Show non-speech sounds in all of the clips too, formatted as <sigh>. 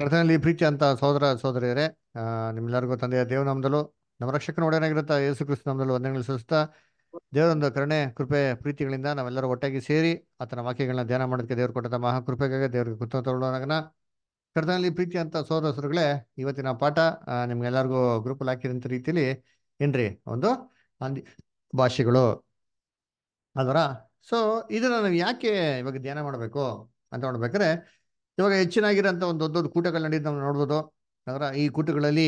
ಕರ್ತನಲ್ಲಿ ಪ್ರೀತಿ ಅಂತ ಸೋದರ ಸೋದರಿಯರೇ ನಿಮ್ಮೆಲ್ಲರಿಗೂ ತಂದೆಯ ನಮ್ದಲು ನಮ್ಮ ರಕ್ಷಕನ ಒಡೆಯನಾಗಿರುತ್ತಾ ಯೇಸು ಕ್ರಿಸ್ತ ನಮ್ದಲು ವಂದನೆಗಳು ಸಲ್ಲಿಸ್ತಾ ದೇವರೊಂದು ಕರುಣೆ ಕೃಪೆ ಪ್ರೀತಿಗಳಿಂದ ನಾವೆಲ್ಲರೂ ಒಟ್ಟಾಗಿ ಸೇರಿ ಆತನ ವಾಕ್ಯಗಳನ್ನ ಧ್ಯಾನ ಮಾಡೋದಕ್ಕೆ ದೇವರು ಕೊಟ್ಟಂತ ಮಹಾ ಕೃಪೆಗಾಗಿ ದೇವರಿಗೆ ಕೃತ ತಗೊಳ್ಳೋಣ ಕರ್ತನಲ್ಲಿ ಪ್ರೀತಿ ಅಂತ ಸಹೋದರಸರುಗಳೇ ಇವತ್ತಿನ ಪಾಠ ನಿಮ್ಗೆಲ್ಲರಿಗೂ ಗ್ರೂಪಲ್ಲಿ ಹಾಕಿದಂತ ರೀತಿಯಲ್ಲಿ ಏನ್ರಿ ಒಂದು ಅಂದಿ ಭಾಷೆಗಳು ಅದರ ಸೊ ಇದನ್ನ ನಾವು ಯಾಕೆ ಇವಾಗ ಧ್ಯಾನ ಮಾಡಬೇಕು ಅಂತ ನೋಡ್ಬೇಕಾದ್ರೆ ಇವಾಗ ಹೆಚ್ಚಿನಾಗಿರೋಂಥ ಒಂದು ದೊಡ್ಡ ದೊಡ್ಡ ಕೂಟಗಳು ನಡೆಯೋದು ನಾವು ನೋಡ್ಬೋದು ಅದರ ಈ ಕೂಟಗಳಲ್ಲಿ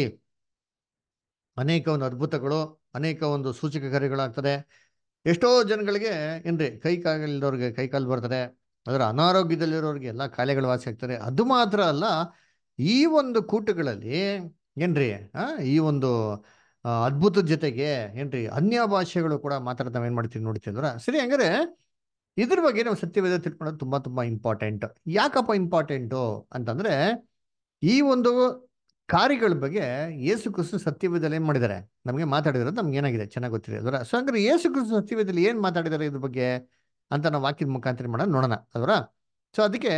ಅನೇಕ ಒಂದು ಅದ್ಭುತಗಳು ಅನೇಕ ಒಂದು ಸೂಚಕ ಕಾರ್ಯಗಳಾಗ್ತದೆ ಎಷ್ಟೋ ಜನಗಳಿಗೆ ಏನ್ರಿ ಕೈ ಕಾಲಿಲ್ದವ್ರಿಗೆ ಕೈ ಕಾಲು ಬರ್ತದೆ ಅದರ ಅನಾರೋಗ್ಯದಲ್ಲಿರೋರಿಗೆ ಎಲ್ಲ ಕಾಯಿಲೆಗಳು ವಾಸಿ ಆಗ್ತಾರೆ ಅದು ಮಾತ್ರ ಅಲ್ಲ ಈ ಒಂದು ಕೂಟಗಳಲ್ಲಿ ಏನ್ರಿ ಈ ಒಂದು ಅದ್ಭುತದ ಜೊತೆಗೆ ಏನ್ರಿ ಅನ್ಯ ಭಾಷೆಗಳು ಕೂಡ ಮಾತಾಡ್ತಾವೆ ಏನು ಮಾಡ್ತೀವಿ ನೋಡ್ತೀವಿ ಅಂದ್ರೆ ಸರಿ ಹಂಗಾರೆ ಇದ್ರ ಬಗ್ಗೆ ನಾವು ಸತ್ಯವೇದ ತಿಳ್ಕೊಳ್ಳೋದು ತುಂಬಾ ತುಂಬಾ ಇಂಪಾರ್ಟೆಂಟ್ ಯಾಕಪ್ಪ ಇಂಪಾರ್ಟೆಂಟು ಅಂತಂದ್ರೆ ಈ ಒಂದು ಕಾರ್ಯಗಳ ಬಗ್ಗೆ ಯೇಸು ಕೃಷ್ಣ ಸತ್ಯವೇದಲ್ಲಿ ಏನ್ ಮಾಡಿದ್ದಾರೆ ನಮಗೆ ಮಾತಾಡಿದ್ರೆ ನಮ್ಗೆ ಏನಾಗಿದೆ ಚೆನ್ನಾಗಿ ಗೊತ್ತಿದೆ ಅದರ ಸೊ ಅಂದ್ರೆ ಯೇಸು ಕೃಷ್ಣ ಸತ್ಯವೇದಲ್ಲಿ ಏನ್ ಮಾತಾಡಿದ್ದಾರೆ ಇದ್ರ ಬಗ್ಗೆ ಅಂತ ನಾವು ವಾಕ್ಯದ ಮುಖಾಂತರ ಮಾಡೋಣ ನೋಡೋಣ ಅದರ ಸೊ ಅದಕ್ಕೆ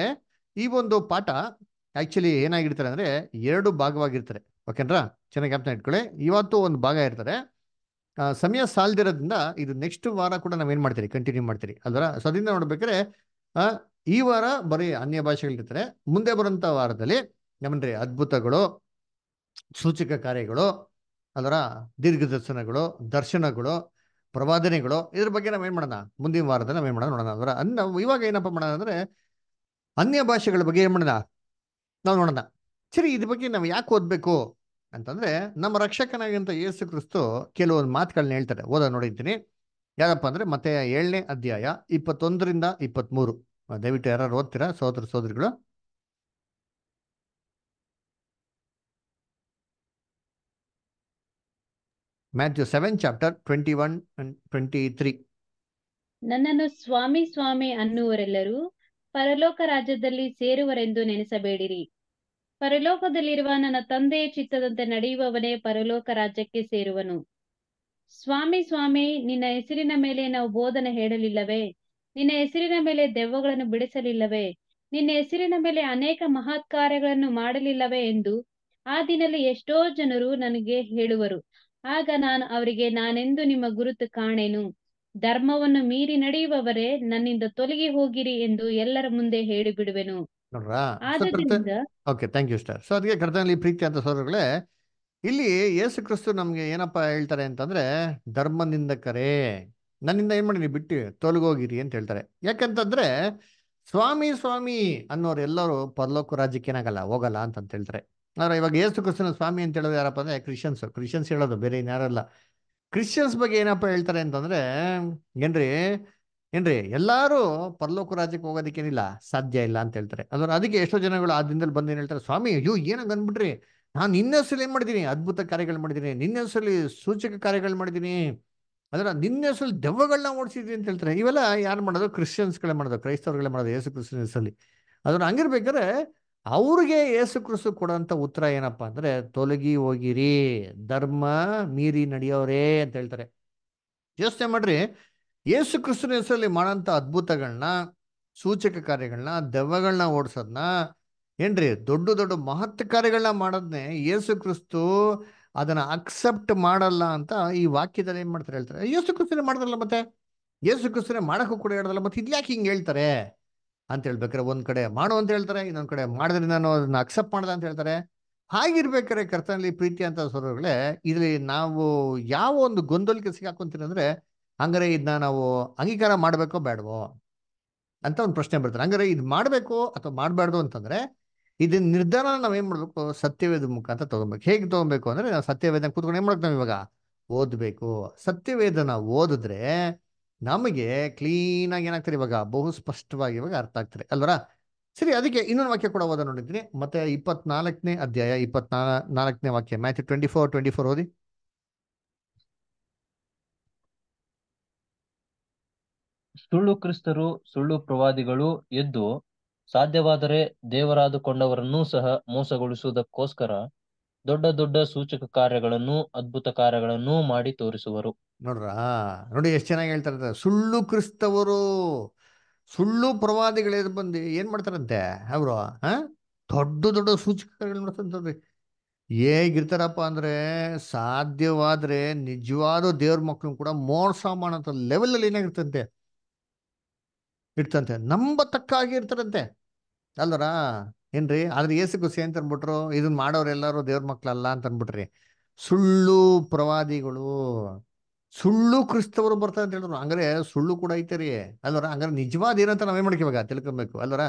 ಈ ಒಂದು ಪಾಠ ಆಕ್ಚುಲಿ ಏನಾಗಿರ್ತಾರೆ ಅಂದ್ರೆ ಎರಡು ಭಾಗವಾಗಿರ್ತಾರೆ ಓಕೆನ್ರಾ ಚೆನ್ನಾಗಿ ಜ್ಞಾಪನ ಇಟ್ಕೊಳ್ಳಿ ಇವತ್ತು ಒಂದು ಭಾಗ ಇರ್ತಾರೆ ಸಮಯ ಸಾಲದಿರೋದ್ರಿಂದ ಇದು ನೆಕ್ಸ್ಟ್ ವಾರ ಕೂಡ ನಾವೇನು ಮಾಡ್ತೀರಿ ಕಂಟಿನ್ಯೂ ಮಾಡ್ತೀರಿ ಅದರ ಸೊ ಅದರಿಂದ ನೋಡ್ಬೇಕಾದ್ರೆ ಈ ವಾರ ಬರೀ ಅನ್ಯ ಭಾಷೆಗಳಿರ್ತಾರೆ ಮುಂದೆ ಬರುವಂಥ ವಾರದಲ್ಲಿ ನಮ್ಮನ್ರಿ ಅದ್ಭುತಗಳು ಸೂಚಕ ಕಾರ್ಯಗಳು ಅದರ ದೀರ್ಘದರ್ಶನಗಳು ದರ್ಶನಗಳು ಪ್ರವಾದನೆಗಳು ಇದ್ರ ಬಗ್ಗೆ ಏನು ಮಾಡೋಣ ಮುಂದಿನ ವಾರದಲ್ಲಿ ಏನು ಮಾಡೋಣ ನೋಡೋಣ ಅದರ ಅನ್ನ ಇವಾಗ ಏನಪ್ಪ ಮಾಡೋಣ ಅಂದರೆ ಅನ್ಯ ಭಾಷೆಗಳ ಬಗ್ಗೆ ಏನು ಮಾಡೋಣ ನಾವು ನೋಡೋಣ ಸರಿ ಇದ್ರ ಬಗ್ಗೆ ನಾವು ಯಾಕೆ ಓದಬೇಕು ಅಂತಂದ್ರೆ ನಮ್ಮ ರಕ್ಷಕನಾಗಿಂತ ಯೇಸು ಕ್ರಿಸ್ತು ಕೆಲವೊಂದು ಮಾತುಗಳನ್ನ ಹೇಳ್ತಾರೆ ಓದ ನೋಡಿದ್ದೀನಿ ಯಾರಪ್ಪ ಅಂದ್ರೆ ಮತ್ತೆ ಏಳನೇ ಅಧ್ಯಾಯ ಇಪ್ಪತ್ತೊಂದರಿಂದ ಮೂರು ದಯವಿಟ್ಟು ಯಾರು ಓದ್ತೀರಾ ಸಹೋದರ ಸೋದರಿಗಳು Matthew seven chapter twenty one twenty three ನನ್ನನ್ನು ಸ್ವಾಮಿ ಸ್ವಾಮಿ ಅನ್ನುವರೆಲ್ಲರೂ ಪರಲೋಕ ರಾಜ್ಯದಲ್ಲಿ ಸೇರುವರೆಂದು ನೆನೆಸಬೇಡಿರಿ ಪರಲೋಕದಲ್ಲಿರುವ ನನ್ನ ತಂದೆಯ ಚಿತ್ತದಂತೆ ನಡೆಯುವವನೇ ಪರಲೋಕ ರಾಜ್ಯಕ್ಕೆ ಸೇರುವನು ಸ್ವಾಮಿ ಸ್ವಾಮಿ ನಿನ್ನ ಹೆಸರಿನ ಮೇಲೆ ನಾವು ಬೋಧನೆ ಹೇಳಲಿಲ್ಲವೇ ನಿನ್ನ ಹೆಸರಿನ ಮೇಲೆ ದೆವ್ವಗಳನ್ನು ಬಿಡಿಸಲಿಲ್ಲವೇ ನಿನ್ನ ಹೆಸರಿನ ಮೇಲೆ ಅನೇಕ ಮಹತ್ ಕಾರ್ಯಗಳನ್ನು ಮಾಡಲಿಲ್ಲವೇ ಎಂದು ಆ ದಿನಲ್ಲಿ ಎಷ್ಟೋ ಜನರು ನನಗೆ ಹೇಳುವರು ಆಗ ನಾನು ಅವರಿಗೆ ನಾನೆಂದು ನಿಮ್ಮ ಗುರುತು ಕಾಣೆನು ಧರ್ಮವನ್ನು ಮೀರಿ ನಡೆಯುವವರೇ ನನ್ನಿಂದ ತೊಲಗಿ ಹೋಗಿರಿ ಎಂದು ಎಲ್ಲರ ಮುಂದೆ ಹೇಳಿಬಿಡುವೆನು ನೋಡ್ರಾ ಥ್ಯಾಂಕ್ ಯು ಸೊ ಅದಕ್ಕೆ ಕರ್ತನಲ್ಲಿ ಪ್ರೀತಿ ಅಂತ ಸೋದರಗಳೇ ಇಲ್ಲಿ ಯೇಸು ಕ್ರಿಸ್ತು ನಮ್ಗೆ ಏನಪ್ಪಾ ಹೇಳ್ತಾರೆ ಅಂತಂದ್ರೆ ಧರ್ಮ ನಿಂದಕರೇ ನನ್ನಿಂದ ಏನ್ ಮಾಡಿ ಬಿಟ್ಟು ತೊಲಗೋಗಿರಿ ಅಂತ ಹೇಳ್ತಾರೆ ಯಾಕಂತಂದ್ರೆ ಸ್ವಾಮಿ ಸ್ವಾಮಿ ಅನ್ನೋರು ಎಲ್ಲರೂ ಪರಲೋಕ ರಾಜ್ಯಕ್ಕೆ ಹೋಗಲ್ಲ ಅಂತ ಹೇಳ್ತಾರೆ ಆದ್ರೆ ಇವಾಗ ಯೇಸು ಕ್ರಿಸ್ತನ ಸ್ವಾಮಿ ಅಂತ ಹೇಳೋದು ಯಾರಪ್ಪ ಅಂದ್ರೆ ಕ್ರಿಶ್ಚಿಯನ್ಸ್ ಕ್ರಿಶ್ಚಿಯನ್ಸ್ ಹೇಳೋದು ಬೇರೆ ಇನ್ಯಾರಲ್ಲ ಕ್ರಿಶ್ಚಿಯನ್ಸ್ ಬಗ್ಗೆ ಏನಪ್ಪ ಹೇಳ್ತಾರೆ ಅಂತಂದ್ರೆ ಏನ್ರಿ ಏನ್ರಿ ಎಲ್ಲಾರು ಪರಲೋಕ ರಾಜ್ಯಕ್ಕೆ ಹೋಗೋದಕ್ಕೇನಿಲ್ಲ ಸಾಧ್ಯ ಇಲ್ಲ ಅಂತ ಹೇಳ್ತಾರೆ ಅದ್ರ ಅದಕ್ಕೆ ಎಷ್ಟೋ ಜನಗಳು ಆ ದಿನದಲ್ಲಿ ಬಂದೇನು ಹೇಳ್ತಾರೆ ಸ್ವಾಮಿ ಅಯ್ಯೋ ಏನಾಗ್ ಅಂದ್ಬಿಟ್ರಿ ನಾನು ನಿನ್ನ ಹೆಸರಲ್ಲಿ ಏನು ಮಾಡಿದ್ದೀನಿ ಅದ್ಭುತ ಕಾರ್ಯಗಳು ಮಾಡಿದೀನಿ ನಿನ್ನ ಸೂಚಕ ಕಾರ್ಯಗಳು ಮಾಡಿದೀನಿ ಅದರ ನಿನ್ನ ಹೆಸರಲ್ಲಿ ದೆವ್ವಗಳನ್ನ ಓಡಿಸಿದ್ವಿ ಅಂತ ಹೇಳ್ತಾರೆ ಇವೆಲ್ಲ ಯಾರು ಮಾಡೋದು ಕ್ರಿಶ್ಚಿಯನ್ಸ್ಗಳೇ ಮಾಡೋದು ಕ್ರೈಸ್ತವ್ರುಗಳೇ ಮಾಡೋದು ಯೇಸು ಕ್ರಿಸ್ತನ ಹೆಸರಲ್ಲಿ ಅದನ್ನು ಹಂಗಿರ್ಬೇಕಾದ್ರೆ ಅವ್ರಿಗೆ ಯೇಸು ಕ್ರಿಸ್ತು ಕೊಡೋಂಥ ಉತ್ತರ ಏನಪ್ಪಾ ಅಂದ್ರೆ ತೊಲಗಿ ಹೋಗಿರಿ ಧರ್ಮ ಮೀರಿ ನಡೆಯೋರೇ ಅಂತ ಹೇಳ್ತಾರೆ ಯೋಚನೆ ಮಾಡ್ರಿ ಯೇಸು ಕ್ರಿಸ್ತನ ಹೆಸರಲ್ಲಿ ಮಾಡೋಂಥ ಅದ್ಭುತಗಳನ್ನ ಸೂಚಕ ಕಾರ್ಯಗಳನ್ನ ದೆವ್ವಗಳನ್ನ ಓಡಿಸೋದನ್ನ ಏನ್ರಿ ದೊಡ್ಡ ದೊಡ್ಡ ಮಹತ್ ಕಾರ್ಯಗಳನ್ನ ಮಾಡೋದನ್ನೇ ಯೇಸು ಕ್ರಿಸ್ತು ಅದನ್ನ ಅಕ್ಸೆಪ್ಟ್ ಮಾಡಲ್ಲ ಅಂತ ಈ ವಾಕ್ಯದಲ್ಲಿ ಏನು ಮಾಡ್ತಾರೆ ಹೇಳ್ತಾರೆ ಯೇಸು ಕ್ರಿಸ್ತನೇ ಮಾಡ್ದಲ್ಲ ಮತ್ತೆ ಯೇಸು ಕ್ರಿಸ್ತನೇ ಮಾಡೋಕ್ಕೂ ಕೂಡ ಹೇಳ್ದಲ್ಲ ಮತ್ತೆ ಯಾಕೆ ಹಿಂಗೆ ಹೇಳ್ತಾರೆ ಅಂತ ಹೇಳ್ಬೇಕಾರೆ ಒಂದ್ ಕಡೆ ಮಾಡು ಅಂತ ಹೇಳ್ತಾರೆ ಇನ್ನೊಂದು ಕಡೆ ಮಾಡಿದ್ರೆ ನಾನು ಅದನ್ನ ಅಕ್ಸೆಪ್ಟ್ ಮಾಡ್ದ ಅಂತ ಹೇಳ್ತಾರೆ ಹಾಗಿರ್ಬೇಕಾರೆ ಕರ್ತನಲ್ಲಿ ಪ್ರೀತಿ ಅಂತ ಸ್ವರಗಳೇ ಇಲ್ಲಿ ನಾವು ಯಾವ ಒಂದು ಗೊಂದಲಕ್ಕೆ ಸಿಗಾಕೊಂತೀನಿ ಅಂದ್ರೆ ಹಂಗಾರೆ ಇದನ್ನ ನಾವು ಅಂಗೀಕಾರ ಮಾಡಬೇಕೋ ಬೇಡವೋ ಅಂತ ಒಂದು ಪ್ರಶ್ನೆ ಬರ್ತಾರೆ ಹಂಗಾರೆ ಇದು ಮಾಡಬೇಕು ಅಥವಾ ಮಾಡಬಾರ್ದು ಅಂತಂದ್ರೆ ಇದನ್ನ ನಿರ್ಧಾರ ನಾವು ಏನು ಮಾಡಬೇಕು ಸತ್ಯವೇದ ಮುಖಾಂತರ ತಗೊಬೇಕು ಹೇಗೆ ತಗೊಬೇಕು ಅಂದ್ರೆ ನಾವು ಸತ್ಯವೇದನ ಕೂತ್ಕೊಂಡು ಏನು ನಾವು ಇವಾಗ ಓದಬೇಕು ಸತ್ಯವೇದನ ಓದಿದ್ರೆ ನಮಗೆ ಕ್ಲೀನಾಗಿ ಏನಾಗ್ತಾರೆ ಇವಾಗ ಬಹು ಸ್ಪಷ್ಟವಾಗಿ ಇವಾಗ ಅರ್ಥ ಆಗ್ತಾರೆ ಅಲ್ವರ ಸರಿ ಅದಕ್ಕೆ ಇನ್ನೊಂದು ವಾಕ್ಯ ಕೂಡ ಓದ ನೋಡಿದ್ರಿ ಮತ್ತೆ ಇಪ್ಪತ್ನಾಲ್ಕನೇ ಅಧ್ಯಾಯ ಇಪ್ಪತ್ನಾಲ್ ನಾಲ್ಕನೇ ವಾಕ್ಯ Matthew twenty four twenty four ಓದಿ ಸುಳ್ಳು ಕ್ರಿಸ್ತರು ಸುಳ್ಳು ಪ್ರವಾದಿಗಳು ಎದ್ದು ಸಾಧ್ಯವಾದರೆ ದೇವರಾದುಕೊಂಡವರನ್ನೂ ಸಹ ಮೋಸಗೊಳಿಸುವುದಕ್ಕೋಸ್ಕರ ದೊಡ್ಡ ದೊಡ್ಡ ಸೂಚಕ ಕಾರ್ಯಗಳನ್ನು ಅದ್ಭುತ ಕಾರ್ಯಗಳನ್ನು ಮಾಡಿ ತೋರಿಸುವರು ನೋಡ್ರ ನೋಡಿ ಎಷ್ಟು ಚೆನ್ನಾಗಿ ಹೇಳ್ತಾರಂತೆ ಸುಳ್ಳು ಕ್ರಿಸ್ತವರು ಸುಳ್ಳು ಪ್ರವಾದಿಗಳ ಬಂದು ಏನ್ ಮಾಡ್ತಾರಂತೆ ಅವರು ಹಾ ದೊಡ್ಡ ದೊಡ್ಡ ಸೂಚಕ ಕಾರ್ಯಗಳು ಮಾಡ್ತಾರಂತ ಹೇಗಿರ್ತಾರಪ್ಪ ಅಂದ್ರೆ ಸಾಧ್ಯವಾದ್ರೆ ನಿಜವಾದ ದೇವ್ರ ಮಕ್ಕಳು ಕೂಡ ಮೋಸ ಮಾಡೋ ಲೆವೆಲ್ ಅಲ್ಲಿ ಏನಾಗಿರ್ತಂತೆ ಇಡ್ತಂತೆ ನಂಬತಕ್ಕಾಗಿ ಇರ್ತಾರಂತೆ ಅಲ್ದರ ಏನ್ರಿ ಆದ್ರೆ ಏಸು ಖುಷಿ ಅಂತ ಅನ್ಬಿಟ್ರು ಇದನ್ನ ಎಲ್ಲಾರು ದೇವ್ರ ಮಕ್ಳಲ್ಲ ಅಂತ ಅನ್ಬಿಟ್ರಿ ಸುಳ್ಳು ಪ್ರವಾದಿಗಳು ಸುಳ್ಳು ಕ್ರಿಸ್ತವರು ಬರ್ತಾರೆ ಅಂತ ಹೇಳಿದ್ರು ಹಂಗಾರೆ ಸುಳ್ಳು ಕೂಡ ಐತೆ ರೀ ಅಲ್ವರ ಹಂಗ್ರೆ ನಿಜವಾದ ಏನಂತ ನಾವೇ ಇವಾಗ ತಿಳ್ಕೊಬೇಕು ಅಲ್ವರ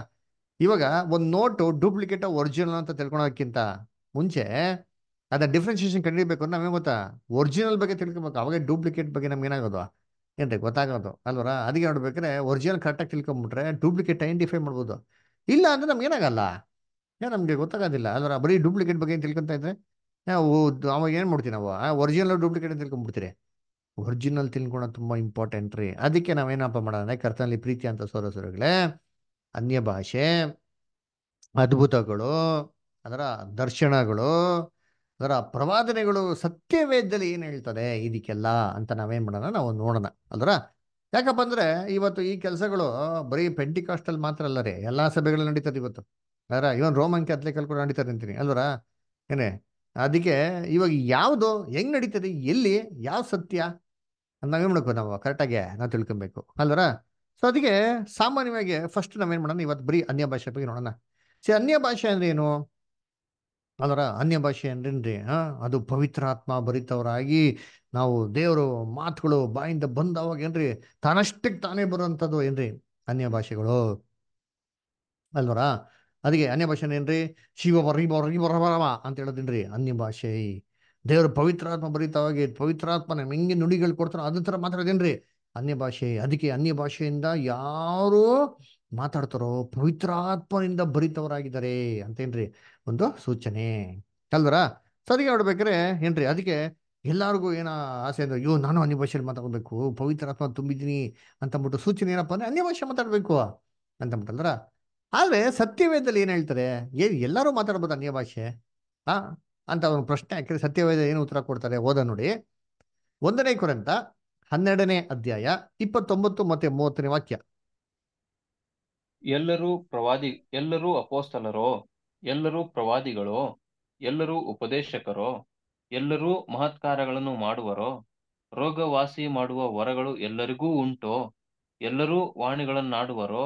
ಇವಾಗ ಒಂದು ನೋಟು ಡೂಪ್ಲಿಕೇಟ್ ಒರಿಜಿನಲ್ ಅಂತ ತಿಳ್ಕೊಳೋಕ್ಕಿಂತ ಮುಂಚೆ ಅದ ಡಿಫ್ರೆನ್ಸಿಯೇಷನ್ ಅಂದ್ರೆ ನಾವೇ ಗೊತ್ತಾ ಒರಿಜಿನಲ್ ಬಗ್ಗೆ ತಿಳ್ಕೊಬೇಕು ಅವಾಗ ಡೂಪ್ಲಿಕೇಟ್ ಬಗ್ಗೆ ನಮ್ಗೆ ಏನಾಗೋದು ಏನ್ರಿ ಗೊತ್ತಾಗೋದು ಅಲ್ವರ ಅದಕ್ಕೆ ನೋಡ್ಬೇಕ್ರೆ ಒರಿಜಿನಲ್ ಕರೆಕ್ಟಾಗಿ ತಿಳ್ಕೊಂಬಿಟ್ರೆ ಡೂಪ್ಲಿಕೇಟ್ ಐಡೆಂಟಿಫೈ ಮಾಡ್ಬೋದು ಇಲ್ಲ ಅಂದರೆ ನಮ್ಗೆ ಏನಾಗಲ್ಲ ಏ ನಮಗೆ ಗೊತ್ತಾಗೋದಿಲ್ಲ ಅಲ್ವರ ಬರೀ ಡೂಪ್ಲಿಕೇಟ್ ಬಗ್ಗೆ ಏನು ತಿಳ್ಕೊಂತ ಇದ್ರೆ ನಾವು ಅವಾಗ ಏನು ಮಾಡ್ತೀವಿ ನಾವು ಆ ಒರಿಜಿನಲ್ ಡೂಪ್ಲಿಕೇಟ್ ಅಂತ ತಿಳ್ಕೊಂಬಿಡ್ತೀರಿ ಒರಿಜಿನಲ್ ತಿಳ್ಕೊಳೋದು ತುಂಬ ಇಂಪಾರ್ಟೆಂಟ್ ರೀ ಅದಕ್ಕೆ ನಾವೇನಪ್ಪ ಮಾಡೋಣ ಕರ್ತನಲ್ಲಿ ಪ್ರೀತಿ ಅಂತ ಸೋರಸುರಗಳೇ ಅನ್ಯ ಭಾಷೆ ಅದ್ಭುತಗಳು ಅದರ ದರ್ಶನಗಳು ಅದರ ಪ್ರವಾದನೆಗಳು ಸತ್ಯವೇದ್ದಲ್ಲಿ ಏನು ಹೇಳ್ತದೆ ಇದಕ್ಕೆಲ್ಲ ಅಂತ ನಾವೇನು ಮಾಡೋಣ ನಾವು ನೋಡೋಣ ಅಲ್ರ ಯಾಕಪ್ಪ ಅಂದರೆ ಇವತ್ತು ಈ ಕೆಲಸಗಳು ಬರೀ ಪೆಂಟಿಕಾಸ್ಟಲ್ಲಿ ಮಾತ್ರ ಅಲ್ಲ ರೀ ಎಲ್ಲ ಸಭೆಗಳಲ್ಲಿ ನಡೀತದೆ ಇವತ್ತು ಅದರ ಇವನ್ ರೋಮನ್ ಕ್ಯಾಥಲಿಕಲ್ ಕೂಡ ನಡೀತದೆ ಅಂತೀನಿ ಅಲ್ವರ ಏನೇ ಅದಕ್ಕೆ ಇವಾಗ ಯಾವುದು ಹೆಂಗೆ ನಡೀತದೆ ಎಲ್ಲಿ ಯಾವ ಸತ್ಯ ನಾವೇನು ಮಾಡಬೇಕು ನಾವು ಕರೆಕ್ಟಾಗಿ ನಾವು ತಿಳ್ಕೊಬೇಕು ಅಲ್ವರ ಸೊ ಅದಕ್ಕೆ ಸಾಮಾನ್ಯವಾಗಿ ಫಸ್ಟ್ ನಾವೇನು ಮಾಡೋಣ ಇವತ್ತು ಬರೀ ಅನ್ಯ ಭಾಷೆ ಬಗ್ಗೆ ನೋಡೋಣ ಸೊ ಅನ್ಯ ಭಾಷೆ ಅಂದ್ರೆ ಏನು ಅದರ ಅನ್ಯ ಭಾಷೆ ಆ ಅದು ಪವಿತ್ರಾತ್ಮ ಬರಿತವರಾಗಿ ನಾವು ದೇವರು ಮಾತುಗಳು ಬಾಯಿಂದ ಅವಾಗ ಏನ್ರಿ ತಾನಷ್ಟಕ್ಕೆ ತಾನೇ ಬರುವಂಥದ್ದು ಏನ್ರಿ ಅನ್ಯ ಭಾಷೆಗಳು ಅಲ್ವರ ಅದಕ್ಕೆ ಅನ್ಯ ಭಾಷೆ ಏನ್ರಿ ಶಿವ ಬರೀ ಬರೀ ಬರಬರವ ಅಂತ ಹೇಳೋದೇನ್ರಿ ಅನ್ಯ ಭಾಷೆ ದೇವರು ಪವಿತ್ರಾತ್ಮ ಬರಿತವಾಗಿ ಪವಿತ್ರಾತ್ಮನ ಹೆಂಗೆ ನುಡಿಗಳು ಕೊಡ್ತಾರೋ ಅದ್ರ ಥರ ಮಾತಾಡೋದೇನ್ರಿ ಅನ್ಯ ಭಾಷೆ ಅದಕ್ಕೆ ಅನ್ಯ ಭಾಷೆಯಿಂದ ಯಾರು ಮಾತಾಡ್ತಾರೋ ಪವಿತ್ರಾತ್ಮನಿಂದ ಭರಿತವರಾಗಿದ್ದಾರೆ ಅಂತೇನ್ರಿ ಒಂದು ಸೂಚನೆ ಅಲ್ವರ ಸರಿಗೆ ನೋಡ್ಬೇಕ್ರೆ ಏನ್ರಿ ಅದಕ್ಕೆ ಎಲ್ಲಾರ್ಗು ಏನ ಆಸೆ ಅಂದ್ರೆ ಅಯ್ಯೋ ನಾನು ಅನ್ಯ ಭಾಷೆಯಲ್ಲಿ ಮಾತಾಡ್ಬೇಕು ಪವಿತ್ರಾತ್ಮ ತುಂಬಿದ್ದೀನಿ ಅಂತಂದ್ಬಿಟ್ಟು ಸೂಚನೆ ಏನಪ್ಪ ಅಂದ್ರೆ ಅನ್ಯ ಭಾಷೆ ಮಾತಾಡ್ಬೇಕು ಅಂತಂದ್ಬಿಟ್ಟಲ್ರ ಆದ್ರೆ ಸತ್ಯವೇದದಲ್ಲಿ ಏನ್ ಹೇಳ್ತಾರೆ ಏ ಎಲ್ಲರೂ ಮಾತಾಡ್ಬೋದು ಅನ್ಯ ಭಾಷೆ ಆ ಅಂತ ಒಂದು ಪ್ರಶ್ನೆ ಹಾಕಿದ್ರೆ ಸತ್ಯವೇದ ಏನು ಉತ್ತರ ಕೊಡ್ತಾರೆ ಓದ ನೋಡಿ ಒಂದನೇ ಕುರಂತ ಹನ್ನೆರಡನೇ ಅಧ್ಯಾಯ ಇಪ್ಪತ್ತೊಂಬತ್ತು ಮತ್ತೆ ಮೂವತ್ತನೇ ವಾಕ್ಯ ಎಲ್ಲರೂ ಪ್ರವಾದಿ ಎಲ್ಲರೂ ಅಪೋಸ್ತಲರೋ ಎಲ್ಲರೂ ಪ್ರವಾದಿಗಳೋ ಎಲ್ಲರೂ ಉಪದೇಶಕರೋ ಎಲ್ಲರೂ ಮಹತ್ಕಾರಗಳನ್ನು ಮಾಡುವರೋ ರೋಗವಾಸಿ ಮಾಡುವ ವರಗಳು ಎಲ್ಲರಿಗೂ ಉಂಟೋ ಎಲ್ಲರೂ ವಾಣಿಗಳನ್ನಾಡುವರೋ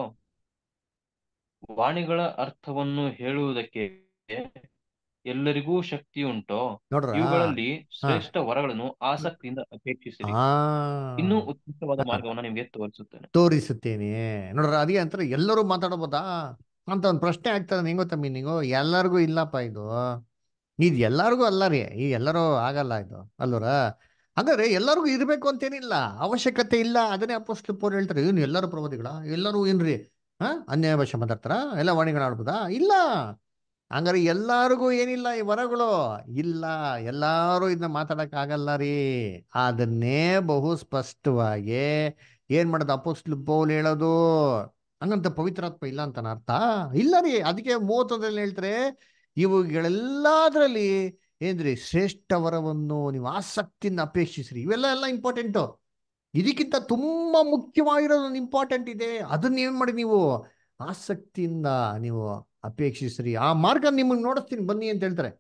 ವಾಣಿಗಳ ಅರ್ಥವನ್ನು ಹೇಳುವುದಕ್ಕೆ ಎಲ್ಲರಿಗೂ ಶಕ್ತಿ ಉಂಟೋ ಇವುಗಳಲ್ಲಿ ಶ್ರೇಷ್ಠ ವರಗಳನ್ನು ಆಸಕ್ತಿಯಿಂದ ಅಪೇಕ್ಷಿಸಿ ಇನ್ನೂ ಉತ್ಕೃಷ್ಟವಾದ ಮಾರ್ಗವನ್ನು ನಿಮಗೆ ತೋರಿಸುತ್ತೇನೆ ತೋರಿಸುತ್ತೇನೆ ನೋಡ್ರ ಅದೇ ಅಂತ ಎಲ್ಲರೂ ಮಾತಾಡಬಹುದಾ ಅಂತ ಒಂದು ಪ್ರಶ್ನೆ ಆಗ್ತದೆ ನಿಂಗ ತಮ್ಮಿ ಎಲ್ಲರಿಗೂ ಇಲ್ಲಪ್ಪ ಇದು ಇದು ಎಲ್ಲರಿಗೂ ಅಲ್ಲ ರೀ ಈ ಎಲ್ಲರೂ ಆಗಲ್ಲ ಇದು ಅಲ್ಲರ ಹಾಗಾದ್ರೆ ಎಲ್ಲರಿಗೂ ಇರಬೇಕು ಅಂತೇನಿಲ್ಲ ಅವಶ್ಯಕತೆ ಇಲ್ಲ ಅದನ್ನೇ ಅಪ್ಪಸ್ತು ಪೋರ್ ಹೇಳ್ತಾರೆ ಇವ್ನು ಎಲ್ಲರೂ ಪ್ರವಾದಿಗಳ ಎಲ್ಲರೂ ಏನ್ರಿ ಹಾ ಅನ್ಯಾಯ ಭಾಷೆ ಮಾತಾಡ್ತಾರ ಎಲ್ಲ ವಾಣಿಗಳಾಡ್ಬೋದಾ ಇಲ್ಲ ಹಂಗಾರೆ ಎಲ್ಲಾರಿಗೂ ಏನಿಲ್ಲ ಈ ವರಗಳು ಇಲ್ಲ ಎಲ್ಲಾರು ಇದನ್ನ ಆಗಲ್ಲ ರೀ ಅದನ್ನೇ ಬಹು ಸ್ಪಷ್ಟವಾಗಿ ಏನ್ ಮಾಡೋದು ಅಪೋಸ್ಲು ಪೌಲ್ ಹೇಳೋದು ಹಂಗಂತ ಪವಿತ್ರಾತ್ಮ ಇಲ್ಲ ಅಂತ ಅರ್ಥ ಇಲ್ಲ ರೀ ಅದಕ್ಕೆ ಮೂವತ್ತೊಂದರಲ್ಲಿ ಹೇಳ್ತಾರೆ ಇವುಗಳೆಲ್ಲದರಲ್ಲಿ ಏನ್ರಿ ಶ್ರೇಷ್ಠ ವರವನ್ನು ನೀವು ಆಸಕ್ತಿನ ಅಪೇಕ್ಷಿಸ್ರಿ ಇವೆಲ್ಲ ಎಲ್ಲ ಇಂಪಾರ್ಟೆಂಟು ಇದಕ್ಕಿಂತ ತುಂಬಾ ಮುಖ್ಯವಾಗಿರೋದು ಇಂಪಾರ್ಟೆಂಟ್ ಇದೆ ಅದನ್ನ ಏನ್ ಮಾಡಿ ನೀವು ಆಸಕ್ತಿಯಿಂದ ನೀವು ಅಪೇಕ್ಷಿಸ್ರಿ ಆ ಮಾರ್ಗ ನಿಮಗೆ ನೋಡಿಸ್ತೀನಿ ಬನ್ನಿ ಅಂತ ಹೇಳ್ತಾರೆ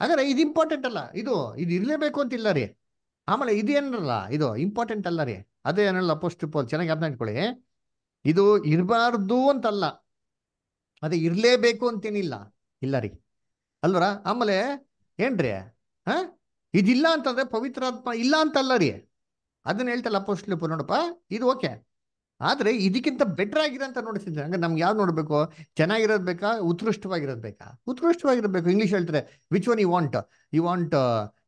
ಹಾಗಾದ್ರೆ ಇದು ಇಂಪಾರ್ಟೆಂಟ್ ಅಲ್ಲ ಇದು ಇದು ಇರಲೇಬೇಕು ಅಂತಿಲ್ಲ ರೀ ಆಮೇಲೆ ಇದೇನಲ್ಲ ಇದು ಇಂಪಾರ್ಟೆಂಟ್ ಅಲ್ಲ ರೀ ಅದೇ ಏನಲ್ಲ ಪೋಸ್ಟ್ ಪೋಲ್ ಚೆನ್ನಾಗಿ ಅರ್ಥ ಇಟ್ಕೊಳ್ಳಿ ಇದು ಇರಬಾರ್ದು ಅಂತಲ್ಲ ಅದೇ ಇರಲೇಬೇಕು ಅಂತೇನಿಲ್ಲ ಇಲ್ಲ ರೀ ಅಲ್ವರ ಆಮೇಲೆ ಏನ್ರಿ ಹಾ ಇದಿಲ್ಲ ಅಂತಂದ್ರೆ ಪವಿತ್ರಾತ್ಮ ಇಲ್ಲ ಅಂತಲ್ಲ ರೀ ಅದನ್ನ ಹೇಳ್ತಲ್ಲ ಪೋಸ್ಟ್ ನೋಡಪ್ಪ ಇದು ಓಕೆ ಆದರೆ ಇದಕ್ಕಿಂತ ಬೆಟರ್ ಆಗಿರ ಅಂತ ನೋಡ್ತಿದ್ದೆ ಹಂಗೆ ನಮ್ಗೆ ಯಾವ್ದು ನೋಡಬೇಕು ಚೆನ್ನಾಗಿರೋದು ಬೇಕಾ ಉತ್ಕೃಷ್ಟವಾಗಿರೋದು ಬೇಕಾ ಉತ್ಕೃಷ್ಟವಾಗಿರಬೇಕು ಇಂಗ್ಲೀಷ್ ಹೇಳ್ತಾರೆ which one you want you want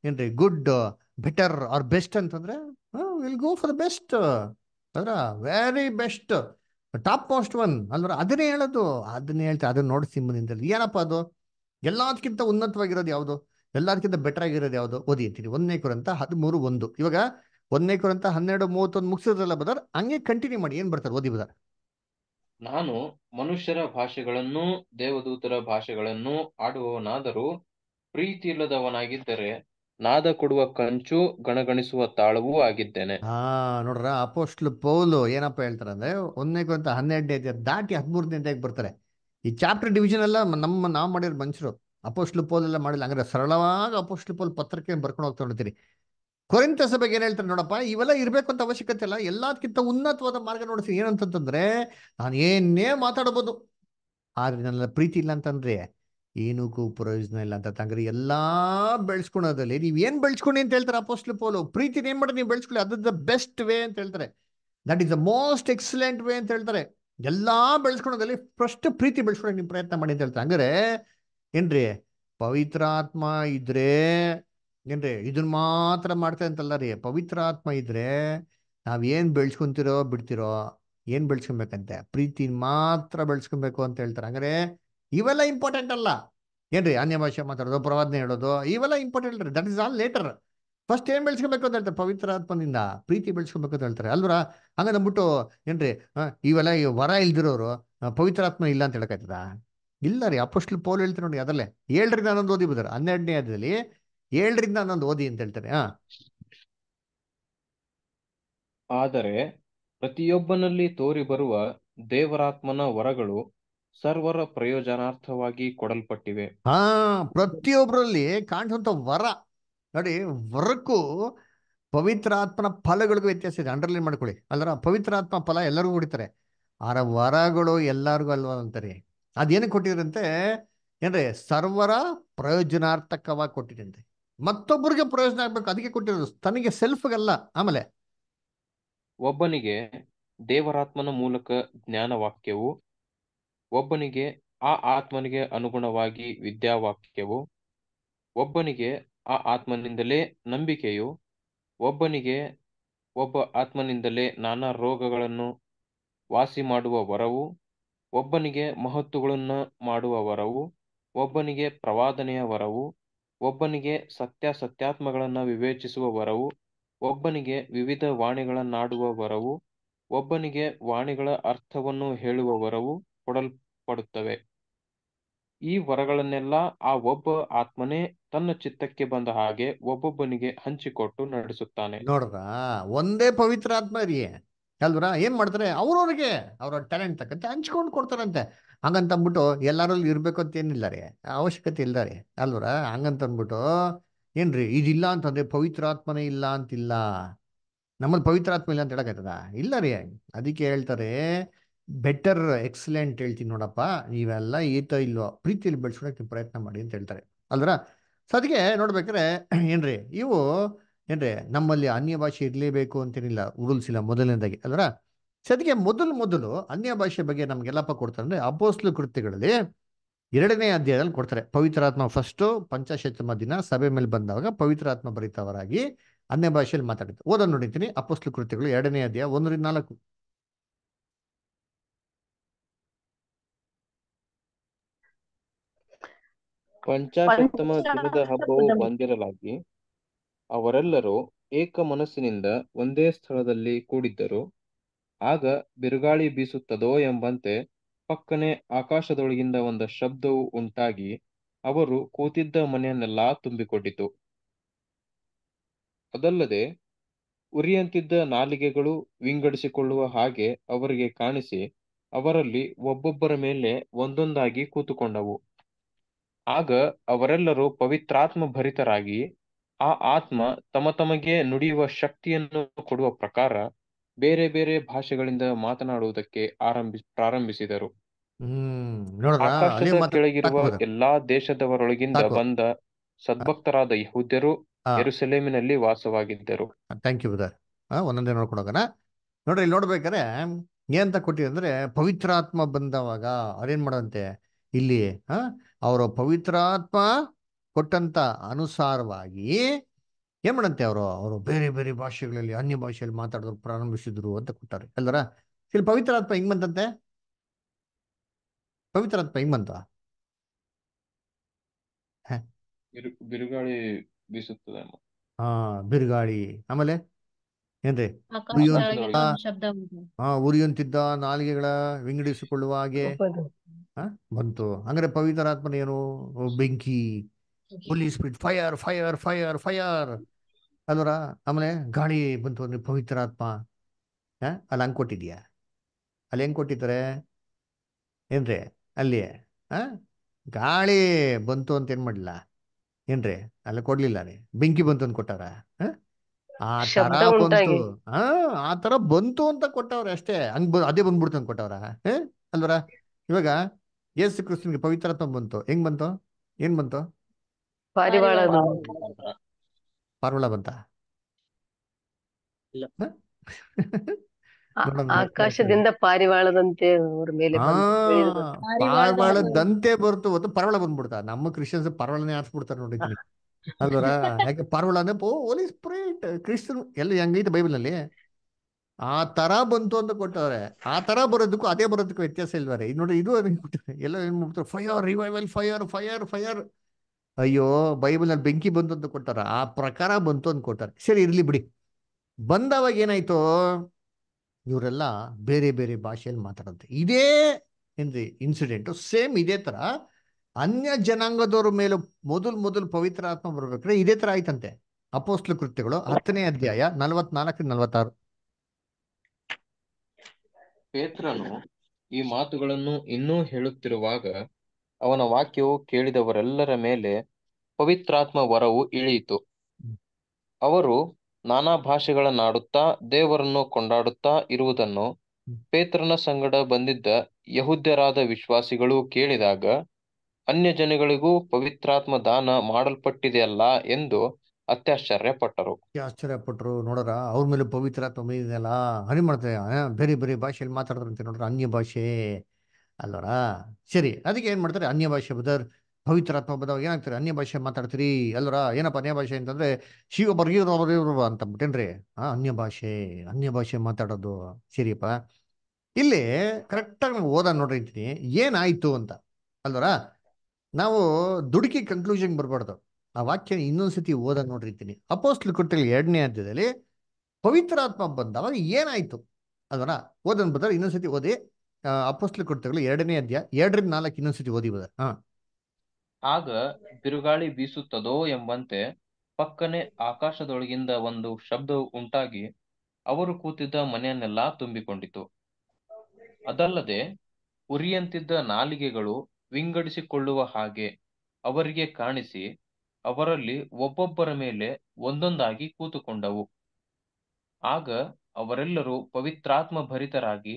ಏನ್ರಿ ಗುಡ್ ಬೆಟರ್ ಆರ್ ಬೆಸ್ಟ್ ಅಂತಂದ್ರೆ ವಿಲ್ ಗೋ ಫಾರ್ ಬೆಸ್ಟ್ ಅದರ very best top most one ಅಂದ್ರೆ ಅದನ್ನೇ ಹೇಳೋದು ಅದನ್ನೇ ಹೇಳ್ತಾರೆ ಅದನ್ನ ನೋಡಿ ಸಿಂಬದಿಂದಲ್ಲಿ ಏನಪ್ಪ ಅದು ಎಲ್ಲದಕ್ಕಿಂತ ಉನ್ನತವಾಗಿರೋದು ಯಾವುದು ಎಲ್ಲದಕ್ಕಿಂತ ಬೆಟರ್ ಆಗಿರೋದು ಯಾವುದು ಓದಿ ಅಂತೀನಿ ಒಂದನೇ ಕುರಂತ ಹದಿಮೂರು ಒಂದು ಇವಾಗ ಒಂದನೇ ಕುರಂತ ಹನ್ನೆರಡು ಮೂವತ್ತೊಂದು ಮುಗಿಸಿದ್ರಲ್ಲ ಬದರ್ ಹಂಗೆ ಕಂಟಿನ್ಯೂ ಮಾಡಿ ಏನ್ ಬರ್ತಾರೆ ಓದಿ ಬದರ್ ನಾನು ಮನುಷ್ಯರ ಭಾಷೆಗಳನ್ನು ದೇವದೂತರ ಭಾಷೆಗಳನ್ನು ಆಡುವವನಾದರೂ ಪ್ರೀತಿ ಇಲ್ಲದವನಾಗಿದ್ದರೆ ನಾದ ಕೊಡುವ ಕಂಚು ಗಣಗಣಿಸುವ ತಾಳವೂ ಆಗಿದ್ದೇನೆ ಹಾ ನೋಡ್ರ ಅಪೋಸ್ಟ್ಲು ಪೌಲು ಏನಪ್ಪ ಹೇಳ್ತಾರೆ ಅಂದ್ರೆ ಒಂದನೇ ಕೊಂತ ಹನ್ನೆರಡನೇ ದಾಟಿ ಹದಿಮೂರನೇ ಬರ್ತಾರೆ ಈ ಚಾಪ್ಟರ್ ಡಿವಿಷನ್ ಎಲ್ಲ ನಮ್ಮ ನಾವು ಮಾಡಿರೋ ಮನುಷ್ಯರು ಅಪೋಸ್ಟ್ಲು ಪೋಲ್ ಎಲ್ಲ ಮಾಡಿಲ್ಲ ಅಂದ್ರೆ ಸರಳವಾಗಿ ಅಪೋಸ್ಟ್ಲ್ ಪೋಲ್ ಪತ್ರಕ್ಕೆ ಬರ್ಕೊಂಡು ಹೋಗ್ತಾ ನೋಡ್ತೀರಿ ಕೊರಿಂತ ಸಭೆಗೆ ಏನು ಹೇಳ್ತಾರೆ ನೋಡಪ್ಪ ಇವೆಲ್ಲ ಇರಬೇಕು ಅಂತ ಅವಶ್ಯಕತೆ ಇಲ್ಲ ಎಲ್ಲದಕ್ಕಿಂತ ಉನ್ನತವಾದ ಮಾರ್ಗ ನೋಡ್ತೀನಿ ಏನಂತಂತಂದ್ರೆ ನಾನು ಏನೇ ಮಾತಾಡ್ಬೋದು ಆದ್ರೆ ನನ್ನ ಪ್ರೀತಿ ಇಲ್ಲ ಅಂತಂದ್ರೆ ಏನಕ್ಕೂ ಪ್ರಯೋಜನ ಇಲ್ಲ ಅಂತ ತಂಗ್ರಿ ಎಲ್ಲಾ ಬೆಳೆಸ್ಕೊಳೋದಲ್ಲಿ ನೀವ್ ಏನ್ ಬೆಳೆಸ್ಕೊಂಡಿ ಅಂತ ಹೇಳ್ತಾರೆ ಅಪೋಸ್ಟ್ಲು ಪೋಲು ಪ್ರೀತಿನ ಏನ್ ಮಾಡಿ ನೀವು ಬೆಳೆಸ್ಕೊಳ್ಳಿ ಅದ್ರ ದ ಬೆಸ್ಟ್ ವೇ ಅಂತ ಹೇಳ್ತಾರೆ that is the most excellent way ಅಂತ ಹೇಳ್ತಾರೆ ಎಲ್ಲಾ ಬೆಳೆಸ್ಕೊಳೋದಲ್ಲಿ ಫಸ್ಟ್ ಪ್ರೀತಿ ಬೆಳೆಸ್ಕೊಳಕ್ ನೀವು ಪ್ರಯತ್ನ ಮಾಡಿ ಅಂತ ಹೇಳ್ತಾರೆ ಹಂಗಾರೆ ಏನ್ರಿ ಪವಿತ್ರಾತ್ಮ ಇದ್ರೆ ಏನ್ರಿ ಇದನ್ನ ಮಾತ್ರ ಮಾಡ್ತೇವೆ ಅಂತಲ್ಲ ರೀ ಪವಿತ್ರ ಆತ್ಮ ಇದ್ರೆ ನಾವೇನ್ ಬೆಳ್ಸ್ಕೊಂತಿರೋ ಬಿಡ್ತಿರೋ ಏನ್ ಬೆಳ್ಸ್ಕೊಬೇಕಂತೆ ಪ್ರೀತಿ ಮಾತ್ರ ಬೆಳ್ಸ್ಕೊಬೇಕು ಅಂತ ಹೇಳ್ತಾರೆ ಅಂದ್ರೆ ಇವೆಲ್ಲ ಇಂಪಾರ್ಟೆಂಟ್ ಅಲ್ಲ ಏನ್ರಿ ಅನ್ಯ ಭಾಷೆ ಮಾತಾಡೋದು ಪ್ರವಾದನೆ ಹೇಳೋದು ಇವೆಲ್ಲ ಇಂಪಾರ್ಟೆಂಟ್ ರೀ that is all later first ಏನ್ ಬೆಳ್ಸ್ಕೊಬೇಕು ಅಂತ ಹೇಳ್ತಾರೆ ಪವಿತ್ರ ಆತ್ಮದಿಂದ ಪ್ರೀತಿ ಬೆಳ್ಸ್ಕೊಬೇಕು ಅಂತ ಹೇಳ್ತಾರೆ ಅಲ್ವರ ಹಂಗ ನಂಬಿಟ್ಟು ಏನ್ರಿ ಇವೆಲ್ಲ ವರ ಇಲ್ದಿರೋರು ಪವಿತ್ರ ಆತ್ಮ ಇಲ್ಲ ಅಂತ ಆಯ್ತದ ಇಲ್ಲ ರೀ ಅಪೋಸ್ಟ್ಲ್ ಪೋಲ್ ಹೇಳ್ತಾರೆ ನೋಡಿ ಅದಲ್ಲೇ ಹೇಳ್ರಿ ನಾನೊಂದು ಓದಿ ಬಿದ್ದಾರೆ ಹನ್ನೆರಡನೇ ಅದರಲ್ಲಿ ಏಳರಿಂದ ಹನ್ನೊಂದು ಓದಿ ಅಂತ ಹೇಳ್ತಾರೆ ಹಾ ಆದರೆ ಪ್ರತಿಯೊಬ್ಬನಲ್ಲಿ ತೋರಿ ಬರುವ ದೇವರಾತ್ಮನ ವರಗಳು ಸರ್ವರ ಪ್ರಯೋಜನಾರ್ಥವಾಗಿ ಕೊಡಲ್ಪಟ್ಟಿವೆ ಹಾ ಪ್ರತಿಯೊಬ್ಬರಲ್ಲಿ ಕಾಣಿಸುವಂತ ವರ ನೋಡಿ ವರಕ್ಕೂ ಪವಿತ್ರಾತ್ಮನ ಫಲಗಳಿಗೂ ವ್ಯತ್ಯಾಸ ಇದೆ ಅಂಡರ್ಲೈನ್ ಮಾಡ್ಕೊಳ್ಳಿ ಅಲ್ಲರ ಪವಿತ್ರಾತ್ಮ ಫಲ ಎಲ್ಲರಿಗೂ ಹೊಡಿತಾರೆ ಆರ ವರಗಳು ಎಲ್ಲರಿಗೂ ಅಲ್ವಾ ಅಂತಾರೆ ಅದೇನು ಕೊಟ್ಟಿದ್ರಂತೆ ಏನ್ರಿ ಸರ್ವರ ಪ್ರಯೋಜನಾರ್ಥಕವಾಗಿ ಕೊಟ್ಟಿದ್ರಂತೆ ಮತ್ತೊಬ್ಬರಿಗೆ ಪ್ರಯೋಜನ ಆಗ್ಬೇಕು ಅದಕ್ಕೆ ಕೊಟ್ಟಿರೋದು ತನಗೆ ಸೆಲ್ಫ್ಗಲ್ಲ ಆಮೇಲೆ ಒಬ್ಬನಿಗೆ ದೇವರಾತ್ಮನ ಮೂಲಕ ಜ್ಞಾನವಾಕ್ಯವು ಒಬ್ಬನಿಗೆ ಆ ಆತ್ಮನಿಗೆ ಅನುಗುಣವಾಗಿ ವಿದ್ಯಾವಾಕ್ಯವು ಒಬ್ಬನಿಗೆ ಆ ಆತ್ಮನಿಂದಲೇ ನಂಬಿಕೆಯು ಒಬ್ಬನಿಗೆ ಒಬ್ಬ ಆತ್ಮನಿಂದಲೇ ನಾನಾ ರೋಗಗಳನ್ನು ವಾಸಿ ಮಾಡುವ ವರವು ಒಬ್ಬನಿಗೆ ಮಹತ್ವಗಳನ್ನು ಮಾಡುವ ವರವು ಒಬ್ಬನಿಗೆ ಪ್ರವಾದನೆಯ ವರವು ಒಬ್ಬನಿಗೆ ಸತ್ಯಾಸತ್ಯಾತ್ಮಗಳನ್ನು ವಿವೇಚಿಸುವ ವರವು ಒಬ್ಬನಿಗೆ ವಿವಿಧ ವಾಣಿಗಳನ್ನಾಡುವ ವರವು ಒಬ್ಬನಿಗೆ ವಾಣಿಗಳ ಅರ್ಥವನ್ನು ಹೇಳುವ ವರವು ಕೊಡಲ್ಪಡುತ್ತವೆ ಈ ವರಗಳನ್ನೆಲ್ಲ ಆ ಒಬ್ಬ ಆತ್ಮನೇ ತನ್ನ ಚಿತ್ತಕ್ಕೆ ಬಂದ ಹಾಗೆ ಒಬ್ಬೊಬ್ಬನಿಗೆ ಹಂಚಿಕೊಟ್ಟು ನಡೆಸುತ್ತಾನೆ ನೋಡ್ರ ಒಂದೇ ಪವಿತ್ರ ಆತ್ಮ ರೀ ಅಲ್ವರ ಏನ್ ಮಾಡ್ತಾರೆ ಅವ್ರವ್ರಿಗೆ ಅವರ ಟ್ಯಾಲೆಂಟ್ ತಕ್ಕಂತೆ ಹಂಚಿಕೊಂಡು ಕೊಡ್ತಾರಂತೆ ಹಂಗಂತ ಅಂದ್ಬಿಟ್ಟು ಎಲ್ಲರಲ್ಲೂ ಇರಬೇಕು ಅಂತ ಏನಿಲ್ಲ ರೀ ಅವಶ್ಯಕತೆ ಇಲ್ಲ ರೀ ಅಲ್ವರ ಹಂಗಂತ ಅಂದ್ಬಿಟ್ಟು ಏನ್ರಿ ಇದಿಲ್ಲ ಅಂತಂದ್ರೆ ಪವಿತ್ರ ಆತ್ಮನೇ ಇಲ್ಲ ಅಂತಿಲ್ಲ ನಮ್ಮಲ್ಲಿ ಪವಿತ್ರಾತ್ಮ ಇಲ್ಲ ಅಂತ ಹೇಳಕತ್ತದ ಇಲ್ಲ ರೀ ಅದಕ್ಕೆ ಹೇಳ್ತಾರೆ ಬೆಟರ್ ಎಕ್ಸಲೆಂಟ್ ಹೇಳ್ತೀನಿ ನೋಡಪ್ಪ ನೀವೆಲ್ಲ ಈತ ಇಲ್ವೋ ಪ್ರೀತಿಯಲ್ಲಿ ನೀವು ಪ್ರಯತ್ನ ಮಾಡಿ ಅಂತ ಹೇಳ್ತಾರೆ ಅಲ್ವರ ಸೊ ಅದಕ್ಕೆ ನೋಡ್ಬೇಕಾರೆ ಏನ್ರಿ ಇವು ಏನ್ರಿ ನಮ್ಮಲ್ಲಿ ಅನ್ಯ ಭಾಷೆ ಇರಲೇಬೇಕು ಅಂತೇನಿಲ್ಲ ಇಲ್ಲ ಮೊದಲನೇದಾಗಿ ಅಲ್ವರ ಸೊ ಮೊದಲು ಮೊದಲು ಅನ್ಯ ಭಾಷೆ ಬಗ್ಗೆ ನಮ್ಗೆಲ್ಲಪ್ಪ ಕೊಡ್ತಾರೆ ಅಂದ್ರೆ ಅಪೋಸ್ಲು ಕೃತ್ಯಗಳಲ್ಲಿ ಎರಡನೇ ಅಧ್ಯಾಯದಲ್ಲಿ ಕೊಡ್ತಾರೆ ಪವಿತ್ರಾತ್ಮ ಫಸ್ಟ್ ಪಂಚಾಶತಮ ದಿನ ಸಭೆ ಮೇಲೆ ಬಂದಾಗ ಪವಿತ್ರಾತ್ಮ ಬರಿತವರಾಗಿ ಅನ್ಯ ಭಾಷೆಯಲ್ಲಿ ಮಾತಾಡಿದ್ರು ಓದೋ ನೋಡಿದ್ದೀನಿ ಅಪೋಸ್ಲು ಕೃತ್ಯಗಳು ಎರಡನೇ ಅಧ್ಯಾಯ ಒಂದರಿಂದ ನಾಲ್ಕು ಪಂಚಾಶತಮ ದಿನದ ಹಬ್ಬವು ಬಂದಿರಲಾಗಿ ಅವರೆಲ್ಲರೂ ಏಕ ಮನಸ್ಸಿನಿಂದ ಒಂದೇ ಸ್ಥಳದಲ್ಲಿ ಕೂಡಿದ್ದರು ಆಗ ಬಿರುಗಾಳಿ ಬೀಸುತ್ತದೋ ಎಂಬಂತೆ ಪಕ್ಕನೆ ಆಕಾಶದೊಳಗಿಂದ ಒಂದು ಶಬ್ದವು ಉಂಟಾಗಿ ಅವರು ಕೂತಿದ್ದ ಮನೆಯನ್ನೆಲ್ಲಾ ತುಂಬಿಕೊಂಡಿತು ಅದಲ್ಲದೆ ಉರಿಯಂತಿದ್ದ ನಾಲಿಗೆಗಳು ವಿಂಗಡಿಸಿಕೊಳ್ಳುವ ಹಾಗೆ ಅವರಿಗೆ ಕಾಣಿಸಿ ಅವರಲ್ಲಿ ಒಬ್ಬೊಬ್ಬರ ಮೇಲೆ ಒಂದೊಂದಾಗಿ ಕೂತುಕೊಂಡವು ಆಗ ಅವರೆಲ್ಲರೂ ಪವಿತ್ರಾತ್ಮ ಭರಿತರಾಗಿ ಆ ಆತ್ಮ ತಮ್ಮ ತಮಗೆ ನುಡಿಯುವ ಶಕ್ತಿಯನ್ನು ಕೊಡುವ ಪ್ರಕಾರ ಬೇರೆ ಬೇರೆ ಭಾಷೆಗಳಿಂದ ಮಾತನಾಡುವುದಕ್ಕೆ ಆರಂಭಿ ಪ್ರಾರಂಭಿಸಿದರು ಕೆಳಗಿರುವ ಎಲ್ಲಾ ದೇಶದವರೊಳಗಿಂದ ಬಂದ ಸದ್ಭಕ್ತರಾದ ಯಹೂದ್ಯರು ಎರುಸೆಲೇಮಿನಲ್ಲಿ ವಾಸವಾಗಿದ್ದರು ಥ್ಯಾಂಕ್ ಯು ಬ್ರದರ್ ಒಂದೊಂದೇ ನೋಡ್ಕೊಂಡು ನೋಡ್ರಿ ಇಲ್ಲಿ ನೋಡ್ಬೇಕಾದ್ರೆ ಏನಂತ ಕೊಟ್ಟಿದೆ ಅಂದ್ರೆ ಪವಿತ್ರಾತ್ಮ ಬಂದವಾಗ ಅವ್ರೇನ್ ಮಾಡಂತೆ ಇಲ್ಲಿ ಅವರು ಪವಿತ್ರಾತ್ಮ ಕೊಟ್ಟಂತ ಅನುಸಾರವಾಗಿ ಏನ್ ಮಾಡಂತೆ ಅವರು ಅವರು ಬೇರೆ ಬೇರೆ ಭಾಷೆಗಳಲ್ಲಿ ಅನ್ಯ ಭಾಷೆಯಲ್ಲಿ ಮಾತಾಡೋದು ಪ್ರಾರಂಭಿಸಿದ್ರು ಅಂತ ಕೊಟ್ಟಾರೆ ಅಲ್ದರ ಇಲ್ಲಿ ಪವಿತ್ರಾತ್ಮ ಹೆಂಗ್ ಬಂತಂತೆ ಪವಿತ್ರಾತ್ಮ ಹೆಂಗ್ ಬಂತ ಹಾ ಬಿರುಗಾಳಿ ಆಮೇಲೆ ಏನ್ರಿ ಹಾ ಉರಿಯಂತಿದ್ದ ನಾಲಿಗೆಗಳ ವಿಂಗಡಿಸಿಕೊಳ್ಳುವ ಹಾಗೆ ಬಂತು ಪವಿತ್ರಾತ್ಮನ ಏನು ಬೆಂಕಿ police speed fire fire fire fire ಅಲ್ವರ ಆಮೇಲೆ ಗಾಳಿ ಬಂತು ಅಂದ್ರೆ ಪವಿತ್ರಾತ್ಮ ಅಲ್ಲಿ ಹಂಗೆ ಕೊಟ್ಟಿದ್ಯಾ ಅಲ್ಲಿ ಹೆಂಗ್ ಕೊಟ್ಟಿದ್ದಾರೆ ಏನ್ರಿ ಅಲ್ಲಿ ಗಾಳಿ ಬಂತು ಅಂತ ಏನು ಮಾಡ್ಲಿಲ್ಲ ಏನ್ರಿ ಅಲ್ಲಿ ಕೊಡ್ಲಿಲ್ಲ ರೀ ಬೆಂಕಿ ಬಂತು ಅಂತ ಕೊಟ್ಟಾರ ಆ ತರ ಬಂತು ಹಾ ಆ ತರ ಬಂತು ಅಂತ ಕೊಟ್ಟವ್ರೆ ಅಷ್ಟೇ ಹಂಗ್ ಅದೇ ಬಂದ್ಬಿಡ್ತು ಅಂತ ಕೊಟ್ಟವ್ರ ಅಲ್ವರ ಇವಾಗ ಯೇಸು ಕ್ರಿಸ್ತನ್ಗೆ ಪವಿತ್ರಾತ್ಮ ಬಂತು ಹೆಂಗ್ ಬಂತು ಏನ್ ಬಂತು பார்வலா ಬಂತಾ ಇಲ್ಲ ಆಕಾಶದಿಂದ ಪಾರಿವಾಳದಂತೆ ಅವ್ರ ಮೇಲೆ ಪಾರಿವಾಳದಂತೆ ಬರ್ತು ಹೊತ್ತು ಪರವಳ ಬಂದ್ಬಿಡ್ತಾ ನಮ್ಮ ಕ್ರಿಶ್ಚಿಯನ್ಸ್ ಪರವಳನೇ ಆರಿಸ್ಬಿಡ್ತಾರೆ ನೋಡಿದ್ವಿ ಅಲ್ವರ ಯಾಕೆ ಪರವಳ ಅಂದ್ರೆ ಹೋಲಿ ಸ್ಪ್ರೇಟ್ ಕ್ರಿಶ್ಚಿಯನ್ ಎಲ್ಲ ಹೆಂಗೈತೆ ಬೈಬಲ್ ನಲ್ಲಿ ಆ ತರ ಬಂತು ಅಂತ ಕೊಟ್ಟವ್ರೆ ಆ ತರ ಬರೋದಕ್ಕೂ ಅದೇ ಬರೋದಕ್ಕೂ ವ್ಯತ್ಯಾಸ ಇಲ್ವಾರೆ ನೋಡಿ ಇದು ಎಲ್ಲ ಏನ್ ಮಾಡ್ತಾರೆ fire revival fire fire fire ಅಯ್ಯೋ ನಲ್ಲಿ ಬೆಂಕಿ ಬಂತು ಅಂತ ಕೊಟ್ಟಾರ ಆ ಪ್ರಕಾರ ಬಂತು ಅಂತ ಕೊಟ್ಟಾರೆ ಸರಿ ಇರ್ಲಿ ಬಿಡಿ ಬಂದವಾಗ ಏನಾಯ್ತು ಇವರೆಲ್ಲ ಬೇರೆ ಬೇರೆ ಭಾಷೆಯಲ್ಲಿ ಮಾತಾಡಂತೆ ಇದೇ ಏನ್ರಿ ಇನ್ಸಿಡೆಂಟು ಸೇಮ್ ಇದೇ ತರ ಅನ್ಯ ಜನಾಂಗದವ್ರ ಮೇಲೆ ಮೊದಲು ಮೊದಲು ಪವಿತ್ರ ಆತ್ಮ ಬರ್ಬೇಕಾದ್ರೆ ಇದೇ ತರ ಆಯ್ತಂತೆ ಅಪೋಸ್ಲ ಕೃತ್ಯಗಳು ಹತ್ತನೇ ಅಧ್ಯಾಯ ನಲವತ್ನಾಲ್ಕು ನಲವತ್ತಾರು ಪೇತ್ರನು ಈ ಮಾತುಗಳನ್ನು ಇನ್ನೂ ಹೇಳುತ್ತಿರುವಾಗ ಅವನ ವಾಕ್ಯವು ಕೇಳಿದವರೆಲ್ಲರ ಮೇಲೆ ಪವಿತ್ರಾತ್ಮ ವರವು ಇಳಿಯಿತು ಅವರು ನಾನಾ ಭಾಷೆಗಳನ್ನಾಡುತ್ತಾ ದೇವರನ್ನು ಕೊಂಡಾಡುತ್ತಾ ಇರುವುದನ್ನು ಪೇತ್ರನ ಸಂಗಡ ಬಂದಿದ್ದ ಯಹುದ್ಯರಾದ ವಿಶ್ವಾಸಿಗಳು ಕೇಳಿದಾಗ ಅನ್ಯ ಜನಗಳಿಗೂ ಪವಿತ್ರಾತ್ಮ ದಾನ ಮಾಡಲ್ಪಟ್ಟಿದೆಯಲ್ಲ ಎಂದು ಅತ್ಯಾಶ್ಚರ್ಯ ಪಟ್ಟರು ಆಶ್ಚರ್ಯ ಪಟ್ಟರು ನೋಡರ ಅವ್ರ ಮೇಲೆ ಪವಿತ್ರಾತ್ಮ ಇದೆಯಲ್ಲ ಹನಿ ಮಾಡ್ತಾರೆ ಬೇರೆ ಬೇರೆ ಭಾಷೆಯಲ್ಲಿ ಮಾತಾಡಿದ್ರಂತೆ ನೋಡ್ರ ಅನ್ಯ ಭಾಷೆ ಅಲ್ವರಾ ಸರಿ ಅದಕ್ಕೆ ಏನು ಮಾಡ್ತಾರೆ ಅನ್ಯ ಭಾಷೆ ಬದರ್ ಪವಿತ್ರಾತ್ಮ ಬದವ ಏನಾಗ್ತಾರೆ ಅನ್ಯ ಭಾಷೆ ಮಾತಾಡ್ತೀರಿ ಅಲ್ಲರ ಏನಪ್ಪ ಅನ್ಯ ಭಾಷೆ ಅಂತಂದರೆ ಶಿವ ಇವ್ರು ಅಂತ ಬಿಟ್ಟೇನ್ರಿ ಹಾಂ ಅನ್ಯ ಭಾಷೆ ಅನ್ಯ ಭಾಷೆ ಮಾತಾಡೋದು ಸರಿಯಪ್ಪ ಇಲ್ಲಿ ಕರೆಕ್ಟಾಗಿ ನಾವು ಓದ ನೋಡ್ರಿ ಅಂತೀನಿ ಏನಾಯ್ತು ಅಂತ ಅಲ್ವರ ನಾವು ದುಡುಕಿ ಕನ್ಕ್ಲೂಷನ್ ಬರಬಾರ್ದು ಆ ವಾಕ್ಯ ಇನ್ನೊಂದ್ಸತಿ ಓದ ನೋಡಿರ್ತೀನಿ ಅಪೋಸ್ಟ್ ಕೊಟ್ಟಿಲ್ಲ ಎರಡನೇ ಅಧ್ಯಾಯದಲ್ಲಿ ಪವಿತ್ರಾತ್ಮ ಬಂದ ಅವಾಗ ಏನಾಯ್ತು ಅಲ್ವರ ಓದನ್ ಬರ್ತಾರೆ ಇನ್ನೊಂದ್ಸತಿ ಓದಿ ಎರಡನೇ ಅಧ್ಯಾಯ ಎರಡರಿಂದ ನಾಲ್ಕು ಇನ್ನೊಂದ್ಸತಿ ಓದಿ ಹಾ ಆಗ ಬಿರುಗಾಳಿ ಬೀಸುತ್ತದೋ ಎಂಬಂತೆ ಪಕ್ಕನೆ ಆಕಾಶದೊಳಗಿಂದ ಒಂದು ಶಬ್ದ ಉಂಟಾಗಿ ಅವರು ಕೂತಿದ್ದ ಮನೆಯನ್ನೆಲ್ಲಾ ತುಂಬಿಕೊಂಡಿತು ಅದಲ್ಲದೆ ಉರಿಯಂತಿದ್ದ ನಾಲಿಗೆಗಳು ವಿಂಗಡಿಸಿಕೊಳ್ಳುವ ಹಾಗೆ ಅವರಿಗೆ ಕಾಣಿಸಿ ಅವರಲ್ಲಿ ಒಬ್ಬೊಬ್ಬರ ಮೇಲೆ ಒಂದೊಂದಾಗಿ ಕೂತುಕೊಂಡವು ಆಗ ಅವರೆಲ್ಲರೂ ಪವಿತ್ರಾತ್ಮ ಭರಿತರಾಗಿ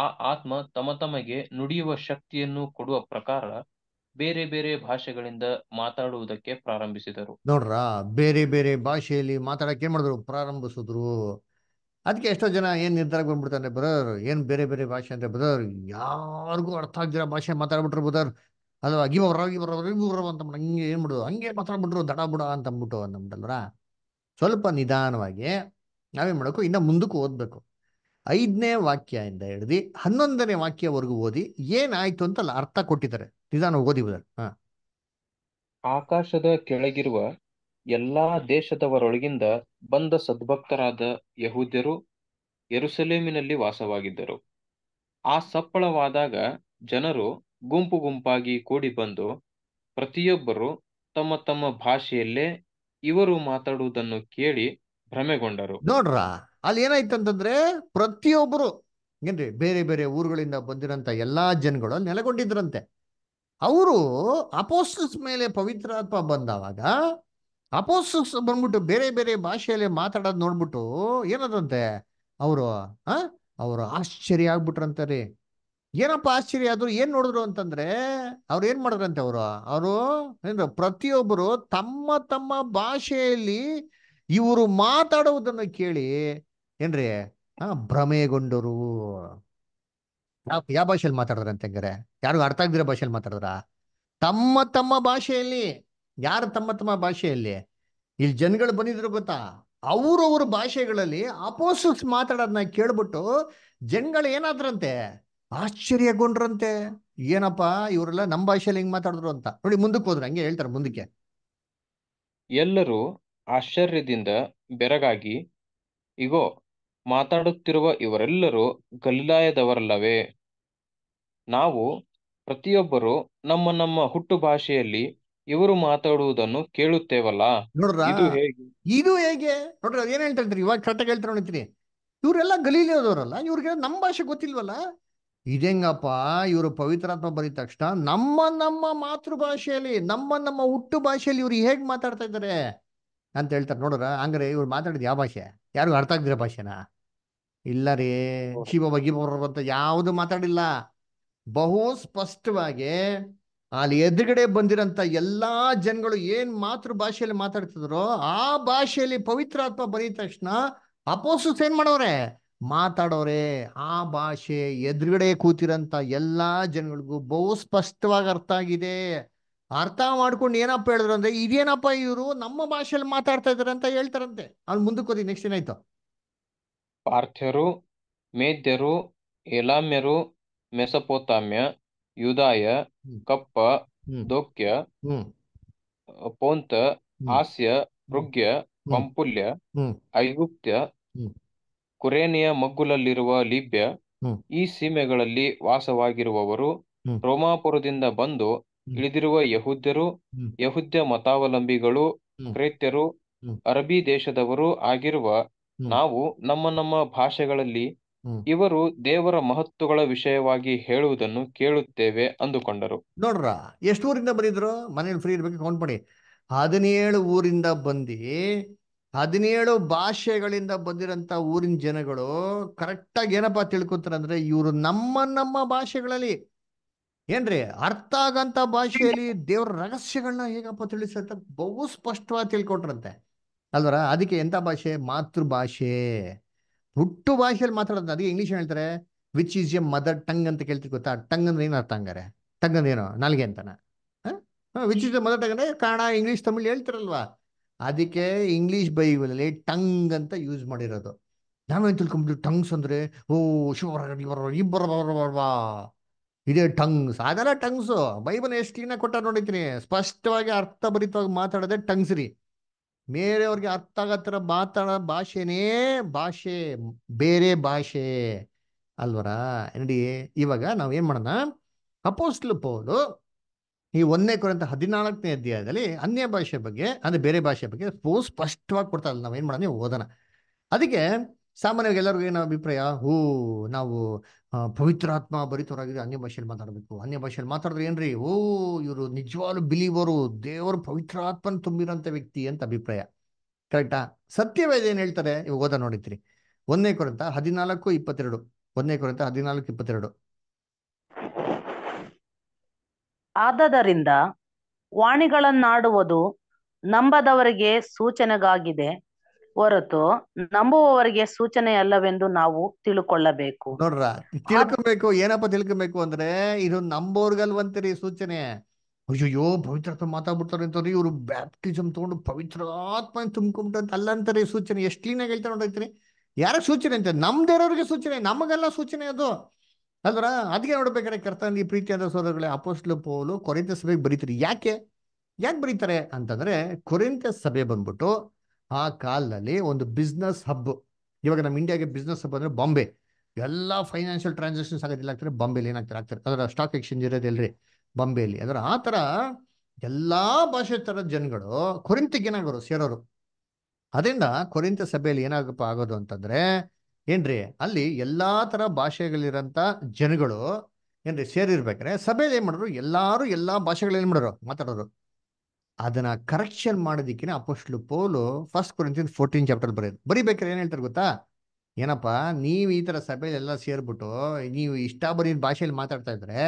ಆ ಆತ್ಮ ತಮ್ಮ ತಮಗೆ ನುಡಿಯುವ ಶಕ್ತಿಯನ್ನು ಕೊಡುವ ಪ್ರಕಾರ ಬೇರೆ ಬೇರೆ ಭಾಷೆಗಳಿಂದ ಮಾತಾಡುವುದಕ್ಕೆ ಪ್ರಾರಂಭಿಸಿದರು ನೋಡ್ರ ಬೇರೆ ಬೇರೆ ಭಾಷೆಯಲ್ಲಿ ಮಾತಾಡಕ್ಕೆ ಏನ್ ಮಾಡಿದ್ರು ಪ್ರಾರಂಭಿಸಿದ್ರು ಅದಕ್ಕೆ ಎಷ್ಟೋ ಜನ ಏನ್ ನಿರ್ಧಾರ ಬಂದ್ಬಿಡ್ತಾರೆ ಬ್ರದರ್ ಏನ್ ಬೇರೆ ಬೇರೆ ಭಾಷೆ ಅಂದ್ರೆ ಬ್ರದರ್ ಯಾರಿಗೂ ಅರ್ಥ ಆಗ್ದಿರೋ ಭಾಷೆ ಮಾತಾಡ್ಬಿಟ್ರು ಬ್ರದರ್ ಅಲ್ವಾ ಗಿವ ಗಿವರ ಗಿವರ ಅಂತ ಹಂಗೆ ಏನ್ ಮಾಡುದು ಹಂಗೆ ಮಾತಾಡ್ಬಿಟ್ರು ದಡ ಬುಡ ಅಂತ ಅಂದ್ಬಿಟ್ಟು ಅಂದ್ಬಿಟ್ಟಲ್ರ ಸ್ವಲ್ಪ ನಿಧಾನವಾಗಿ ನಾವೇನ್ ಮಾಡಬೇಕು ಇನ್ನ ಮುಂದಕ್ಕೂ ಓದ್ಬೇಕು ಐದನೇ ವಾಕ್ಯದಿಂದ ಹಿಡಿದು ಹನ್ನೊಂದನೇ ವಾಕ್ಯವರೆಗೂ ಓದಿ ಏನಾಯ್ತು ಅಂತ ಅರ್ಥ ಕೊಟ್ಟಿದ್ದಾರೆ ನಿಧಾನ ಓದಿ ಆಕಾಶದ ಕೆಳಗಿರುವ ಎಲ್ಲಾ ದೇಶದವರೊಳಗಿಂದ ಬಂದ ಸದ್ಭಕ್ತರಾದ ಯಹೂದ್ಯರು ಎರುಸಲೇಮಿನಲ್ಲಿ ವಾಸವಾಗಿದ್ದರು ಆ ಸಪ್ಪಳವಾದಾಗ ಜನರು ಗುಂಪು ಗುಂಪಾಗಿ ಕೂಡಿ ಬಂದು ಪ್ರತಿಯೊಬ್ಬರು ತಮ್ಮ ತಮ್ಮ ಭಾಷೆಯಲ್ಲೇ ಇವರು ಮಾತಾಡುವುದನ್ನು ಕೇಳಿ ಭ್ರಮೆಗೊಂಡರು ನೋಡ್ರಾ ಅಲ್ಲಿ ಏನಾಯ್ತು ಅಂತಂದ್ರೆ ಪ್ರತಿಯೊಬ್ಬರು ಏನ್ರಿ ಬೇರೆ ಬೇರೆ ಊರುಗಳಿಂದ ಬಂದಿರಂತ ಎಲ್ಲಾ ಜನಗಳು ನೆಲೆಗೊಂಡಿದ್ರಂತೆ ಅವರು ಅಪೋಸ್ಟಸ್ ಮೇಲೆ ಪವಿತ್ರಾತ್ಮ ಬಂದಾಗ ಅಪೋಸ್ಟಸ್ ಬಂದ್ಬಿಟ್ಟು ಬೇರೆ ಬೇರೆ ಭಾಷೆಯಲ್ಲಿ ಮಾತಾಡೋದು ನೋಡ್ಬಿಟ್ಟು ಏನದಂತೆ ಅವರು ಆ ಅವರು ಆಶ್ಚರ್ಯ ಆಗ್ಬಿಟ್ರಂತಾರಿ ಏನಪ್ಪ ಆಶ್ಚರ್ಯ ಆದ್ರು ಏನ್ ನೋಡಿದ್ರು ಅಂತಂದ್ರೆ ಅವ್ರು ಏನ್ ಮಾಡಿದ್ರಂತೆ ಅವರು ಅವರು ಏನ್ರ ಪ್ರತಿಯೊಬ್ಬರು ತಮ್ಮ ತಮ್ಮ ಭಾಷೆಯಲ್ಲಿ ಇವರು ಮಾತಾಡುವುದನ್ನು ಕೇಳಿ ಏನ್ರಿ ಆ ಭ್ರಮೆಗೊಂಡರು ಯಾವ ಯಾವ ಭಾಷೆಯಲ್ಲಿ ಮಾತಾಡಿದ್ರ ಅಂತ ಹೆಂಗಾರೆ ಯಾರಿಗೂ ಅರ್ಥ ಆಗದಿರೋ ಭಾಷೆಯಲ್ಲಿ ಮಾತಾಡಿದ್ರ ತಮ್ಮ ತಮ್ಮ ಭಾಷೆಯಲ್ಲಿ ಯಾರು ತಮ್ಮ ತಮ್ಮ ಭಾಷೆಯಲ್ಲಿ ಇಲ್ಲಿ ಜನಗಳು ಬಂದಿದ್ರು ಗೊತ್ತಾ ಅವ್ರವ್ರ ಭಾಷೆಗಳಲ್ಲಿ ಅಪೋಸಿಟ್ಸ್ ಮಾತಾಡೋದನ್ನ ಕೇಳ್ಬಿಟ್ಟು ಜನಗಳು ಏನಾದ್ರಂತೆ ಆಶ್ಚರ್ಯಗೊಂಡ್ರಂತೆ ಏನಪ್ಪಾ ಇವರೆಲ್ಲ ನಮ್ಮ ಭಾಷೆಯಲ್ಲಿ ಹಿಂಗ್ ಮಾತಾಡಿದ್ರು ಅಂತ ನೋಡಿ ಮುಂದಕ್ಕೆ ಹೋದ್ರೆ ಹಂಗೆ ಹೇಳ್ತಾರೆ ಮುಂದಕ್ಕೆ ಎಲ್ಲರೂ ಆಶ್ಚರ್ಯದಿಂದ ಬೆರಗಾಗಿ ಇಗೋ ಮಾತಾಡುತ್ತಿರುವ ಇವರೆಲ್ಲರೂ ಗಲಿಲಾಯದವರಲ್ಲವೇ ನಾವು ಪ್ರತಿಯೊಬ್ಬರು ನಮ್ಮ ನಮ್ಮ ಹುಟ್ಟು ಭಾಷೆಯಲ್ಲಿ ಇವರು ಮಾತಾಡುವುದನ್ನು ಕೇಳುತ್ತೇವಲ್ಲ ಇದು ಹೇಗೆ ಇದು ಹೇಗೆ ನೋಡ್ರಿ ಏನ್ ಹೇಳ್ತಾ ಇದ್ರಿ ಇವಾಗ ಕಟ್ಟ ಕೇಳ್ತಾರೆ ನೋಡ್ತೀರಿ ಇವರೆಲ್ಲ ಗಲೀಲಿಯೋದವರಲ್ಲ ಇವ್ರಿಗೆ ನಮ್ಮ ಭಾಷೆ ಗೊತ್ತಿಲ್ವಲ್ಲ ಇದೆಂಗಪ್ಪ ಇವರು ಪವಿತ್ರಾತ್ಮ ಬರೀ ತಕ್ಷಣ ನಮ್ಮ ನಮ್ಮ ಮಾತೃಭಾಷೆಯಲ್ಲಿ ನಮ್ಮ ನಮ್ಮ ಹುಟ್ಟು ಭಾಷೆಯಲ್ಲಿ ಇವ್ರು ಹೇಗ್ ಮಾತಾಡ್ತಾ ಇದ್ದಾರೆ ಅಂತ ಹೇಳ್ತಾರೆ ನೋಡ್ರ ಹಂಗ್ರೆ ಇವ್ರು ಮಾತಾಡಿದ ಯಾವ ಭಾಷೆ ಯಾರು ಅರ್ಥ ಆಗ್ದಿರ ಭಾಷೆನಾ ಇಲ್ಲ ರೀ ಶಿವ ಬಗ್ಗಿಬಾರ ಅಂತ ಯಾವುದು ಮಾತಾಡಿಲ್ಲ ಬಹು ಸ್ಪಷ್ಟವಾಗಿ ಅಲ್ಲಿ ಎದುರುಗಡೆ ಬಂದಿರಂತ ಎಲ್ಲಾ ಜನಗಳು ಏನ್ ಮಾತೃ ಭಾಷೆಯಲ್ಲಿ ಮಾತಾಡ್ತಿದ್ರು ಆ ಭಾಷೆಯಲ್ಲಿ ಪವಿತ್ರಾತ್ಮ ಬರೀ ತಕ್ಷಣ ಅಪೋಸಸ್ ಏನ್ ಮಾಡೋರೆ ಮಾತಾಡೋರೆ ಆ ಭಾಷೆ ಎದುರುಗಡೆ ಕೂತಿರಂತ ಎಲ್ಲಾ ಜನಗಳಿಗೂ ಬಹು ಸ್ಪಷ್ಟವಾಗಿ ಅರ್ಥ ಆಗಿದೆ ಅರ್ಥ ಮಾಡ್ಕೊಂಡು ಏನಪ್ಪ ಹೇಳಿದ್ರು ಅಂದ್ರೆ ಇದೇನಪ್ಪ ಇವರು ನಮ್ಮ ಭಾಷೆಯಲ್ಲಿ ಮಾತಾಡ್ತಾ ಇದಾರೆ ಅಂತ ಹೇಳ್ತಾರಂತೆ ಅವ್ನು ಮುಂದಕ್ಕೆ ನೆಕ್ಸ್ಟ್ ಏನಾಯ್ತು ಪಾರ್ಥ್ಯರು ಮೇದ್ಯರು ಎಲಾಮ್ಯರು ಮೆಸಪೋತಾಮ್ಯ ಯುದಾಯ ಕಪ್ಪ ದೋಕ್ಯ ಪೋಂತ ಹಾಸ್ಯ ಮೃಗ್ಯ ಪಂಪುಲ್ಯ ಐಗುಪ್ತ್ಯ ಕುರೇನಿಯ ಮಗ್ಗುಲಲ್ಲಿರುವ ಲಿಬ್ಯ ಈ ಸೀಮೆಗಳಲ್ಲಿ ವಾಸವಾಗಿರುವವರು ರೋಮಾಪುರದಿಂದ ಬಂದು ಇಳಿದಿರುವ ಯಹೂದ್ಯರು ಯಹುದ್ಯ ಮತಾವಲಂಬಿಗಳು ಕ್ರೈತ್ಯರು ಅರಬಿ ದೇಶದವರು ಆಗಿರುವ ನಾವು ನಮ್ಮ ನಮ್ಮ ಭಾಷೆಗಳಲ್ಲಿ ಇವರು ದೇವರ ಮಹತ್ವಗಳ ವಿಷಯವಾಗಿ ಹೇಳುವುದನ್ನು ಕೇಳುತ್ತೇವೆ ಅಂದುಕೊಂಡರು ನೋಡ್ರ ಎಷ್ಟು ಊರಿಂದ ಬಂದಿದ್ರು ಮನೇಲಿ ಫ್ರೀ ಇರ್ಬೇಕು ಕೌಂಟ್ ಮಾಡಿ ಹದಿನೇಳು ಊರಿಂದ ಬಂದಿ ಹದಿನೇಳು ಭಾಷೆಗಳಿಂದ ಬಂದಿರಂತ ಊರಿನ ಜನಗಳು ಕರೆಕ್ಟಾಗಿ ಏನಪ್ಪಾ ತಿಳ್ಕೊತಾರೆ ಅಂದ್ರೆ ಇವರು ನಮ್ಮ ನಮ್ಮ ಭಾಷೆಗಳಲ್ಲಿ ಏನ್ರಿ ಅರ್ಥ ಆಗಂತ ಭಾಷೆಯಲ್ಲಿ ದೇವ್ರ ರಹಸ್ಯಗಳನ್ನ ಹೇಗಪ್ಪ ತಿಳಿಸಂತ ಬಹು ಸ್ಪಷ್ಟವಾಗಿ ತಿಳ್ಕೊಟ್ರಂತೆ ಅಲ್ವರ ಅದಕ್ಕೆ ಎಂತ ಭಾಷೆ ಮಾತೃ ಭಾಷೆ ಹುಟ್ಟು ಭಾಷೆಯಲ್ಲಿ ಮಾತಾಡೋದು ಅದಕ್ಕೆ ಇಂಗ್ಲೀಷ್ ಹೇಳ್ತಾರೆ which is a mother tongue ಅಂತ ಕೇಳ್ತೀವಿ ಗೊತ್ತಾ ಟಂಗ್ ಅಂದ್ರೆ ಏನು ಅರ್ಥ ಹಂಗಾರೆ ಟಂಗ್ ಅಂದ್ರೆ ಏನೋ ನಾಲ್ಗೆ ಅಂತಾನ which is a mother tongue ಅಂದ್ರೆ ಕನ್ನಡ ಇಂಗ್ಲೀಷ್ ತಮಿಳ್ ಹೇಳ್ತಿರಲ್ವಾ ಅದಕ್ಕೆ ಇಂಗ್ಲೀಷ್ ಬೈಬಲಲ್ಲಿ ಟಂಗ್ ಅಂತ ಯೂಸ್ ಮಾಡಿರೋದು ನಾವೇನು ತಿಳ್ಕೊಂಬಿಟ್ಟು ಟಂಗ್ಸ್ ಅಂದ್ರೆ ಓ ಶಿವರ ಇಬ್ಬರ ಬರಬಾ ಇದೇ ಟಂಗ್ಸ್ ಅದೆಲ್ಲ ಟಂಗ್ಸು ಬೈಬಲ್ ಎಷ್ಟು ಕ್ಲೀನಾಗಿ ಕೊಟ್ಟ ನೋಡಿದ್ದೀನಿ ಸ್ಪಷ್ಟವಾಗಿ ಅರ್ಥಭರಿತವಾಗಿ ಮಾತಾಡೋದೆ ಟಂಗ್ಸ್ ರೀ ಬೇರೆಯವ್ರಿಗೆ ಅರ್ಥ ಆಗತ್ತರ ಮಾತಾಡೋ ಭಾಷೆನೇ ಭಾಷೆ ಬೇರೆ ಭಾಷೆ ಅಲ್ವರ ನೋಡಿ ಇವಾಗ ನಾವು ಏನು ಮಾಡೋಣ ಅಪೋಸ್ಟ್ಲು ಪೌಲು ಈ ಒಂದನೇ ಕೊರಂತ ಹದಿನಾಲ್ಕನೇ ಅಧ್ಯಾಯದಲ್ಲಿ ಅನ್ಯ ಭಾಷೆ ಬಗ್ಗೆ ಅಂದರೆ ಬೇರೆ ಭಾಷೆ ಬಗ್ಗೆ ಸ್ಪಷ್ಟವಾಗಿ ಕೊಡ್ತಾ ಇಲ್ಲ ಏನು ಮಾಡೋಣ ಓದೋಣ ಅದಕ್ಕೆ ಸಾಮಾನ್ಯವಾಗಿ ಎಲ್ಲರಿಗೂ ಏನೋ ಅಭಿಪ್ರಾಯ ಹೂ ನಾವು ಪವಿತ್ರಾತ್ಮ ಬರಿತವರಾಗಿದ್ರೆ ಅನ್ಯ ಭಾಷೆಯಲ್ಲಿ ಮಾತಾಡಬೇಕು ಅನ್ಯ ಭಾಷೆಯಲ್ಲಿ ಮಾತಾಡಿದ್ರೆ ಏನ್ರಿ ಓ ಇವರು ನಿಜವಾಗ್ಲು ಬಿಲೀವರು ದೇವರು ಪವಿತ್ರಾತ್ಮನ ತುಂಬಿರೋಂಥ ವ್ಯಕ್ತಿ ಅಂತ ಅಭಿಪ್ರಾಯ ಕರೆಕ್ಟಾ ಸತ್ಯವೇದ ಏನ್ ಹೇಳ್ತಾರೆ ಇವಾಗ ಓದ ನೋಡಿದ್ರಿ ಒಂದನೇ ಕೊರಂತ ಹದಿನಾಲ್ಕು ಇಪ್ಪತ್ತೆರಡು ಒಂದನೇ ಕೊರಂತ ಹದಿನಾಲ್ಕು ಇಪ್ಪತ್ತೆರಡು ಆದದರಿಂದ ವಾಣಿಗಳನ್ನಾಡುವುದು ನಂಬದವರಿಗೆ ಸೂಚನೆಗಾಗಿದೆ ಹೊರತು ನಂಬುವವರಿಗೆ ಸೂಚನೆ ಅಲ್ಲವೆಂದು ನಾವು ತಿಳ್ಕೊಳ್ಳಬೇಕು ನೋಡ್ರ ತಿಳ್ಕೊಬೇಕು ಏನಪ್ಪ ತಿಳ್ಕೊಬೇಕು ಅಂದ್ರೆ ಇದು ನಂಬೋರ್ಗಲ್ವಂತೀರಿ ಸೂಚನೆ ಅಯ್ಯೋ ಪವಿತ್ರತ್ವ ಮಾತಾಡ್ಬಿಡ್ತಾರೆ ಅಂತಾರೆ ಇವರು ಬ್ಯಾಪ್ಟಿಸಮ್ ತಗೊಂಡು ಪವಿತ್ರಾತ್ಮ ತುಂಬ ಅಲ್ಲ ಸೂಚನೆ ಎಷ್ಟು ಕ್ಲೀನ್ ಆಗಿ ಹೇಳ್ತಾ ನೋಡೈತ್ರಿ ಯಾರ ಸೂಚನೆ ಅಂತ ನಮ್ದೇ ಸೂಚನೆ ನಮಗೆಲ್ಲ ಸೂಚನೆ ಅದು ಆದ್ರ ಅದಕ್ಕೆ ನೋಡ್ಬೇಕಾದ್ರೆ ಪ್ರೀತಿ ಪ್ರೀತಿಯಾದ ಸೋದರಗಳೇ ಅಪೋಸ್ಟ್ಲು ಪೋಲು ಕೊರೆಂತ ಸಭೆಗೆ ಬರೀತಾರೆ ಯಾಕೆ ಯಾಕೆ ಬರೀತಾರೆ ಅಂತಂದ್ರೆ ಕೊರೆಂತ ಸಭೆ ಬಂದ್ಬಿಟ್ಟು ಆ ಕಾಲದಲ್ಲಿ ಒಂದು ಬಿಸ್ನೆಸ್ ಹಬ್ ಇವಾಗ ನಮ್ಮ ಇಂಡಿಯಾಗೆ ಬಿಸ್ನೆಸ್ ಹಬ್ ಅಂದ್ರೆ ಬಾಂಬೆ ಎಲ್ಲ ಫೈನಾನ್ಷಿಯಲ್ ಟ್ರಾನ್ಸಾಕ್ಷನ್ಸ್ ಆಗೋದಿಲ್ಲ ಆಗ್ತಾರೆ ಬಾಂಬೆಲಿ ಏನಾಗ್ತಾರೆ ಆಗ್ತಾರೆ ಅದರ ಸ್ಟಾಕ್ ಎಕ್ಸ್ಚೇಂಜ್ ರೀ ಬಾಂಬೆಯಲ್ಲಿ ಅದರ ಆ ಥರ ಎಲ್ಲ ಭಾಷೆ ಥರದ ಜನಗಳು ಕೊರಿಂತಿಗೆ ಏನಾಗೋರು ಸೇರೋರು ಅದರಿಂದ ಕೊರಿಂತ ಸಭೆಯಲ್ಲಿ ಏನಾಗಪ್ಪ ಆಗೋದು ಅಂತಂದ್ರೆ ಏನ್ರಿ ಅಲ್ಲಿ ಎಲ್ಲ ಥರ ಭಾಷೆಗಳಿರೋಂಥ ಜನಗಳು ಏನ್ರಿ ಸೇರಿರ್ಬೇಕಾರೆ ಸಭೆಯಲ್ಲಿ ಏನು ಮಾಡೋರು ಎಲ್ಲರೂ ಎಲ್ಲ ಭಾಷೆಗಳೇನು ಮಾಡೋರು ಮಾತಾಡೋರು ಅದನ್ನ ಕರೆಕ್ಷನ್ ಮಾಡೋದಿಕ್ಕೆ ಅಪೋಸ್ಟ್ಲು ಪೋಲು ಫಸ್ಟ್ ಕುರಿತೀನಿ ಫೋರ್ಟೀನ್ ಚಾಪ್ಟರ್ ಬರೆಯೋದು ಬರೀಬೇಕಾರೆ ಏನ್ ಹೇಳ್ತಾರೆ ಗೊತ್ತಾ ಏನಪ್ಪಾ ನೀವು ಈ ಸಭೆಯಲ್ಲಿ ಸಭೆಯಲ್ಲೆಲ್ಲ ಸೇರ್ಬಿಟ್ಟು ನೀವು ಇಷ್ಟ ಬರೀ ಭಾಷೆಯಲ್ಲಿ ಮಾತಾಡ್ತಾ ಇದ್ರೆ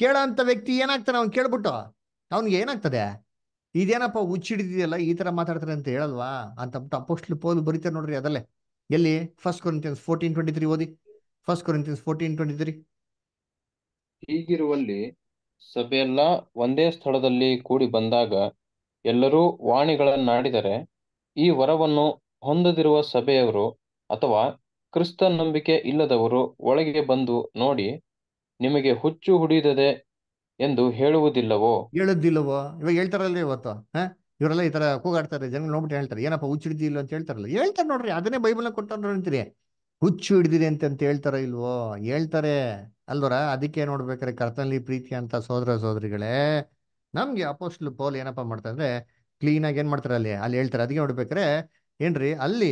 ಕೇಳೋಂಥ ವ್ಯಕ್ತಿ ಏನಾಗ್ತಾನೆ ಅವ್ನು ಕೇಳ್ಬಿಟ್ಟು ಅವ್ನಿಗೆ ಏನಾಗ್ತದೆ ಇದೇನಪ್ಪ ಹುಚ್ಚಿಡಿದೆಯಲ್ಲ ಈ ತರ ಮಾತಾಡ್ತಾರೆ ಅಂತ ಹೇಳಲ್ವಾ ಅಂತಬಿಟ್ಟು ಅಪೋಸ್ಟ್ಲು ಪೋಲು ಬರೀತಾರೆ ನೋಡ್ರಿ ಅದಲ್ಲೇ ಎಲ್ಲಿ first Corinthians fourteen twenty three ಓದಿ first Corinthians fourteen twenty three ಹೀಗಿರುವಲ್ಲಿ ಸಭೆಯೆಲ್ಲ ಒಂದೇ ಸ್ಥಳದಲ್ಲಿ ಕೂಡಿ ಬಂದಾಗ ಎಲ್ಲರೂ ವಾಣಿಗಳನ್ನಾಡಿದರೆ ಈ ವರವನ್ನು ಹೊಂದದಿರುವ ಸಭೆಯವರು ಅಥವಾ ಕ್ರಿಸ್ತ ನಂಬಿಕೆ ಇಲ್ಲದವರು ಒಳಗೆ ಬಂದು ನೋಡಿ ನಿಮಗೆ ಹುಚ್ಚು ಹುಡಿದದೆ ಎಂದು ಹೇಳುವುದಿಲ್ಲವೋ ಹೇಳುದಿಲ್ಲವೋ ಇವಾಗ ಹೇಳ್ತಾರಲ್ಲ ಇವತ್ತು ಇವರೆಲ್ಲ ಈ ತರ ಕೂಗಾಡ್ತಾರೆ ಜನ ನೋಡ್ಬಿಟ್ಟು ಹೇಳ್ತಾರೆ ಏನಪ್ಪ ಹುಚ್ಚು ಹಿಡಿದಿಲ್ಲ ಅಂತ ಹೇಳ್ತಾರಲ್ಲ ಹೇಳ್ತಾರೆ ನೋಡ್ರಿ ಅದನ್ನೇ ಬೈಬಲ್ ಕೊಟ್ಟಾರ ಹುಚ್ಚು ಹಿಡಿದಿದೆ ಅಂತ ಅಂತ ಹೇಳ್ತಾರ ಇಲ್ವೋ ಹೇಳ್ತಾರೆ ಅಲ್ವರ ಅದಕ್ಕೆ ನೋಡ್ಬೇಕಾದ್ರೆ ಕರ್ತನಲ್ಲಿ ಪ್ರೀತಿ ಅಂತ ಸೋದರ ಸೋದರಿಗಳೇ ನಮ್ಗೆ ಅಪೋಸ್ಟ್ಲು ಪೋಲ್ ಏನಪ್ಪ ಮಾಡ್ತಾರೆ ಕ್ಲೀನ್ ಆಗಿ ಏನ್ ಮಾಡ್ತಾರೆ ಅಲ್ಲಿ ಅಲ್ಲಿ ಹೇಳ್ತಾರೆ ಅದಕ್ಕೆ ನೋಡ್ಬೇಕ್ರೆ ಏನ್ರಿ ಅಲ್ಲಿ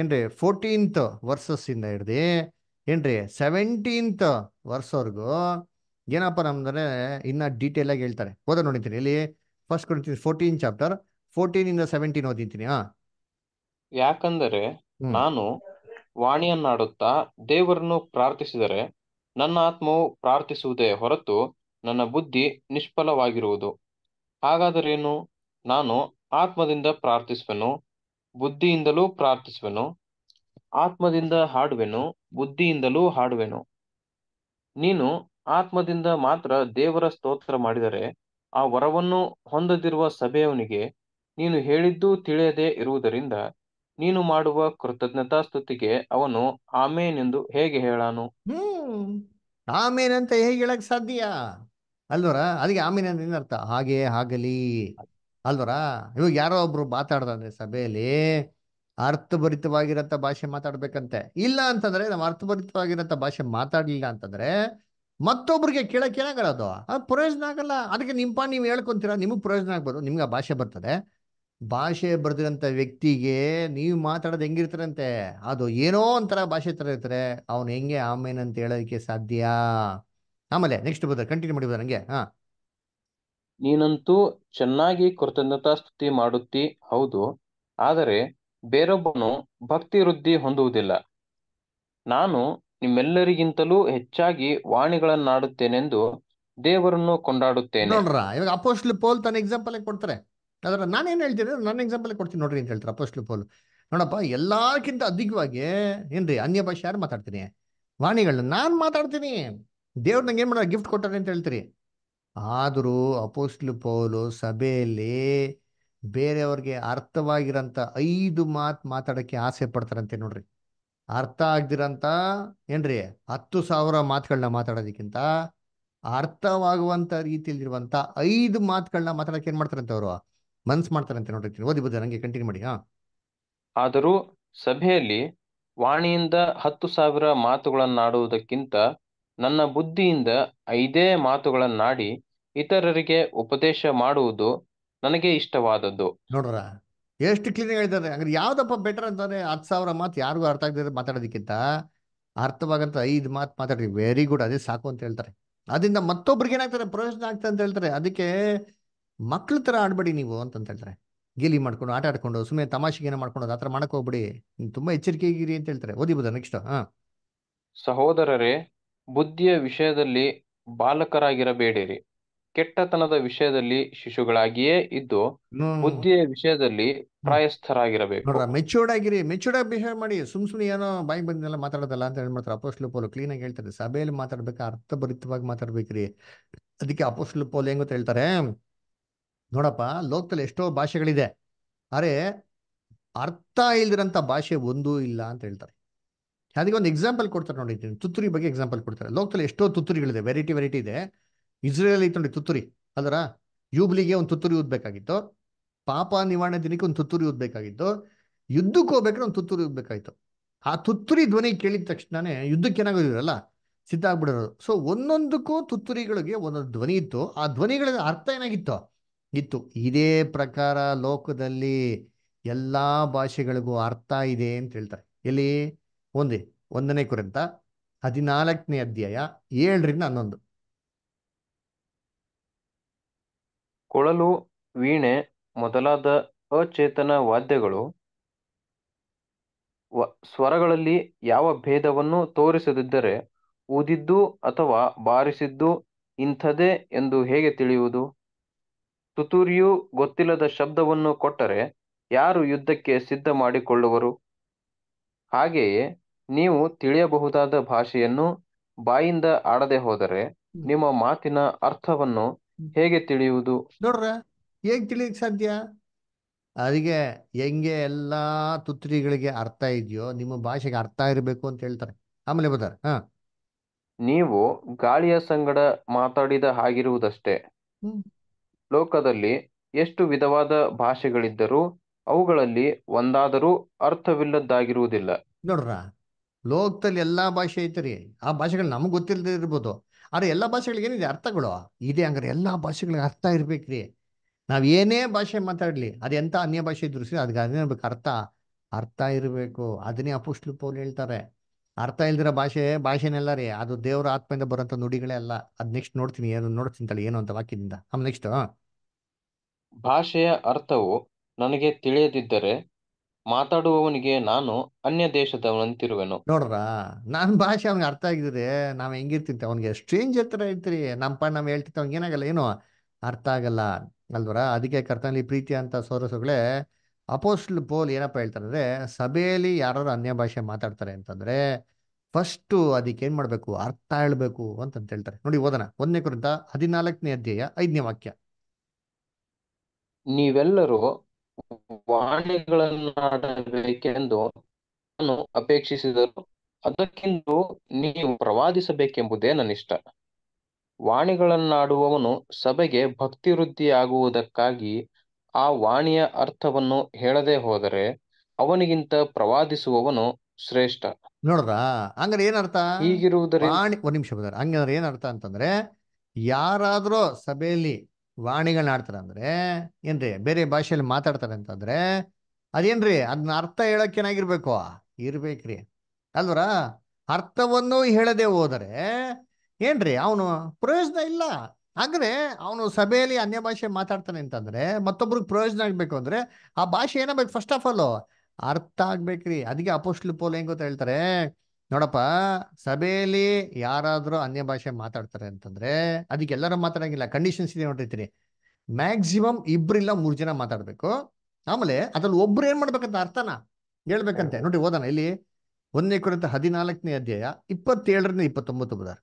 ಏನ್ರಿ ಫೋರ್ಟೀನ್ತ್ ವರ್ಸಸ್ ಇಂದ ಹಿಡ್ದು ಏನ್ರಿ ಸೆವೆಂಟೀನ್ತ್ ವರ್ಷವರೆಗೂ ಏನಪ್ಪ ನಮ್ದ್ರೆ ಇನ್ನ ಡೀಟೇಲ್ ಆಗಿ ಹೇಳ್ತಾರೆ ಓದ ನೋಡಿತೀನಿ ಇಲ್ಲಿ ಫಸ್ಟ್ ಕೊಡ್ತೀನಿ ಫೋರ್ಟೀನ್ ಚಾಪ್ಟರ್ ಫೋರ್ಟೀನ್ ಇಂದ ಸೆವೆಂಟೀನ್ ಓದಿದ್ದೀನಿ ಹಾ ಯಾಕಂದರೆ ನಾನು ವಾಣಿಯನ್ನಾಡುತ್ತಾ ದೇವರನ್ನು ಪ್ರಾರ್ಥಿಸಿದರೆ ನನ್ನ ಆತ್ಮವು ಪ್ರಾರ್ಥಿಸುವುದೇ ಹೊರತು ನನ್ನ ಬುದ್ಧಿ ನಿಷ್ಫಲವಾಗಿರುವುದು ಹಾಗಾದರೇನು ನಾನು ಆತ್ಮದಿಂದ ಪ್ರಾರ್ಥಿಸುವೆನು ಬುದ್ಧಿಯಿಂದಲೂ ಪ್ರಾರ್ಥಿಸುವೆನು ಆತ್ಮದಿಂದ ಹಾಡುವೆನು ಬುದ್ಧಿಯಿಂದಲೂ ಹಾಡುವೆನು ನೀನು ಆತ್ಮದಿಂದ ಮಾತ್ರ ದೇವರ ಸ್ತೋತ್ರ ಮಾಡಿದರೆ ಆ ವರವನ್ನು ಹೊಂದದಿರುವ ಸಭೆಯವನಿಗೆ ನೀನು ಹೇಳಿದ್ದೂ ತಿಳಿಯದೇ ಇರುವುದರಿಂದ ನೀನು ಮಾಡುವ ಕೃತಜ್ಞತಾ ಸ್ತುತಿಗೆ ಅವನು ಆಮೇನೆಂದು ಹೇಗೆ ಹೇಳಾನು ಆಮೇನಂತ ಅಂತ ಹೇಗೆ ಹೇಳಕ್ ಸಾಧ್ಯ ಅಲ್ವರ ಅದಕ್ಕೆ ಆಮೇಲೆ ಅಂದ್ರೆ ಏನರ್ಥ ಹಾಗೆ ಆಗಲಿ ಅಲ್ವರ ಇವಾಗ ಯಾರೋ ಒಬ್ರು ಮಾತಾಡ್ದಂದ್ರೆ ಸಭೆಯಲ್ಲಿ ಅರ್ಥಭರಿತವಾಗಿರಂತ ಭಾಷೆ ಮಾತಾಡ್ಬೇಕಂತೆ ಇಲ್ಲ ಅಂತಂದ್ರೆ ನಾವು ಅರ್ಥಭರಿತವಾಗಿರಂತ ಭಾಷೆ ಮಾತಾಡ್ಲಿಲ್ಲ ಅಂತಂದ್ರೆ ಮತ್ತೊಬ್ರಿಗೆ ಕೇಳಕ್ ಏನಾಗಲ್ಲ ಅದು ಪ್ರಯೋಜನ ಆಗಲ್ಲ ಅದಕ್ಕೆ ನಿಮ್ಮ ನೀವು ಹೇಳ್ಕೊಂತೀರಾ ನಿಮಗೆ ಪ್ರಯೋಜನ ಆಗ್ಬೋದು ನಿಮ್ಗೆ ಆ ಭಾಷೆ ಬರ್ತದೆ ಭಾಷೆ ಬರೆದಿರೋಂಥ ವ್ಯಕ್ತಿಗೆ ನೀವು ಮಾತಾಡೋದು ಹೆಂಗಿರ್ತಾರಂತೆ ಅದು ಏನೋ ಒಂಥರ ಭಾಷೆ ಥರ ಇರ್ತಾರೆ ಅವನು ಹೆಂಗೆ ಆಮೇನ್ ಅಂತ ಹೇಳೋದಕ್ಕೆ ಸಾಧ್ಯ ಆಮೇಲೆ ನೆಕ್ಸ್ಟ್ ಬ್ರದರ್ ಕಂಟಿನ್ಯೂ ಮಾಡಿ ಬ್ರದರ್ ಹಾ ನೀನಂತೂ ಚೆನ್ನಾಗಿ ಕೃತಜ್ಞತಾ ಸ್ತುತಿ ಮಾಡುತ್ತಿ ಹೌದು ಆದರೆ ಬೇರೊಬ್ಬನು ಭಕ್ತಿ ವೃದ್ಧಿ ಹೊಂದುವುದಿಲ್ಲ ನಾನು ನಿಮ್ಮೆಲ್ಲರಿಗಿಂತಲೂ ಹೆಚ್ಚಾಗಿ ವಾಣಿಗಳನ್ನಾಡುತ್ತೇನೆಂದು ದೇವರನ್ನು ಕೊಂಡಾಡುತ್ತೇನೆ ನೋಡ್ರ ಇವಾಗ ಅಪೋಸ್ಟ್ಲಿ ಪೋಲ್ ತನ್ನ ಎಕ್ಸಾಂಪಲ್ ಕೊಡ್ತಾರೆ ಅದರ ನಾನೇನು ಹೇಳ್ತೀನಿ ನನ್ನ ಎಕ್ಸಾಂಪಲ್ ಕೊಡ್ತೀನಿ ನೋಡ್ರಿ ಅಂತ ಹೇಳ್ತಾರೆ ಅಪೋಸ್ಟ್ಲು ಪೋಲು ನೋಡಪ್ಪ ಎಲ್ಲಕ್ಕಿಂತ ಅಧಿಕವಾಗಿ ಏನ್ರಿ ಅನ್ಯ ಭಾಷೆ ಯಾರು ಮಾತಾಡ್ತೀನಿ ವಾಣಿಗಳನ್ನ ನಾನು ಮಾತಾಡ್ತೀನಿ ದೇವ್ರ ನಂಗೆ ಏನು ಮಾಡೋ ಗಿಫ್ಟ್ ಕೊಟ್ಟಾರೆ ಅಂತ ಹೇಳ್ತೀರಿ ಆದರೂ ಅಪೋಸ್ಲು ಪೌಲು ಸಭೆಯಲ್ಲಿ ಬೇರೆಯವ್ರಿಗೆ ಅರ್ಥವಾಗಿರಂತ ಐದು ಮಾತು ಮಾತಾಡೋಕ್ಕೆ ಆಸೆ ಪಡ್ತಾರಂತೆ ನೋಡ್ರಿ ಅರ್ಥ ಆಗ್ದಿರಂತ ಏನ್ರಿ ಹತ್ತು ಸಾವಿರ ಮಾತುಗಳನ್ನ ಮಾತಾಡೋದಕ್ಕಿಂತ ಅರ್ಥವಾಗುವಂತ ರೀತಿಯಲ್ಲಿರುವಂತ ಐದು ಮಾತುಗಳನ್ನ ಮಾತಾಡಕ್ಕೆ ಏನ್ ಮಾಡ್ತಾರಂತೆ ಅವರು ಮನ್ಸ್ ಮಾಡ್ತಾರಂತೆ ನೋಡಿರ್ತೀನಿ ಓದಿ ನಂಗೆ ಕಂಟಿನ್ಯೂ ಮಾಡಿ ಹಾ ಆದರೂ ಸಭೆಯಲ್ಲಿ ವಾಣಿಯಿಂದ ಹತ್ತು ಸಾವಿರ ಮಾತುಗಳನ್ನಾಡುವುದಕ್ಕಿಂತ ನನ್ನ ಬುದ್ಧಿಯಿಂದ ಐದೇ ಮಾತುಗಳನ್ನಾಡಿ ಇತರರಿಗೆ ಉಪದೇಶ ಮಾಡುವುದು ನನಗೆ ಇಷ್ಟವಾದದ್ದು ನೋಡ್ರ ಎಷ್ಟು ಕ್ಲೀನ್ ಹೇಳಿದ್ದಾರೆ ಅಂದ್ರೆ ಯಾವ್ದಪ್ಪ ಬೆಟರ್ ಅಂತಾರೆ ಹತ್ತು ಸಾವಿರ ಮಾತು ಯಾರಿಗೂ ಅರ್ಥ ಆಗದೆ ಮಾತಾಡೋದಕ್ಕಿಂತ ಅರ್ಥವಾಗಂತ ಐದು ಮಾತು ಮಾತಾಡಿ ವೆರಿ ಗುಡ್ ಅದೇ ಸಾಕು ಅಂತ ಹೇಳ್ತಾರೆ ಅದರಿಂದ ಮತ್ತೊಬ್ರಿಗೆ ಏನಾಗ್ತಾರೆ ಪ್ರಯೋಜನ ಆಗ್ತದೆ ಅಂತ ಹೇಳ್ತಾರೆ ಅದಕ್ಕೆ ಮಕ್ಳ ತರ ಆಡ್ಬೇಡಿ ನೀವು ಅಂತಂತ ಹೇಳ್ತಾರೆ ಗೇಲಿ ಮಾಡ್ಕೊಂಡು ಆಟ ಆಡ್ಕೊಂಡು ಸುಮ್ಮನೆ ತಮಾಷೆಗೇನ ಮಾಡ್ಕೊಂಡು ಆತರ ಥರ ಮಾಡಕ್ ಹೋಗ್ಬಿಡಿ ನೀವು ತುಂಬಾ ಎಚ್ಚರಿಕೆಗಿರಿ ಅಂತ ಹೇಳ್ತಾರೆ ಓದಿಬೋದಾ ನೆಕ್ಸ್ಟ್ ಹಾ ಸಹೋದರರೇ ಬುದ್ಧಿಯ ವಿಷಯದಲ್ಲಿ ಬಾಲಕರಾಗಿರಬೇಡಿರಿ ಕೆಟ್ಟತನದ ವಿಷಯದಲ್ಲಿ ಶಿಶುಗಳಾಗಿಯೇ ಇದ್ದು ಬುದ್ಧಿಯ ವಿಷಯದಲ್ಲಿ ಪ್ರಾಯಸ್ಥರಾಗಿರಬೇಕು ನೋಡ್ರ ಮೆಚೂರ್ಡ್ ಆಗಿರಿ ಮೆಚೂರ್ಡ್ ಆಗಿ ಬಿಹೇವ್ ಮಾಡಿ ಸುಮ್ ಸುಮ್ನೆ ಏನೋ ಬಾಯಿ ಬಂದಿಲ್ಲ ಮಾತಾಡೋದಲ್ಲ ಅಂತ ಹೇಳಿ ಮಾಡ್ತಾರೆ ಅಪೋಸ್ಲು ಪೋಲು ಕ್ಲೀನ್ ಆಗಿ ಹೇಳ್ತಾರೆ ಸಭೆಯಲ್ಲಿ ಮಾತಾಡ್ಬೇಕು ಅರ್ಥಭರಿತವಾಗಿ ಮಾತಾಡ್ಬೇಕ್ರಿ ಅದಕ್ಕೆ ಅಪೋಸ್ಲು ಪೋಲ್ ಹೆಂಗ್ ಹೇಳ್ತಾರೆ ನೋಡಪ್ಪ ಲೋಕದಲ್ಲಿ ಎಷ್ಟೋ ಭಾಷೆಗಳಿದೆ ಅರೆ ಅರ್ಥ ಇಲ್ದಿರಂಥ ಭಾಷೆ ಒಂದೂ ಇಲ್ಲ ಅಂತ ಹೇಳ್ತಾರೆ ಅದಕ್ಕೆ ಒಂದು ಎಕ್ಸಾಂಪಲ್ ಕೊಡ್ತಾರೆ ನೋಡಿ ತುತ್ತುರಿ ಬಗ್ಗೆ ಎಕ್ಸಾಂಪಲ್ ಕೊಡ್ತಾರೆ ಲೋಕದಲ್ಲಿ ಎಷ್ಟೋ ತುತ್ತುರಿಗಳಿದೆ ವೆರೈಟಿ ವೆರೈಟಿ ಇದೆ ಇಸ್ರೇಲ್ ಐತೆ ನೋಡಿ ತುತ್ತುರಿ ಅದರ ಯೂಬ್ಲಿಗೆ ಒಂದು ತುತ್ತುರಿ ಓದಬೇಕಾಗಿತ್ತು ಪಾಪ ನಿವಾರಣೆ ದಿನಕ್ಕೆ ಒಂದು ತುತ್ತೂರಿ ಓದಬೇಕಾಗಿತ್ತು ಯುದ್ಧಕ್ಕೆ ಹೋಗ್ಬೇಕಾದ್ರೆ ಒಂದು ತುತ್ತೂರಿ ಓದಬೇಕಾಗಿತ್ತು ಆ ತುತ್ತುರಿ ಧ್ವನಿ ಕೇಳಿದ ತಕ್ಷಣನೇ ಯುದ್ಧಕ್ಕೆ ಏನಾಗೋದಿರಲ್ಲ ಸಿದ್ಧ ಆಗ್ಬಿಡೋರು ಸೊ ಒಂದೊಂದಕ್ಕೂ ತುತ್ತುರಿಗಳಿಗೆ ಒಂದೊಂದು ಧ್ವನಿ ಇತ್ತು ಆ ಧ್ವನಿಗಳ ಅರ್ಥ ಏನಾಗಿತ್ತು ಇತ್ತು ಇದೇ ಪ್ರಕಾರ ಲೋಕದಲ್ಲಿ ಎಲ್ಲ ಭಾಷೆಗಳಿಗೂ ಅರ್ಥ ಇದೆ ಅಂತ ಹೇಳ್ತಾರೆ ಎಲ್ಲಿ ಒಂದೇ ಒಂದನೇ ಕುರಿತ ಹದಿನಾಲ್ಕನೇ ಅಧ್ಯಾಯ ಏಳರಿಂದ ಹನ್ನೊಂದು ಕೊಳಲು ವೀಣೆ ಮೊದಲಾದ ಅಚೇತನ ವಾದ್ಯಗಳು ಸ್ವರಗಳಲ್ಲಿ ಯಾವ ಭೇದವನ್ನು ತೋರಿಸದಿದ್ದರೆ ಊದಿದ್ದು ಅಥವಾ ಬಾರಿಸಿದ್ದು ಇಂಥದೇ ಎಂದು ಹೇಗೆ ತಿಳಿಯುವುದು ತುತ್ತುರಿಯು ಗೊತ್ತಿಲ್ಲದ ಶಬ್ದವನ್ನು ಕೊಟ್ಟರೆ ಯಾರು ಯುದ್ಧಕ್ಕೆ ಸಿದ್ಧ ಮಾಡಿಕೊಳ್ಳುವರು ಹಾಗೆಯೇ ನೀವು ತಿಳಿಯಬಹುದಾದ ಭಾಷೆಯನ್ನು ಬಾಯಿಂದ ಆಡದೆ ಹೋದರೆ ನಿಮ್ಮ ಮಾತಿನ ಅರ್ಥವನ್ನು ಹೇಗೆ ತಿಳಿಯುವುದು ನೋಡ್ರ ಹೇಗ್ ತಿಳಿಯಕ್ ಸಾಧ್ಯ ಅದಕ್ಕೆ ಹೆಂಗೆ ಎಲ್ಲಾ ತುತ್ರಿಗಳಿಗೆ ಅರ್ಥ ಇದೆಯೋ ನಿಮ್ಮ ಭಾಷೆಗೆ ಅರ್ಥ ಇರಬೇಕು ಅಂತ ಹೇಳ್ತಾರೆ ಆಮೇಲೆ ಬದಾರ ನೀವು ಗಾಳಿಯ ಸಂಗಡ ಮಾತಾಡಿದ ಹಾಗಿರುವುದಷ್ಟೇ ಲೋಕದಲ್ಲಿ ಎಷ್ಟು ವಿಧವಾದ ಭಾಷೆಗಳಿದ್ದರೂ ಅವುಗಳಲ್ಲಿ ಒಂದಾದರೂ ಅರ್ಥವಿಲ್ಲದ್ದಾಗಿರುವುದಿಲ್ಲ ನೋಡ್ರ ಲೋಕದಲ್ಲಿ ಎಲ್ಲಾ ಭಾಷೆ ಐತ್ರಿ ಆ ಭಾಷೆಗಳು ನಮ್ಗೆ ಗೊತ್ತಿಲ್ಲದೆ ಇರ್ಬೋದು ಆದ್ರೆ ಎಲ್ಲಾ ಭಾಷೆಗಳಿಗೆ ಏನಿದೆ ಅರ್ಥಗಳು ಇದೆ ಹಂಗಾರೆ ಎಲ್ಲಾ ಭಾಷೆಗಳಿಗೆ ಅರ್ಥ ಇರ್ಬೇಕ್ರಿ ನಾವ್ ಏನೇ ಭಾಷೆ ಮಾತಾಡ್ಲಿ ಅದೆಂತ ಅನ್ಯ ಭಾಷೆ ಇದ್ರು ಸರಿ ಅದಕ್ಕೆ ಅರ್ಥ ಅರ್ಥ ಇರಬೇಕು ಅದನ್ನೇ ಅಪುಷ್ಲುಪೋಲ್ ಹೇಳ್ತಾರೆ ಅರ್ಥ ಇಲ್ದಿರೋ ಭಾಷೆ ಭಾಷೆನೆಲ್ಲ ರೀ ಅದು ದೇವರ ಆತ್ಮದಿಂದ ಬರುವಂತ ನುಡಿಗಳೇ ಅಲ್ಲ ಅದ್ ನೆಕ್ಸ್ಟ್ ನೋಡ್ತೀನಿ ಏನು ನೋಡ್ತೀನಿ ತಳಿ ಏನು ಅಂತ ವಾಕ್ಯದಿಂದ ಆಮ್ ನೆಕ್ಸ್ಟ್ ಭಾಷೆಯ ಅರ್ಥವು ನನಗೆ ತಿಳಿಯದಿದ್ದರೆ ಮಾತಾಡುವವನಿಗೆ ನಾನು ಅನ್ಯ ದೇಶದವನಂತಿರುವೆನು ನೋಡ್ರ ನಾನು ಭಾಷೆ ಅವ್ನಿಗೆ ಅರ್ಥ ಆಗಿದ್ರೆ ನಾವ್ ಹೆಂಗಿರ್ತಿಂತ ಅವ್ನಿಗೆ ಸ್ಟ್ರೇಂಜ್ ಹತ್ರ ಇರ್ತೀರಿ ನಮ್ಮ ಪಾ ನಾವು ಹೇಳ್ತಿತ್ತು ಅವ್ನಿಗೆ ಏನಾಗಲ್ಲ ಏನು ಅರ್ಥ ಆಗಲ್ಲ ಅಲ್ವರ ಅದಕ್ಕೆ ಕರ್ತನಲ್ಲಿ ಪ್ರೀತಿ ಅಂತ ಸೋರಸುಗಳೇ ಅಪೋಸ್ಟ್ಲ್ ಪೋಲ್ ಏನಪ್ಪ ಹೇಳ್ತಾರಂದ್ರೆ ಸಭೆಯಲ್ಲಿ ಯಾರಾದ್ರೂ ಅನ್ಯ ಭಾಷೆ ಮಾತಾಡ್ತಾರೆ ಅಂತಂದ್ರೆ ಫಸ್ಟು ಅದಕ್ಕೆ ಏನ್ ಮಾಡ್ಬೇಕು ಅರ್ಥ ಹೇಳ್ಬೇಕು ಅಂತಂತ ಹೇಳ್ತಾರೆ ನೋಡಿ ಓದನ ಒಂದನೇ ಕುರಿತ ಹದಿನಾಲ್ಕನೇ ಅಧ್ಯಾಯ ಐದನೇ ವಾಕ್ಯ ನೀವೆಲ್ಲರೂ ವಾಣಿಗಳನ್ನಾಡಬೇಕೆಂದು ನಾನು ಅಪೇಕ್ಷಿಸಿದರು ಅದಕ್ಕಿಂತ ನೀವು ಪ್ರವಾದಿಸಬೇಕೆಂಬುದೇ ನನ್ನಿಷ್ಟ ವಾಣಿಗಳನ್ನಾಡುವವನು ಸಭೆಗೆ ಭಕ್ತಿ ಆಗುವುದಕ್ಕಾಗಿ ಆ ವಾಣಿಯ ಅರ್ಥವನ್ನು ಹೇಳದೆ ಹೋದರೆ ಅವನಿಗಿಂತ ಪ್ರವಾದಿಸುವವನು ಶ್ರೇಷ್ಠ ನೋಡ್ರ ಹಂಗಾರೆ ಏನರ್ಥ ಹೀಗಿರುವುದರಿಂದ ವಾಣಿ ಒಂದ್ ನಿಮಿಷ ಬಂದ್ರೆ ಹಂಗಂದ್ರೆ ಏನರ್ಥ ಅಂತಂದ್ರೆ ಯಾರಾದ್ರೂ ಸಭೆಯಲ್ಲಿ ವಾಣಿಗಳನ್ನ ಆಡ್ತಾರೆ ಅಂದ್ರೆ ಏನ್ರಿ ಬೇರೆ ಭಾಷೆಯಲ್ಲಿ ಮಾತಾಡ್ತಾರೆ ಅಂತಂದ್ರೆ ಅದೇನ್ರಿ ಅದನ್ನ ಅರ್ಥ ಹೇಳಕ್ ಏನಾಗಿರ್ಬೇಕು ಇರ್ಬೇಕ್ರಿ ಅಲ್ವರ ಅರ್ಥವನ್ನು ಹೇಳದೆ ಹೋದರೆ ಏನ್ರಿ ಅವನು ಪ್ರಯೋಜನ ಇಲ್ಲ ಹಾಗಾದ್ರೆ ಅವನು ಸಭೆಯಲ್ಲಿ ಅನ್ಯ ಭಾಷೆ ಮಾತಾಡ್ತಾನೆ ಅಂತಂದ್ರೆ ಮತ್ತೊಬ್ರಿಗೆ ಪ್ರಯೋಜನ ಆಗ್ಬೇಕು ಅಂದ್ರೆ ಆ ಭಾಷೆ ಏನಾಗ್ಬೇಕು ಫಸ್ಟ್ ಆಫ್ ಆಲ್ ಅರ್ಥ ಆಗ್ಬೇಕ್ರಿ ಅದಕ್ಕೆ ಅಪೋಸ್ಟ್ಲು ಪೋಲ್ ಹೆಂಗ್ ಗೊತ್ತ ಹೇಳ್ತಾರೆ ನೋಡಪ್ಪ ಸಭೆಯಲ್ಲಿ ಯಾರಾದ್ರೂ ಅನ್ಯ ಭಾಷೆ ಮಾತಾಡ್ತಾರೆ ಅಂತಂದ್ರೆ ಅದಕ್ಕೆ ಎಲ್ಲರೂ ಮಾತಾಡಂಗಿಲ್ಲ ಕಂಡೀಷನ್ಸ್ ಇದೆ ನೋಡಿರ್ತೀರಿ ಮ್ಯಾಕ್ಸಿಮಮ್ ಇಬ್ರಿಲ್ಲ ಮೂರ್ ಜನ ಮಾತಾಡ್ಬೇಕು ಆಮೇಲೆ ಅದ್ರಲ್ಲಿ ಒಬ್ರು ಏನ್ ಮಾಡ್ಬೇಕಂತ ಅರ್ಥನ ಹೇಳ್ಬೇಕಂತೆ ನೋಡಿ ಹೋದಾನ ಇಲ್ಲಿ ಒಂದನೇ ಕುರಿತ ಹದಿನಾಲ್ಕನೇ ಅಧ್ಯಾಯ ಇಪ್ಪತ್ತೇಳರಿಂದ ಇಪ್ಪತ್ತೊಂಬತ್ತು ಬದಾರ್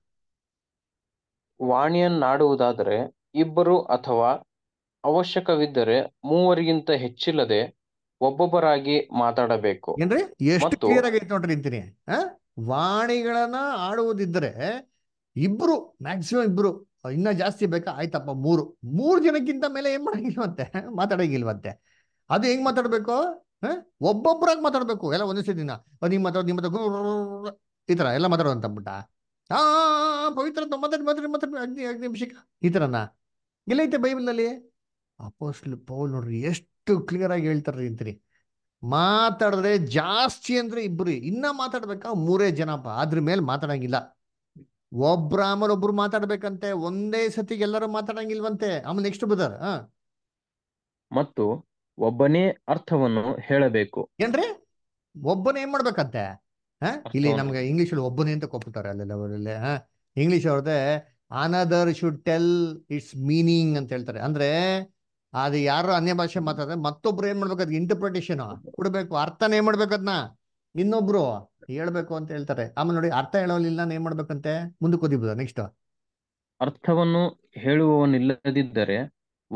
ವಾಣಿಯನ್ನಾಡುವುದಾದರೆ ಇಬ್ಬರು ಅಥವಾ ಅವಶ್ಯಕವಿದ್ದರೆ ಮೂವರಿಗಿಂತ ಹೆಚ್ಚಿಲ್ಲದೆ ಒಬ್ಬೊಬ್ಬರಾಗಿ ಮಾತಾಡಬೇಕು ನೋಡ್ರಿ ವಾಣಿಗಳನ್ನ ಆಡುವುದಿದ್ರೆ ಇಬ್ರು ಮ್ಯಾಕ್ಸಿಮಮ್ ಇಬ್ರು ಇನ್ನ ಜಾಸ್ತಿ ಬೇಕಾ ಆಯ್ತಪ್ಪ ಮೂರು ಮೂರು ಜನಕ್ಕಿಂತ ಮೇಲೆ ಏನ್ ಮಾಡಂಗಿಲ್ವಂತೆ ಮಾತಾಡಂಗಿಲ್ವಂತೆ ಅದು ಹೆಂಗ್ ಮಾತಾಡ್ಬೇಕು ಹ ಒಬ್ಬೊಬ್ಬರಾಗಿ ಮಾತಾಡ್ಬೇಕು ಎಲ್ಲ ಒಂದೇ ದಿನ ನಿಮ್ಮ ಮಾತಾಡೋದು ನಿಮ್ಮ ಈ ತರ ಎಲ್ಲ ಮಾತಾಡುವಂತ ಅಂತ ಅಂದ್ಬಿಟ್ಟ ಆ, ಪವಿತ್ರ ಮೊದಲು ಮೊದಲು ಮೊದಲು ಅಗ್ನಿ ಅಗ್ನಿಭಿಷೇಕ ಈ ಥರನಾ ಎಲ್ಲೈತೆ ಬೈಬಲ್ನಲ್ಲಿ ಅಪೋಸ್ಲ್ ಪೌಲ್ ನೋಡ್ರಿ ಎಷ್ಟು ಕ್ಲಿಯರ್ ಆಗಿ ಹೇಳ್ತಾರ್ರಿ ಅಂತೀರಿ ಮಾತಾಡಿದ್ರೆ ಜಾಸ್ತಿ ಅಂದ್ರೆ ಇಬ್ರು ಇನ್ನ ಮಾತಾಡ್ಬೇಕಾ ಮೂರೇ ಜನಪ ಅದ್ರ ಮೇಲೆ ಮಾತಾಡಂಗಿಲ್ಲ ಒಬ್ರ ಆಮೇಲೆ ಒಬ್ರು ಮಾತಾಡ್ಬೇಕಂತೆ ಒಂದೇ ಸತಿಗೆ ಎಲ್ಲರೂ ಮಾತಾಡಂಗಿಲ್ವಂತೆ ಆಮೇಲೆ ನೆಕ್ಸ್ಟ್ ಬದರ್ ಹ ಮತ್ತು ಒಬ್ಬನೇ ಅರ್ಥವನ್ನು ಹೇಳಬೇಕು ಏನ್ರಿ ಒಬ್ಬನೇ ಏನ್ ಮಾಡ್ಬೇಕಂತೆ ಹ ಇಲ್ಲಿ ನಮ್ಗೆ ಇಂಗ್ಲಿಷ್ ಒಬ್ಬನೇ ಅಂತ ಕೊಟ್ಬಿಟ್ಟಾರೆ ಅಲ್ಲೆಲ್ಲ ಅವರಲ್ಲೇ ಇಂಗ್ಲಿಷ್ ಅವ್ರದ್ದೆ another should tell it's meaning ಅಂತ ಹೇಳ್ತಾರೆ ಅಂದ್ರೆ ಅದು ಯಾರು ಅನ್ಯ ಭಾಷೆ ಮಾತಾಡಿದ್ರೆ ಮತ್ತೊಬ್ರು ಏನ್ ಮಾಡ್ಬೇಕು ಅದಕ್ಕೆ ಇಂಟರ್ಪ್ರಿಟೇಷನ್ ಕೊಡ್ಬೇಕು ಅರ್ಥನ ಏನ್ ಮಾಡ್ಬೇಕು ಅದನ್ನ ಇನ್ನೊಬ್ರು ಹೇಳ್ಬೇಕು ಅಂತ ಹೇಳ್ತಾರೆ ಆಮೇಲೆ ನೋಡಿ ಅರ್ಥ ಹೇಳೋಲಿಲ್ಲ ಏನ್ ಮಾಡ್ಬೇಕಂತೆ ಮುಂದಕ್ಕೆ ಓದಿಬೋದ ನೆಕ್ಸ್ಟ್ ಅರ್ಥವನ್ನು ಹೇಳುವವನಿಲ್ಲದಿದ್ದರೆ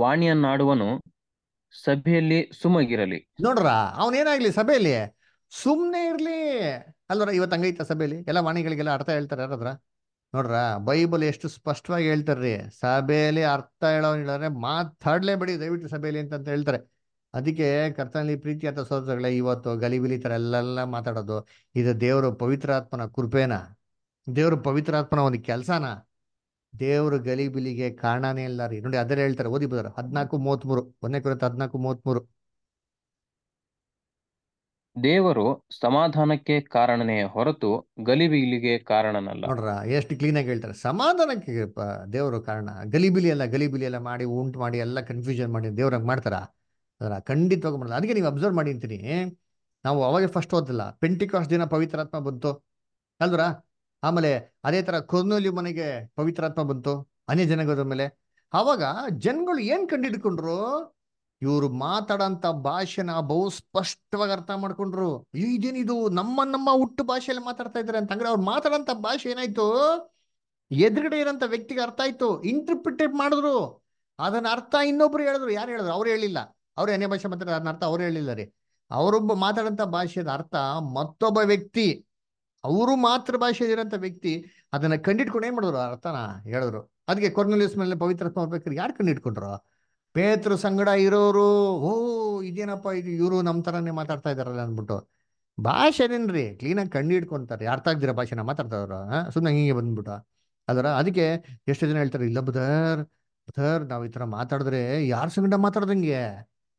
ವಾಣಿಯನ್ನಾಡುವನು ಸಭೆಯಲ್ಲಿ ಸುಮಗಿರಲಿ ನೋಡ್ರ ಅವನೇನಾಗ್ಲಿ ಸಭೆಯಲ್ಲಿ ಸುಮ್ನೆ ಇರ್ಲಿ ಅಲ್ವರ ಇವತ್ತು ಹಂಗೈತ ಸಭೆಯಲ್ಲಿ ಎಲ್ಲ ವಾಣಿಗಳಿಗೆಲ್ಲ ಅರ್ಥ ಹೇಳ್ತಾರೆ ಯಾರಾದ್ರ ನೋಡ್ರ ಬೈಬಲ್ ಎಷ್ಟು ಸ್ಪಷ್ಟವಾಗಿ ಹೇಳ್ತಾರ್ರಿ ಸಭೆಯಲ್ಲಿ ಅರ್ಥ ಹೇಳೋನ್ ಹೇಳಿದ್ರೆ ಮಾತಾಡ್ಲೇಬೇಡಿ ದಯವಿಟ್ಟು ಸಭೆಯಲ್ಲಿ ಅಂತ ಹೇಳ್ತಾರೆ ಅದಕ್ಕೆ ಕರ್ತನಲ್ಲಿ ಪ್ರೀತಿ ಅಂತ ಸೋದರಗಳೇ ಇವತ್ತು ಗಲಿಬಿಲಿ ಥರ ಎಲ್ಲೆಲ್ಲ ಮಾತಾಡೋದು ಇದು ದೇವರು ಪವಿತ್ರಾತ್ಮನ ಕೃಪೇನ ದೇವರು ಪವಿತ್ರಾತ್ಮನ ಒಂದು ಕೆಲಸನ ದೇವರು ಗಲಿಬಿಲಿಗೆ ಕಾರಣನೇ ರೀ ನೋಡಿ ಅದರಲ್ಲಿ ಹೇಳ್ತಾರೆ ಓದಿ ಹದ್ನಾಲ್ಕು ಹದಿನಾಲ್ಕು ಮೂವತ್ತ್ಮೂರು ಒಂದೇ ಕುರಿತು ಹದಿನಾಲ್ಕು ಮೂವತ್ತ್ಮೂರು ದೇವರು ಸಮಾಧಾನಕ್ಕೆ ಕಾರಣನೇ ಹೊರತು ಗಲಿಬಿಲಿಗೆ ಕಾರಣನಲ್ಲ ನೋಡ್ರ ಎಷ್ಟು ಆಗಿ ಹೇಳ್ತಾರೆ ಸಮಾಧಾನಕ್ಕೆ ದೇವರು ಕಾರಣ ಗಲಿಬಿಲಿ ಎಲ್ಲ ಗಲಿಬಿಲಿ ಎಲ್ಲ ಮಾಡಿ ಉಂಟು ಮಾಡಿ ಎಲ್ಲ ಕನ್ಫ್ಯೂಷನ್ ಮಾಡಿ ದೇವ್ರಾಗ ಮಾಡ್ತಾರ ಅದರ ಖಂಡಿತವಾಗಿ ಮಾಡಲ್ಲ ಅದಕ್ಕೆ ನೀವು ಅಬ್ಸರ್ವ್ ಮಾಡಿ ಅಂತೀನಿ ನಾವು ಅವಾಗ ಫಸ್ಟ್ ಓದಲ್ಲ ಪೆಂಟಿಕಾಸ್ ದಿನ ಪವಿತ್ರಾತ್ಮ ಬಂತು ಅಲ್ದ್ರ ಆಮೇಲೆ ಅದೇ ತರ ಕೊರ್ನೂಲಿ ಮನೆಗೆ ಪವಿತ್ರಾತ್ಮ ಬಂತು ಅನೇ ಜನಗದ ಮೇಲೆ ಅವಾಗ ಜನಗಳು ಏನ್ ಕಂಡಿಡ್ಕೊಂಡ್ರು ಇವ್ರು ಮಾತಾಡಂತ ಭಾಷೆನ ಬಹು ಸ್ಪಷ್ಟವಾಗಿ ಅರ್ಥ ಮಾಡ್ಕೊಂಡ್ರು ಇದೇನಿದು ನಮ್ಮ ನಮ್ಮ ಹುಟ್ಟು ಭಾಷೆಯಲ್ಲಿ ಮಾತಾಡ್ತಾ ಇದ್ದಾರೆ ಅಂತ ಅಂದ್ರೆ ಅವ್ರು ಮಾತಾಡಂತ ಭಾಷೆ ಏನಾಯ್ತು ಎದುರುಗಡೆ ಇರೋಂಥ ವ್ಯಕ್ತಿಗೆ ಅರ್ಥ ಆಯ್ತು ಇಂಟರ್ಪ್ರಿಟೇಟ್ ಮಾಡಿದ್ರು ಅದನ್ನ ಅರ್ಥ ಇನ್ನೊಬ್ರು ಹೇಳಿದ್ರು ಯಾರು ಹೇಳಿದ್ರು ಅವ್ರು ಹೇಳಿಲ್ಲ ಅವ್ರು ಎನ್ನೆ ಭಾಷೆ ಮಾತಾಡ ಅದನ್ನ ಅರ್ಥ ಅವ್ರು ಹೇಳಿಲ್ಲ ರೀ ಅವರೊಬ್ಬ ಮಾತಾಡಂತ ಭಾಷೆದ ಅರ್ಥ ಮತ್ತೊಬ್ಬ ವ್ಯಕ್ತಿ ಅವರು ಮಾತೃ ಭಾಷೆಯಲ್ಲಿರೋಂಥ ವ್ಯಕ್ತಿ ಅದನ್ನ ಕಂಡಿಟ್ಕೊಂಡು ಏನ್ ಮಾಡಿದ್ರು ಅರ್ಥನ ಹೇಳಿದ್ರು ಅದಕ್ಕೆ ಕೊರ್ನಲಿಯಸ್ ಮೇಲೆ ಪವಿತ್ರ ಯಾರು ಕಂಡಿಟ್ಕೊಂಡ್ರು ಪೇತೃ ಸಂಗಡ ಇರೋರು ಓ ಇದೇನಪ್ಪ ಇದು ಇವರು ನಮ್ಮ ಥರನೇ ಮಾತಾಡ್ತಾ ಇದಾರಲ್ಲ ಅಂದ್ಬಿಟ್ಟು ಭಾಷೆನೇನ್ರಿ ಕ್ಲೀನಾಗಿ ಕಣ್ಣು ಹಿಡ್ಕೊಂತಾರೆ ಅರ್ಥ ಆಗ್ದಿರ ಭಾಷೆನ ಮಾತಾಡ್ತಾವ್ರ ಸುಮ್ಮನೆ ಹೀಗೆ ಬಂದ್ಬಿಟ್ಟು ಅದರ ಅದಕ್ಕೆ ಎಷ್ಟು ಜನ ಹೇಳ್ತಾರೆ ಇಲ್ಲ ಬದರ್ ಬದರ್ ನಾವು ಈ ಥರ ಮಾತಾಡಿದ್ರೆ ಯಾರ ಸಂಗಡ ಮಾತಾಡ್ದಂಗೆ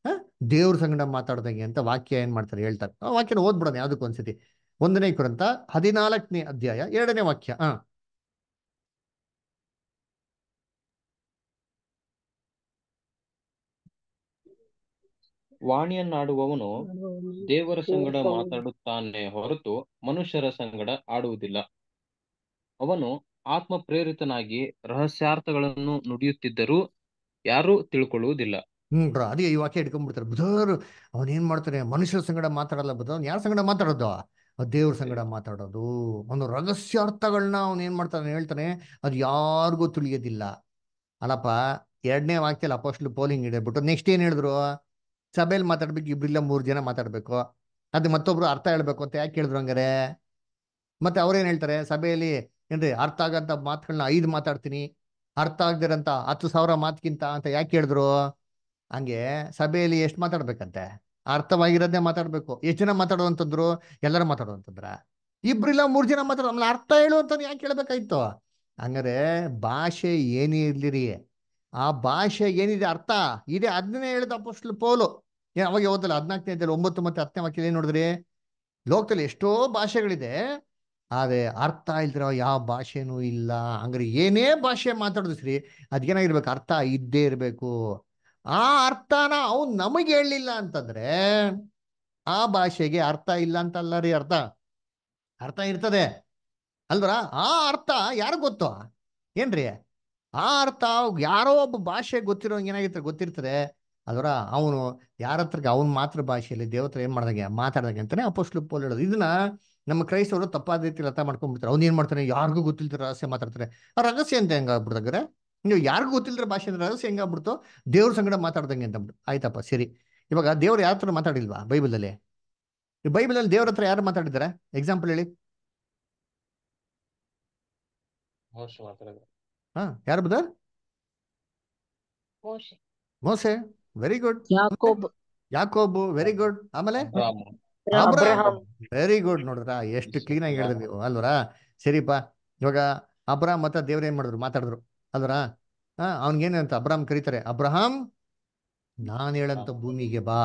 ಹಾಂ ದೇವ್ರ ಸಂಗಡ ಮಾತಾಡ್ದಂಗೆ ಅಂತ ವಾಕ್ಯ ಏನು ಮಾಡ್ತಾರೆ ಹೇಳ್ತಾರೆ ವಾಕ್ಯನ ಓದ್ಬಿಡೋಣ ಯಾವುದಕ್ಕೂ ಒಂದ್ಸತಿ ಒಂದನೇ ಕುರಂತ ಹದಿನಾಲ್ಕನೇ ಅಧ್ಯಾಯ ಎರಡನೇ ವಾಕ್ಯ ಹಾಂ ವಾಣಿಯನ್ನಾಡುವವನು ದೇವರ ಸಂಗಡ ಮಾತಾಡುತ್ತಾನೆ ಹೊರತು ಮನುಷ್ಯರ ಸಂಗಡ ಆಡುವುದಿಲ್ಲ ಅವನು ಆತ್ಮ ಪ್ರೇರಿತನಾಗಿ ರಹಸ್ಯಾರ್ಥಗಳನ್ನು ನುಡಿಯುತ್ತಿದ್ದರೂ ಯಾರೂ ತಿಳ್ಕೊಳ್ಳುವುದಿಲ್ಲ ಹ್ಮ್ ಅದೇ ಈ ವಾಕ್ಯ ಹಿಡ್ಕೊಂಡ್ಬಿಡ್ತಾರೆ ಬುಧರು ಏನ್ ಮಾಡ್ತಾನೆ ಮನುಷ್ಯರ ಸಂಗಡ ಮಾತಾಡಲ್ಲ ಬುಧ ಅವ್ನು ಯಾರ ಸಂಗಡ ಮಾತಾಡೋದು ದೇವ್ರ ಸಂಗಡ ಮಾತಾಡೋದು ಅವನು ರಹಸ್ಯಾರ್ಥಗಳನ್ನ ಅವನ್ ಏನ್ ಮಾಡ್ತಾನೆ ಹೇಳ್ತಾನೆ ಅದು ಯಾರಿಗೂ ತಿಳಿಯೋದಿಲ್ಲ ಅಲ್ಲಪ್ಪ ಎರಡನೇ ವಾಕ್ಯಲ್ಲಿ ಅಪೋಸ್ಟ್ಲು ಪೋಲಿಂಗ್ ಇಡಬಿಟ್ಟು ನೆಕ್ಸ್ಟ್ ಏನ್ ಹೇಳಿದ್ರು ಸಭೆಯಲ್ಲಿ ಮಾತಾಡ್ಬೇಕು ಇಬ್ಬರಿಲ್ಲ ಮೂರು ಜನ ಮಾತಾಡಬೇಕು ಅದು ಮತ್ತೊಬ್ರು ಅರ್ಥ ಹೇಳ್ಬೇಕು ಅಂತ ಯಾಕೆ ಕೇಳಿದ್ರು ಹಂಗಾರೆ ಮತ್ತೆ ಅವ್ರೇನು ಹೇಳ್ತಾರೆ ಸಭೆಯಲ್ಲಿ ಏನ್ರಿ ಅರ್ಥ ಆಗಂತ ಮಾತುಗಳನ್ನ ಐದು ಮಾತಾಡ್ತೀನಿ ಅರ್ಥ ಆಗದಿರಂತ ಹತ್ತು ಸಾವಿರ ಮಾತ್ಕಿಂತ ಅಂತ ಯಾಕೆ ಕೇಳಿದ್ರು ಹಂಗೆ ಸಭೆಯಲ್ಲಿ ಎಷ್ಟು ಮಾತಾಡ್ಬೇಕಂತೆ ಅರ್ಥವಾಗಿರೋದೇ ಮಾತಾಡ್ಬೇಕು ಎಷ್ಟು ಜನ ಮಾತಾಡುವಂತಂದ್ರು ಎಲ್ಲರೂ ಮಾತಾಡುವಂತಂದ್ರ ಇಬ್ರಿಲ್ಲ ಮೂರು ಜನ ಮಾತಾಡೋ ಅರ್ಥ ಹೇಳುವಂತ ಯಾಕೆ ಹೇಳ್ಬೇಕಾಯ್ತು ಹಂಗಾರೆ ಭಾಷೆ ಏನೇ ಇರ್ಲಿರಿ ಆ ಭಾಷೆ ಏನಿದೆ ಅರ್ಥ ಇದೆ ಅದನ್ನೇ ಹೇಳಿದ ಅಪೋಸ್ಟ್ಲ್ ಪೋಲು ಏನು ಅವಾಗ ಓದಲ್ಲ ಹದಿನಾಲ್ಕನೇ ಅಂತ ಒಂಬತ್ತು ಮತ್ತೆ ಹತ್ತನೇ ವಾಕ್ಯ ಏನು ನೋಡಿದ್ರಿ ಲೋಕದಲ್ಲಿ ಎಷ್ಟೋ ಭಾಷೆಗಳಿದೆ ಆದರೆ ಅರ್ಥ ಇಲ್ದಿರ ಯಾವ ಭಾಷೆನೂ ಇಲ್ಲ ಅಂದ್ರೆ ಏನೇ ಭಾಷೆ ಮಾತಾಡೋದು ಸರಿ ಅದೇನಾಗಿರ್ಬೇಕು ಅರ್ಥ ಇದ್ದೇ ಇರಬೇಕು ಆ ಅರ್ಥನ ಅವ್ನು ನಮಗೆ ಹೇಳಲಿಲ್ಲ ಅಂತಂದ್ರೆ ಆ ಭಾಷೆಗೆ ಅರ್ಥ ಇಲ್ಲ ಅಂತಲ್ಲ ರೀ ಅರ್ಥ ಅರ್ಥ ಇರ್ತದೆ ಅಲ್ವರ ಆ ಅರ್ಥ ಯಾರು ಗೊತ್ತು ಏನ್ರಿ ಆ ಅರ್ಥ ಯಾರೋ ಒಬ್ಬ ಭಾಷೆ ಗೊತ್ತಿರೋ ಏನಾಗಿರ್ತಾರೆ ಗೊತ್ತಿರ್ತಾರೆ ಅದರ ಅವನು ಯಾರ ಹತ್ರಗೆ ಅವನ ಮಾತೃ ಭಾಷೆಯಲ್ಲಿ ದೇವತ್ರ ಏನ್ ಮಾಡ್ದಾಗ ಮಾತಾಡ್ದಾಗ ಅಂತಾನೆ ಅಪೋಸ್ಲು ಪೋಲ್ ಹೇಳೋದು ಇದನ್ನ ನಮ್ಮ ಕ್ರೈಸ್ತವರು ತಪ್ಪಾದ ರೀತಿ ಅರ್ಥ ಮಾಡ್ಕೊಂಡ್ಬಿಡ್ತಾರೆ ಅವ್ನು ಏನ್ ಮಾಡ್ತಾನೆ ಯಾರಿಗೂ ಗೊತ್ತಿಲ್ತಾರೆ ರಹಸ್ಯ ಮಾತಾಡ್ತಾರೆ ಆ ರಹಸ್ಯ ಅಂತ ಹೆಂಗಾಗ್ಬಿಡ್ತಾಗ್ರೆ ನೀವು ಯಾರಿಗೂ ಗೊತ್ತಿಲ್ಲರ ಭಾಷೆ ಅಂದ್ರೆ ರಹಸ್ಯ ಹೆಂಗಾಗ್ಬಿಡ್ತು ದೇವ್ರ ಸಂಗಡ ಮಾತಾಡ್ದಂಗೆ ಅಂತ ಅಂದ್ಬಿಟ್ಟು ಆಯ್ತಪ್ಪ ಸರಿ ಇವಾಗ ದೇವ್ರ ಯಾರ ಹತ್ರ ಮಾತಾಡಿಲ್ವಾ ಬೈಬಲಲ್ಲಿ ಬೈಬಲಲ್ಲಿ ದೇವ್ರ ಹತ್ರ ಯಾರು ಮಾತಾಡಿದಾರೆ ಎಕ್ಸಾಂಪಲ್ ಹೇಳಿ ಹಾ ಯಾರು ಮೋಸೆ ವೆರಿ ಗುಡ್ ಯಾಕೋಬು ವೆರಿ ಗುಡ್ ಆಮೇಲೆ ವೆರಿ ಗುಡ್ ನೋಡಿದ್ರ ಎಷ್ಟು ಕ್ಲೀನ್ ಆಗಿ ಹೇಳಿದ್ರಿ ನೀವು ಅಲ್ವರಾ ಸರಿಪಾ ಇವಾಗ ಅಬ್ರಹಾಮ್ ಮತ್ತ ದೇವ್ರ ಏನ್ ಮಾಡಿದ್ರು ಮಾತಾಡಿದ್ರು ಅಲ್ವರ ಅವ್ನಿಗೆ ಏನಂತ ಅಬ್ರಹಾಮ್ ಕರೀತಾರೆ ಅಬ್ರಹಾಂ ನಾನು ಹೇಳಂತ ಭೂಮಿಗೆ ಬಾ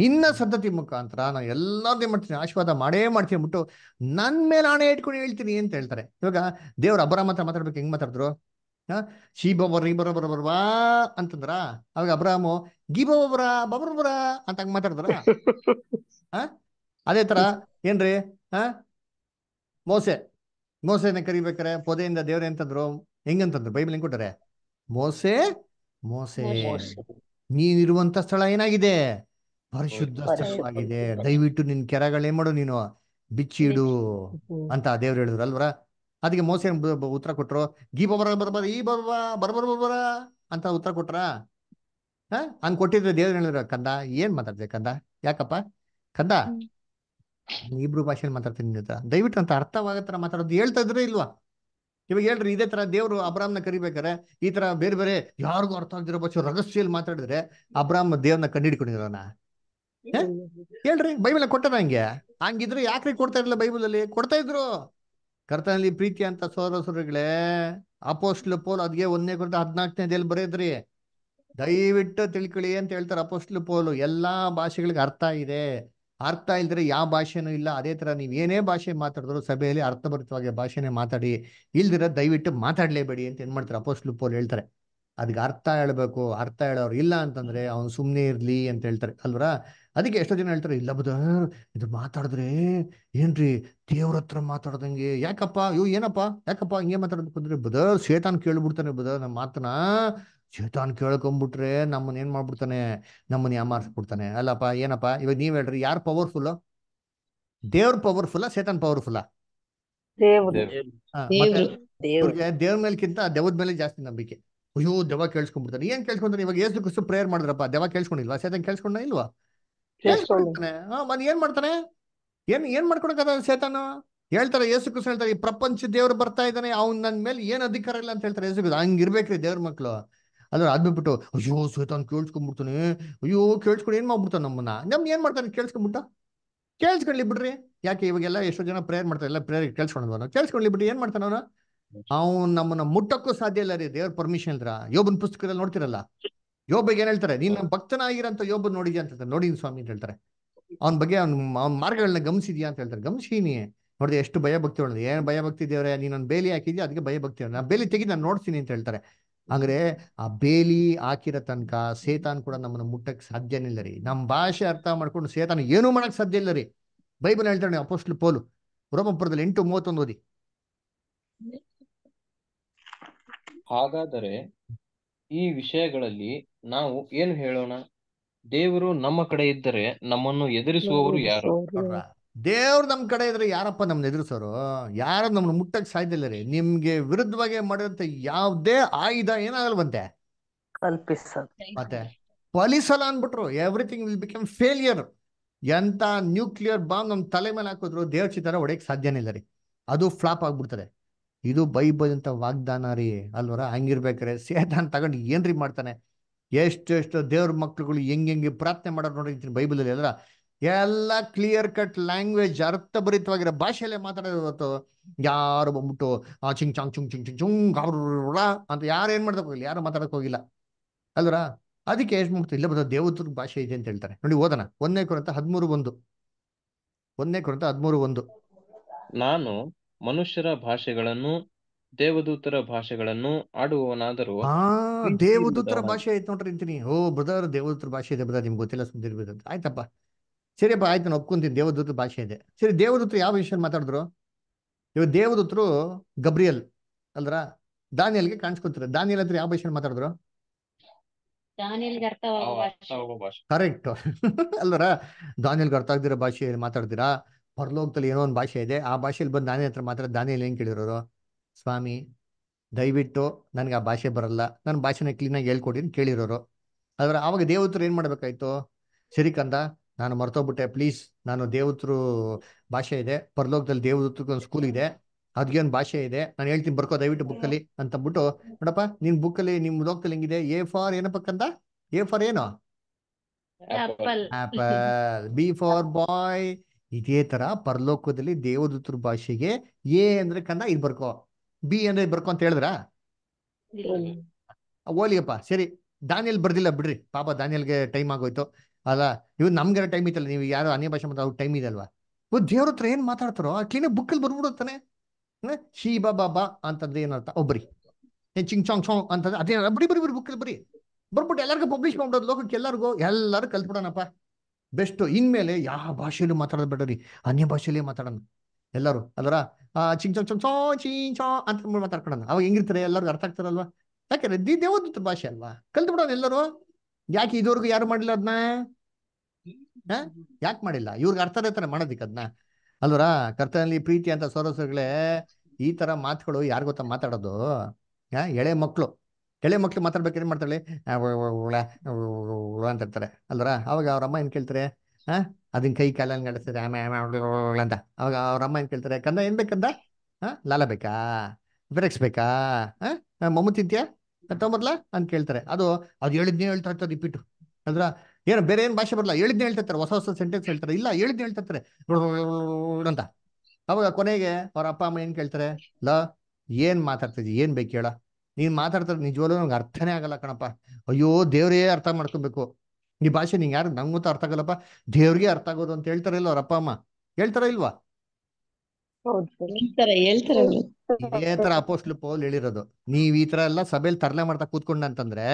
ನಿನ್ನ ಸದ್ದತಿ ಮುಖಾಂತರ ನಾನು ಎಲ್ಲರದೇ ಮಾಡ್ತೀನಿ ಆಶೀರ್ವಾದ ಮಾಡೇ ಮಾಡ್ತೀನಿ ಬಿಟ್ಟು ನನ್ನ ಮೇಲೆ ಹಣೆ ಇಟ್ಕೊಂಡು ಹೇಳ್ತೀನಿ ಅಂತ ಹೇಳ್ತಾರೆ ಇವಾಗ ದೇವ್ರ ಅಬ್ರಾಮ್ ಹತ್ರ ಮಾತಾಡ್ಬೇಕು ಹೆಂಗ್ ಮಾತಾಡಿದ್ರು ಹಾ ಶೀಬ ಈ ಬರ ಬರ ಬರ್ವಾ ಅಂತಂದ್ರ ಅವಾಗ ಅಬ್ರಾಮು ಗಿ ಬರ ಬಬ್ರ ಬರ ಅಂತ ಹಂಗ ಮಾತಾಡಿದ್ರ ಅದೇ ತರ ಏನ್ರಿ ಹ ಮೋಸೆ ಮೋಸೆನ ಕರಿಬೇಕಾರೆ ಪೊದೆಯಿಂದ ದೇವ್ರೆ ಅಂತಂದ್ರು ಹೆಂಗಂತಂದ್ರು ಬೈಬಲ್ ಹೆಂಗ್ ಕೊಟ್ಟರೆ ಮೋಸೆ ಮೋಸೆ ನೀನಿರುವಂತ ಸ್ಥಳ ಏನಾಗಿದೆ ಪರಿಶುದ್ಧ ಸ್ಥಳವಾಗಿದೆ ದಯವಿಟ್ಟು ನಿನ್ ಏನ್ ಮಾಡು ನೀನು ಬಿಚ್ಚಿಡು ಅಂತ ದೇವ್ರು ಹೇಳಿದ್ರು ಅಲ್ವರ ಅದಕ್ಕೆ ಮೋಸ ಉತ್ತರ ಕೊಟ್ರು ಗೀಪ ಬರ ಬರ್ಬರ ಈ ಬರ್ಬ ಬರ ಬರ್ಬರ ಅಂತ ಉತ್ತರ ಕೊಟ್ರ ಹಂಗ್ ಕೊಟ್ಟಿದ್ರೆ ದೇವ್ರ ಹೇಳಿದ್ರು ಕಂದ ಏನ್ ಮಾತಾಡ್ತೀಯ ಕಂದ ಯಾಕಪ್ಪ ಕಂದ ಇಬ್ರು ಭಾಷೆಯಲ್ಲಿ ಮಾತಾಡ್ತೀನಿ ದಯವಿಟ್ಟು ಅಂತ ಅರ್ಥವಾಗತ್ತರ ಮಾತಾಡೋದು ಹೇಳ್ತಾ ಇದ್ರೆ ಇಲ್ವಾ ಇವಾಗ ಹೇಳ್ರಿ ಇದೇ ತರ ದೇವ್ರು ಅಬ್ರಾಮ್ನ ಕರಿಬೇಕಾರೆ ಈ ತರ ಬೇರೆ ಬೇರೆ ಯಾರಿಗೂ ಅರ್ಥ ಆಗದಿರೋ ಭಾಷೆ ರಹಸ್ಯಲ್ಲಿ ಮಾತಾಡಿದ್ರೆ ಅಬ್ರಾಮ್ ದೇವ್ರನ್ನ ಕಂಡು ಹೇಳ್ರಿ ಬೈಬಲ್ ಕೊಟ್ಟದ ಹಂಗೆ ಹಂಗಿದ್ರೆ ಯಾಕ್ರಿ ಕೊಡ್ತಾ ಇರ್ಲಿಲ್ಲ ಬೈಬಲ್ ಅಲ್ಲಿ ಕೊಡ್ತಾ ಇದ್ರು ಕರ್ತನಲ್ಲಿ ಪ್ರೀತಿ ಅಂತ ಸೋರಸುರುಗಳೇ ಅಪೋಸ್ಟ್ಲು ಪೋಲ್ ಅದ್ಗೆ ಒಂದನೇ ಕುರಿತು ದೇಲ್ ಬರೆದ್ರಿ ದಯವಿಟ್ಟು ತಿಳ್ಕೊಳ್ಳಿ ಅಂತ ಹೇಳ್ತಾರೆ ಅಪೋಸ್ಟ್ಲು ಪೋಲು ಎಲ್ಲಾ ಭಾಷೆಗಳಿಗೆ ಅರ್ಥ ಇದೆ ಅರ್ಥ ಇಲ್ದ್ರೆ ಯಾವ ಭಾಷೆನೂ ಇಲ್ಲ ಅದೇ ತರ ನೀವು ಏನೇ ಭಾಷೆ ಮಾತಾಡಿದ್ರು ಸಭೆಯಲ್ಲಿ ಅರ್ಥಭರಿತವಾಗಿ ಭಾಷೆನೇ ಮಾತಾಡಿ ಇಲ್ದಿರ ದಯವಿಟ್ಟು ಮಾತಾಡ್ಲೇಬೇಡಿ ಅಂತ ಏನ್ ಮಾಡ್ತಾರೆ ಅಪೋಸ್ಟ್ಲು ಪೋಲ್ ಹೇಳ್ತಾರೆ ಅದಕ್ಕೆ ಅರ್ಥ ಹೇಳ್ಬೇಕು ಅರ್ಥ ಹೇಳೋರು ಇಲ್ಲ ಅಂತಂದ್ರೆ ಅವ್ನು ಸುಮ್ಮನೆ ಇರ್ಲಿ ಅಂತ ಹೇಳ್ತಾರೆ ಅಲ್ವರ ಅದಕ್ಕೆ ಎಷ್ಟೋ ಜನ ಹೇಳ್ತಾರೆ ಇಲ್ಲ ಬದ ಇದು ಮಾತಾಡಿದ್ರೆ ಏನ್ರಿ ದೇವ್ರ ಹತ್ರ ಮಾತಾಡ್ದಂಗೆ ಯಾಕಪ್ಪ ಅಯ್ಯೋ ಏನಪ್ಪ ಯಾಕಪ್ಪ ಹಿಂಗೆ ಮಾತಾಡ್ಬೇಕು ಅಂದ್ರೆ ಬದರ್ ಶೇತಾನ್ ಕೇಳ್ಬಿಡ್ತಾನೆ ಬದರ್ ನಮ್ಮ ಮಾತನ ಶೇತಾನ್ ಕೇಳ್ಕೊಂಬಿಟ್ರೆ ನಮ್ಮನ್ನ ಏನ್ ಮಾಡ್ಬಿಡ್ತಾನೆ ನಮ್ಮನ್ನ ಯಾಮಾರಿಸ್ಬಿಡ್ತಾನೆ ಅಲ್ಲಪ್ಪ ಏನಪ್ಪ ಇವಾಗ ನೀವ್ ಹೇಳ್ರಿ ಯಾರು ಪವರ್ಫುಲ್ ದೇವ್ರ ಪವರ್ಫುಲ್ಲ ಶೇತಾನ್ ಪವರ್ಫುಲ್ಲಾ ದೇವ್ರ ಮೇಲ್ಕಿಂತ ದೇವದ್ ಮೇಲೆ ಜಾಸ್ತಿ ನಂಬಿಕೆ ಅಯ್ಯೋ ದೆವ್ವ ಕೇಳಿಸ್ಕೊಂಡ್ಬಿಡ್ತಾನೆ ಏನ್ ಕೇಳಿಸ್ಕೊಂತಾನೆ ಇವಾಗ ಏಸು ಕ್ರಿಸ್ತು ಪ್ರೇಯರ್ ಮಾಡಿದ್ರಪ್ಪ ದೆವ್ವ ಕೇಳ್ಸ್ಕೊಂಡಿಲ್ಲ ಸೇತನ್ ಕೇಳಿಸ್ಕೊಂಡ ಇಲ್ವಾ ಹಾ ಮನ್ ಏನ್ ಮಾಡ್ತಾನೆ ಏನ್ ಏನ್ ಮಾಡ್ಕೊಳಕದ ಸೇತಾನು ಹೇಳ್ತಾರೆ ಯೇಸು ಕೃಷ್ಣ ಹೇಳ್ತಾರೆ ಈ ಪ್ರಪಂಚ ದೇವ್ರು ಬರ್ತಾ ಇದ್ದಾನೆ ಅವ್ನ್ ನನ್ ಮೇಲೆ ಏನ್ ಅಧಿಕಾರ ಇಲ್ಲ ಅಂತ ಹೇಳ್ತಾರೆ ಯೇಸು ಹಂಗಿರ್ಬೇಕ್ರಿ ದೇವ್ರ ಮಕ್ಳು ಅಂದ್ರೆ ಅದ್ಬಿಟ್ಟು ಅಯ್ಯೋ ಸೇತನ್ ಕೇಳಿಸ್ಕೊಂಡ್ಬಿಡ್ತಾನೆ ಅಯ್ಯೋ ಕೇಳಿಸ್ಕೊಂಡು ಏನ್ ಮಾಡ್ಬಿಡ್ತಾನೆ ನಮ್ಮನ್ನ ನಮ್ ಏನ್ ಮಾಡ್ತಾನೆ ಕೇಳಿಸ್ಕೊಂಡ್ಬಿಟ್ಟ ಕೇಳ್ಸ್ಕೊಂಡ್ಲಿ ಬಿಡ್ರಿ ಯಾಕೆ ಇವಾಗೆಲ್ಲ ಎಷ್ಟೋ ಜನ ಪ್ರೇಯರ್ ಮಾಡ್ತಾರೆ ಎಲ್ಲ ಪ್ರೇಯರ್ ಕೇಳ್ಸ್ಕೊಂಡ್ ಕೇಳ್ಸ್ಕೊಂಡ್ಲಿ ಬಿಡ್ರಿ ಏನ್ ಮಾಡ್ತಾನ ಅವನು ಅವ್ ನಮ್ಮನ್ನ ಮುಟ್ಟಕ್ಕೂ ಸಾಧ್ಯ ಇಲ್ಲ ರೀ ದೇವ್ರ ಪರ್ಮಿಷನ್ ಇಲ್ರ ಯೋಬನ್ ಪುಸ್ತಕದಲ್ಲಿ ನೋಡ್ತಿರಲ್ಲ ಯೋಬಗೆ ಏನ್ ಹೇಳ್ತಾರೆ ನೀನ್ ಭಕ್ತನಾಗಿರಂತ ಯೋಬನ್ ನೋಡಿದ್ಯಾ ಅಂತ ನೋಡಿನ್ ಸ್ವಾಮಿ ಅಂತ ಹೇಳ್ತಾರೆ ಅವನ ಬಗ್ಗೆ ಅವ್ನ್ ಅವ್ನ ಮಾರ್ಗಗಳನ್ನ ಗಮನಿಸಿದ್ಯಾ ಅಂತ ಹೇಳ್ತಾರೆ ಗಮನಿಸೀನಿ ನೋಡಿದೆ ಎಷ್ಟು ಭಯ ಭಕ್ತಿ ಒಳ್ಳೆ ಏನ್ ಭಯ ಭಕ್ತಿ ದೇವ್ರೆ ನೀನ್ ಬೇಲಿ ಹಾಕಿದ್ಯಾ ಅದಕ್ಕೆ ಭಯ ಭಕ್ತಿ ನಾ ಬೇಲಿ ತೆಗೆದು ನಾನು ನೋಡ್ತೀನಿ ಅಂತ ಹೇಳ್ತಾರೆ ಅಂದ್ರೆ ಆ ಬೇಲಿ ಹಾಕಿರೋ ತನಕ ಸೇತಾನ್ ಕೂಡ ನಮ್ಮನ್ನ ಮುಟ್ಟಕ್ ಸಾಧ್ಯ ಇಲ್ಲ ರೀ ನಮ್ ಭಾಷೆ ಅರ್ಥ ಮಾಡ್ಕೊಂಡು ಸೇತಾನ್ ಏನೂ ಮಾಡಕ್ ಸಾಧ್ಯ ಇಲ್ಲ ರೀ ಬೈಬಲ್ ಹೇಳ್ತಾರೆ ಅಪೋಸ್ಟ್ಲ್ ಪೋಲು ರೋಮಪುರದಲ್ಲಿ ಎಂಟು ಮೂವತ್ತೊಂದು ಓದಿ ಹಾಗಾದರೆ ಈ ವಿಷಯಗಳಲ್ಲಿ ನಾವು ಏನು ಹೇಳೋಣ ದೇವರು ನಮ್ಮ ಕಡೆ ಇದ್ದರೆ ನಮ್ಮನ್ನು ಎದುರಿಸುವವರು ಯಾರು ದೇವ್ರು ನಮ್ ಕಡೆ ಇದ್ರೆ ಯಾರಪ್ಪ ನಮ್ನ ಎದುರಿಸೋರು ಯಾರು ನಮ್ನ ಮುಟ್ಟಕ್ ಇಲ್ಲ ರೀ ನಿಮ್ಗೆ ವಿರುದ್ಧವಾಗಿ ಮಾಡಿದಂತ ಯಾವ್ದೇ ಆಯುಧ ಏನಾಗಲ್ವಂತೆ ಮತ್ತೆ ಫಲಿಸಲ್ಲ ಅನ್ಬಿಟ್ರು ಎವ್ರಿಥಿಂಗ್ ವಿಲ್ ಬಿಕಮ್ ಫೇಲಿಯರ್ ಎಂತ ನ್ಯೂಕ್ಲಿಯರ್ ಬಾಂಬ್ ನಮ್ ತಲೆ ಮೇಲೆ ಹಾಕಿದ್ರು ದೇವ್ರ ಚಿತ್ರ ಹೊಡೆಯಕ್ ಸಾಧ್ಯನೇ ಇಲ್ಲ ರೀ ಅದು ಫ್ಲಾಪ್ ಆಗ್ಬಿಡ್ತದೆ ಇದು ಬೈಬಲ್ ಅಂತ ವಾಗ್ದಾನ ರೀ ಅಲ್ವರ ಹಂಗಿರ್ಬೇಕ್ರೆ ಸೇತಾನ್ ತಗೊಂಡು ಏನ್ರಿ ಮಾಡ್ತಾನೆ ಎಷ್ಟೆಷ್ಟು ದೇವ್ರ ಮಕ್ಳುಗಳು ಹೆಂಗೆ ಹೆಂಗೆ ಪ್ರಾರ್ಥನೆ ಮಾಡೋರು ನೋಡಿರ್ತೀನಿ ಬೈಬಲಲ್ಲಿ ಎಲ್ಲ ಎಲ್ಲ ಕ್ಲಿಯರ್ ಕಟ್ ಲ್ಯಾಂಗ್ವೇಜ್ ಅರ್ಥಭರಿತವಾಗಿರೋ ಭಾಷೆಯಲ್ಲೇ ಮಾತಾಡೋದು ಯಾರು ಬಂದ್ಬಿಟ್ಟು ಆ ಚಿಂಗ್ ಚಾಂಗ್ ಚುಂಗ್ ಚಿಂಗ್ ಚಿಂಗ್ ಚುಂಗ್ ಅವ್ರಾ ಅಂತ ಯಾರು ಏನ್ ಮಾಡೋದಕ್ಕೆ ಹೋಗಿಲ್ಲ ಯಾರು ಮಾತಾಡಕ್ ಹೋಗಿಲ್ಲ ಅಲ್ವರ ಅದಕ್ಕೆ ಎಷ್ಟು ಮುಕ್ತ ಇಲ್ಲ ಬದ ದೇವತ್ರ ಭಾಷೆ ಇದೆ ಅಂತ ಹೇಳ್ತಾರೆ ನೋಡಿ ಓದೋಣ ಒಂದನೇ ಕುರಿತ ಹದಿಮೂರು ಒಂದು ಒಂದನೇ ಕುರಿತ ಹದಿಮೂರು ಒಂದು ನಾನು ಮನುಷ್ಯರ ಭಾಷೆಗಳನ್ನು ದೇವದೂತರ ಭಾಷೆಗಳನ್ನು ಆಡುವವನಾದರೂ ದೇವದೂತರ ಭಾಷೆ ಐತೆ ನೋಡ್ರಿ ಅಂತೀನಿ ಓ ಬ್ರದರ್ ದೇವದೂತರ ಭಾಷೆ ಇದೆ ಬ್ರದರ್ ನಿಮ್ಗೆ ಗೊತ್ತಿಲ್ಲ ಸುಮ್ಮನೆ ಆಯ್ತಪ್ಪ ಸರಿಯಪ್ಪ ಆಯ್ತು ನಾನು ಒಪ್ಕೊಂತೀನಿ ದೇವದೂತರ ಭಾಷೆ ಇದೆ ಸರಿ ದೇವದೂತರು ಯಾವ ವಿಷಯ ಮಾತಾಡಿದ್ರು ಇವಾಗ ದೇವದೂತರು ಗಬ್ರಿಯಲ್ ಅಲ್ರ ದಾನಿಯಲ್ಗೆ ಕಾಣಿಸ್ಕೊತಾರೆ ದಾನಿಯಲ್ ಅಂದ್ರೆ ಯಾವ ಭಾಷೆ ಮಾತಾಡಿದ್ರು ಕರೆಕ್ಟ್ ಅಲ್ರ ದಾನಿಯಲ್ಗೆ ಅರ್ಥ ಆಗ್ದಿರೋ <laughs> ಭಾಷೆಯಲ್ಲಿ ಮಾತಾಡ್ತೀರಾ ಪರಲೋಕದಲ್ಲಿ ಏನೋ ಒಂದು ಭಾಷೆ ಇದೆ ಆ ಭಾಷೆಯಲ್ಲಿ ಬಂದು ನಾನೇ ಹತ್ರ ಮಾತ್ರ ದಾನಿಯಲ್ಲಿ ಏನು ಕೇಳಿರೋರು ಸ್ವಾಮಿ ದಯವಿಟ್ಟು ನನಗೆ ಆ ಭಾಷೆ ಬರಲ್ಲ ನನ್ನ ಭಾಷೆನ ಕ್ಲೀನಾಗಿ ಹೇಳ್ಕೊಡಿ ಅಂತ ಕೇಳಿರೋರು ಆದರೆ ಆವಾಗ ದೇವತರು ಏನು ಮಾಡಬೇಕಾಯ್ತು ಸರಿಕಂದ ನಾನು ಮರ್ತೋಗ್ಬಿಟ್ಟೆ ಪ್ಲೀಸ್ ನಾನು ದೇವತರು ಭಾಷೆ ಇದೆ ಪರಲೋಕದಲ್ಲಿ ದೇವದೂತರಿಗೆ ಒಂದು ಸ್ಕೂಲ್ ಇದೆ ಅದಕ್ಕೆ ಒಂದು ಭಾಷೆ ಇದೆ ನಾನು ಹೇಳ್ತೀನಿ ಬರ್ಕೋ ದಯವಿಟ್ಟು ಬುಕ್ಕಲ್ಲಿ ಅಂತಂದ್ಬಿಟ್ಟು ನೋಡಪ್ಪ ನಿನ್ ಬುಕ್ಕಲ್ಲಿ ನಿಮ್ಮ ಲೋಕದಲ್ಲಿ ಹೆಂಗಿದೆ ಎ ಫಾರ್ ಏನಪ್ಪ ಕಂದ ಎ ಫಾರ್ ಏನು ಆಪಲ್ ಬಿ ಫಾರ್ ಬಾಯ್ ಇದೇ ತರ ಪರಲೋಕದಲ್ಲಿ ದೇವದೂತರ ಭಾಷೆಗೆ ಎ ಅಂದ್ರೆ ಕನ್ನ ಇದು ಬರ್ಕೋ ಬಿ ಅಂದ್ರೆ ಬರ್ಕೋ ಅಂತ ಹೇಳಿದ್ರ ಓಲಿಯಪ್ಪ ಸರಿ ದಾನಿಯಲ್ ಬರ್ದಿಲ್ಲ ಬಿಡ್ರಿ ಪಾಪ ದಾನಿಯಲ್ಗೆ ಟೈಮ್ ಆಗೋಯ್ತು ಅಲ್ಲ ಇವ್ ನಮ್ಗೆ ಟೈಮ್ ಇತ್ತಲ್ಲ ನೀವು ಯಾರು ಅನ್ಯ ಭಾಷೆ ಅವ್ರ ಟೈಮ್ ಇದೆ ಅಲ್ವಾ ಇವ್ ದೇವ್ರ ಹತ್ರ ಏನ್ ಮಾತಾಡ್ತಾರೋ ಆ ತಾನೆ ಶಿ ಬಾ ಬಾ ಬಾಬಾ ಅಂತಂದ್ರೆ ಏನರ್ಥ ಒಬ್ರಿ ಚಿಂಗ್ ಚಾಂಗ್ ಚಾಂಗ್ ಅಂತಂದ್ರೆ ಅದೇ ಬರೀ ಬರೀ ಬರೀ ಅಲ್ಲಿ ಬರಿ ಬರ್ಬಿಟ್ಟು ಎಲ್ಲರಿಗೂ ಪಬ್ಲಿಷ್ ಮಾಡ್ಬಿಡೋದು ಲೋಕಕ್ಕೆ ಎಲ್ಲರಿಗೂ ಎಲ್ಲರೂ ಕಲ್ತ್ಬಿಡೋಣಪ್ಪ ಬೆಸ್ಟ್ ಇನ್ಮೇಲೆ ಯಾವ ಭಾಷೆಯಲ್ಲೂ ಮಾತಾಡೋದು ಬೇಡ ಅನ್ಯ ಭಾಷೆಲಿ ಮಾತಾಡೋಣ ಎಲ್ಲರೂ ಅಲ್ಲರ ಚಿಂಗ್ ಚಂಗ್ ಚಂಗ್ ಚೋ ಚೀಂಗ್ ಚೋ ಅಂತ ಮಾತಾಡ್ಕೊಳೋಣ ಅವಾಗ ಹೆಂಗಿರ್ತಾರೆ ಎಲ್ಲರೂ ಅರ್ಥ ಆಗ್ತಾರಲ್ವಾ ಯಾಕಂದ್ರೆ ದಿ ದೇವದೂತ ಭಾಷೆ ಅಲ್ವಾ ಕಲ್ತು ಬಿಡೋಣ ಎಲ್ಲರೂ ಯಾಕೆ ಇದುವರೆಗೂ ಯಾರು ಮಾಡಿಲ್ಲ ಅದನ್ನ ಯಾಕೆ ಮಾಡಿಲ್ಲ ಇವ್ರಿಗೆ ಅರ್ಥ ಇರ್ತಾರೆ ಮಾಡೋದಿಕ್ಕೆ ಅದನ್ನ ಅಲ್ವರ ಕರ್ತನಲ್ಲಿ ಪ್ರೀತಿ ಅಂತ ಸೋರಸರುಗಳೇ ಈ ತರ ಮಾತುಗಳು ಯಾರ್ ಗೊತ್ತಾ ಮಾತಾಡೋದು ಎಳೆ ಮಕ್ಕಳು ಕೆಳೆ ಮಕ್ಳು ಮಾತಾಡ್ಬೇಕು ಏನು ಮಾಡ್ತಾಳೆ ಅಂತ ಇರ್ತಾರೆ ಅಲ್ರ ಅವಾಗ ಅವ್ರ ಅಮ್ಮ ಏನು ಕೇಳ್ತಾರೆ ಹಾ ಅದನ್ನ ಕೈ ಕಾಲಲ್ಲಿ ನಡೆಸ್ತಾರೆ ಆಮೇಲೆ ಅಂತ ಅವಾಗ ಅವ್ರ ಅಮ್ಮ ಏನು ಕೇಳ್ತಾರೆ ಕಂದ ಏನು ಬೇಕಂದ ಹಾ ಲಾಲ ಬೇಕಾ ಬೆರಕ್ಸ್ ಬೇಕಾ ಹಾ ಮಮ್ಮು ತಿಂತೀಯಾ ಅಂತ ಕೇಳ್ತಾರೆ ಅದು ಅದು ಹೇಳಿದ್ನೇ ಹೇಳ್ತಾ ಇರ್ತಾರೆ ರಿಪೀಟು ಅದ್ರ ಏನು ಬೇರೆ ಏನು ಭಾಷೆ ಬರಲ್ಲ ಹೇಳಿದ್ನೇ ಹೇಳ್ತಾ ಹೊಸ ಹೊಸ ಸೆಂಟೆನ್ಸ್ ಹೇಳ್ತಾರೆ ಇಲ್ಲ ಹೇಳಿದ್ನೇ ಹೇಳ್ತಾ ಅಂತ ಅವಾಗ ಕೊನೆಗೆ ಅವ್ರ ಅಪ್ಪ ಅಮ್ಮ ಏನು ಕೇಳ್ತಾರೆ ಲ ಏನು ಮಾತಾಡ್ತಿದ್ವಿ ಏನು ಬೇಕು ಹೇಳ ನೀನ್ ಮಾತಾಡ್ತಾರೆ ನಿಜವಲ್ಲೂ ನಮ್ಗೆ ಅರ್ಥನೇ ಆಗಲ್ಲ ಕಣಪ್ಪ ಅಯ್ಯೋ ದೇವ್ರೇ ಅರ್ಥ ಮಾಡ್ಕೊಬೇಕು ಈ ಭಾಷೆ ನಿಂಗೆ ಯಾರು ನಂಗಂತೂ ಅರ್ಥ ಆಗಲ್ಲಪ್ಪ ದೇವ್ರಿಗೆ ಅರ್ಥ ಆಗೋದು ಅಂತ ಹೇಳ್ತಾರ ಇಲ್ಲ ಅವ್ರ ಅಪ್ಪ ಅಮ್ಮ ಹೇಳ್ತಾರ ಇಲ್ವಾ ಇದೇ ತರ ಅಪೋಸ್ಟ್ಲು ಪೌಲ್ ಹೇಳಿರೋದು ನೀವ್ ಈ ತರ ಎಲ್ಲ ಸಭೆಯಲ್ಲಿ ತರಲೆ ಮಾಡ್ತಾ ಕೂತ್ಕೊಂಡ ಅಂತಂದ್ರೆ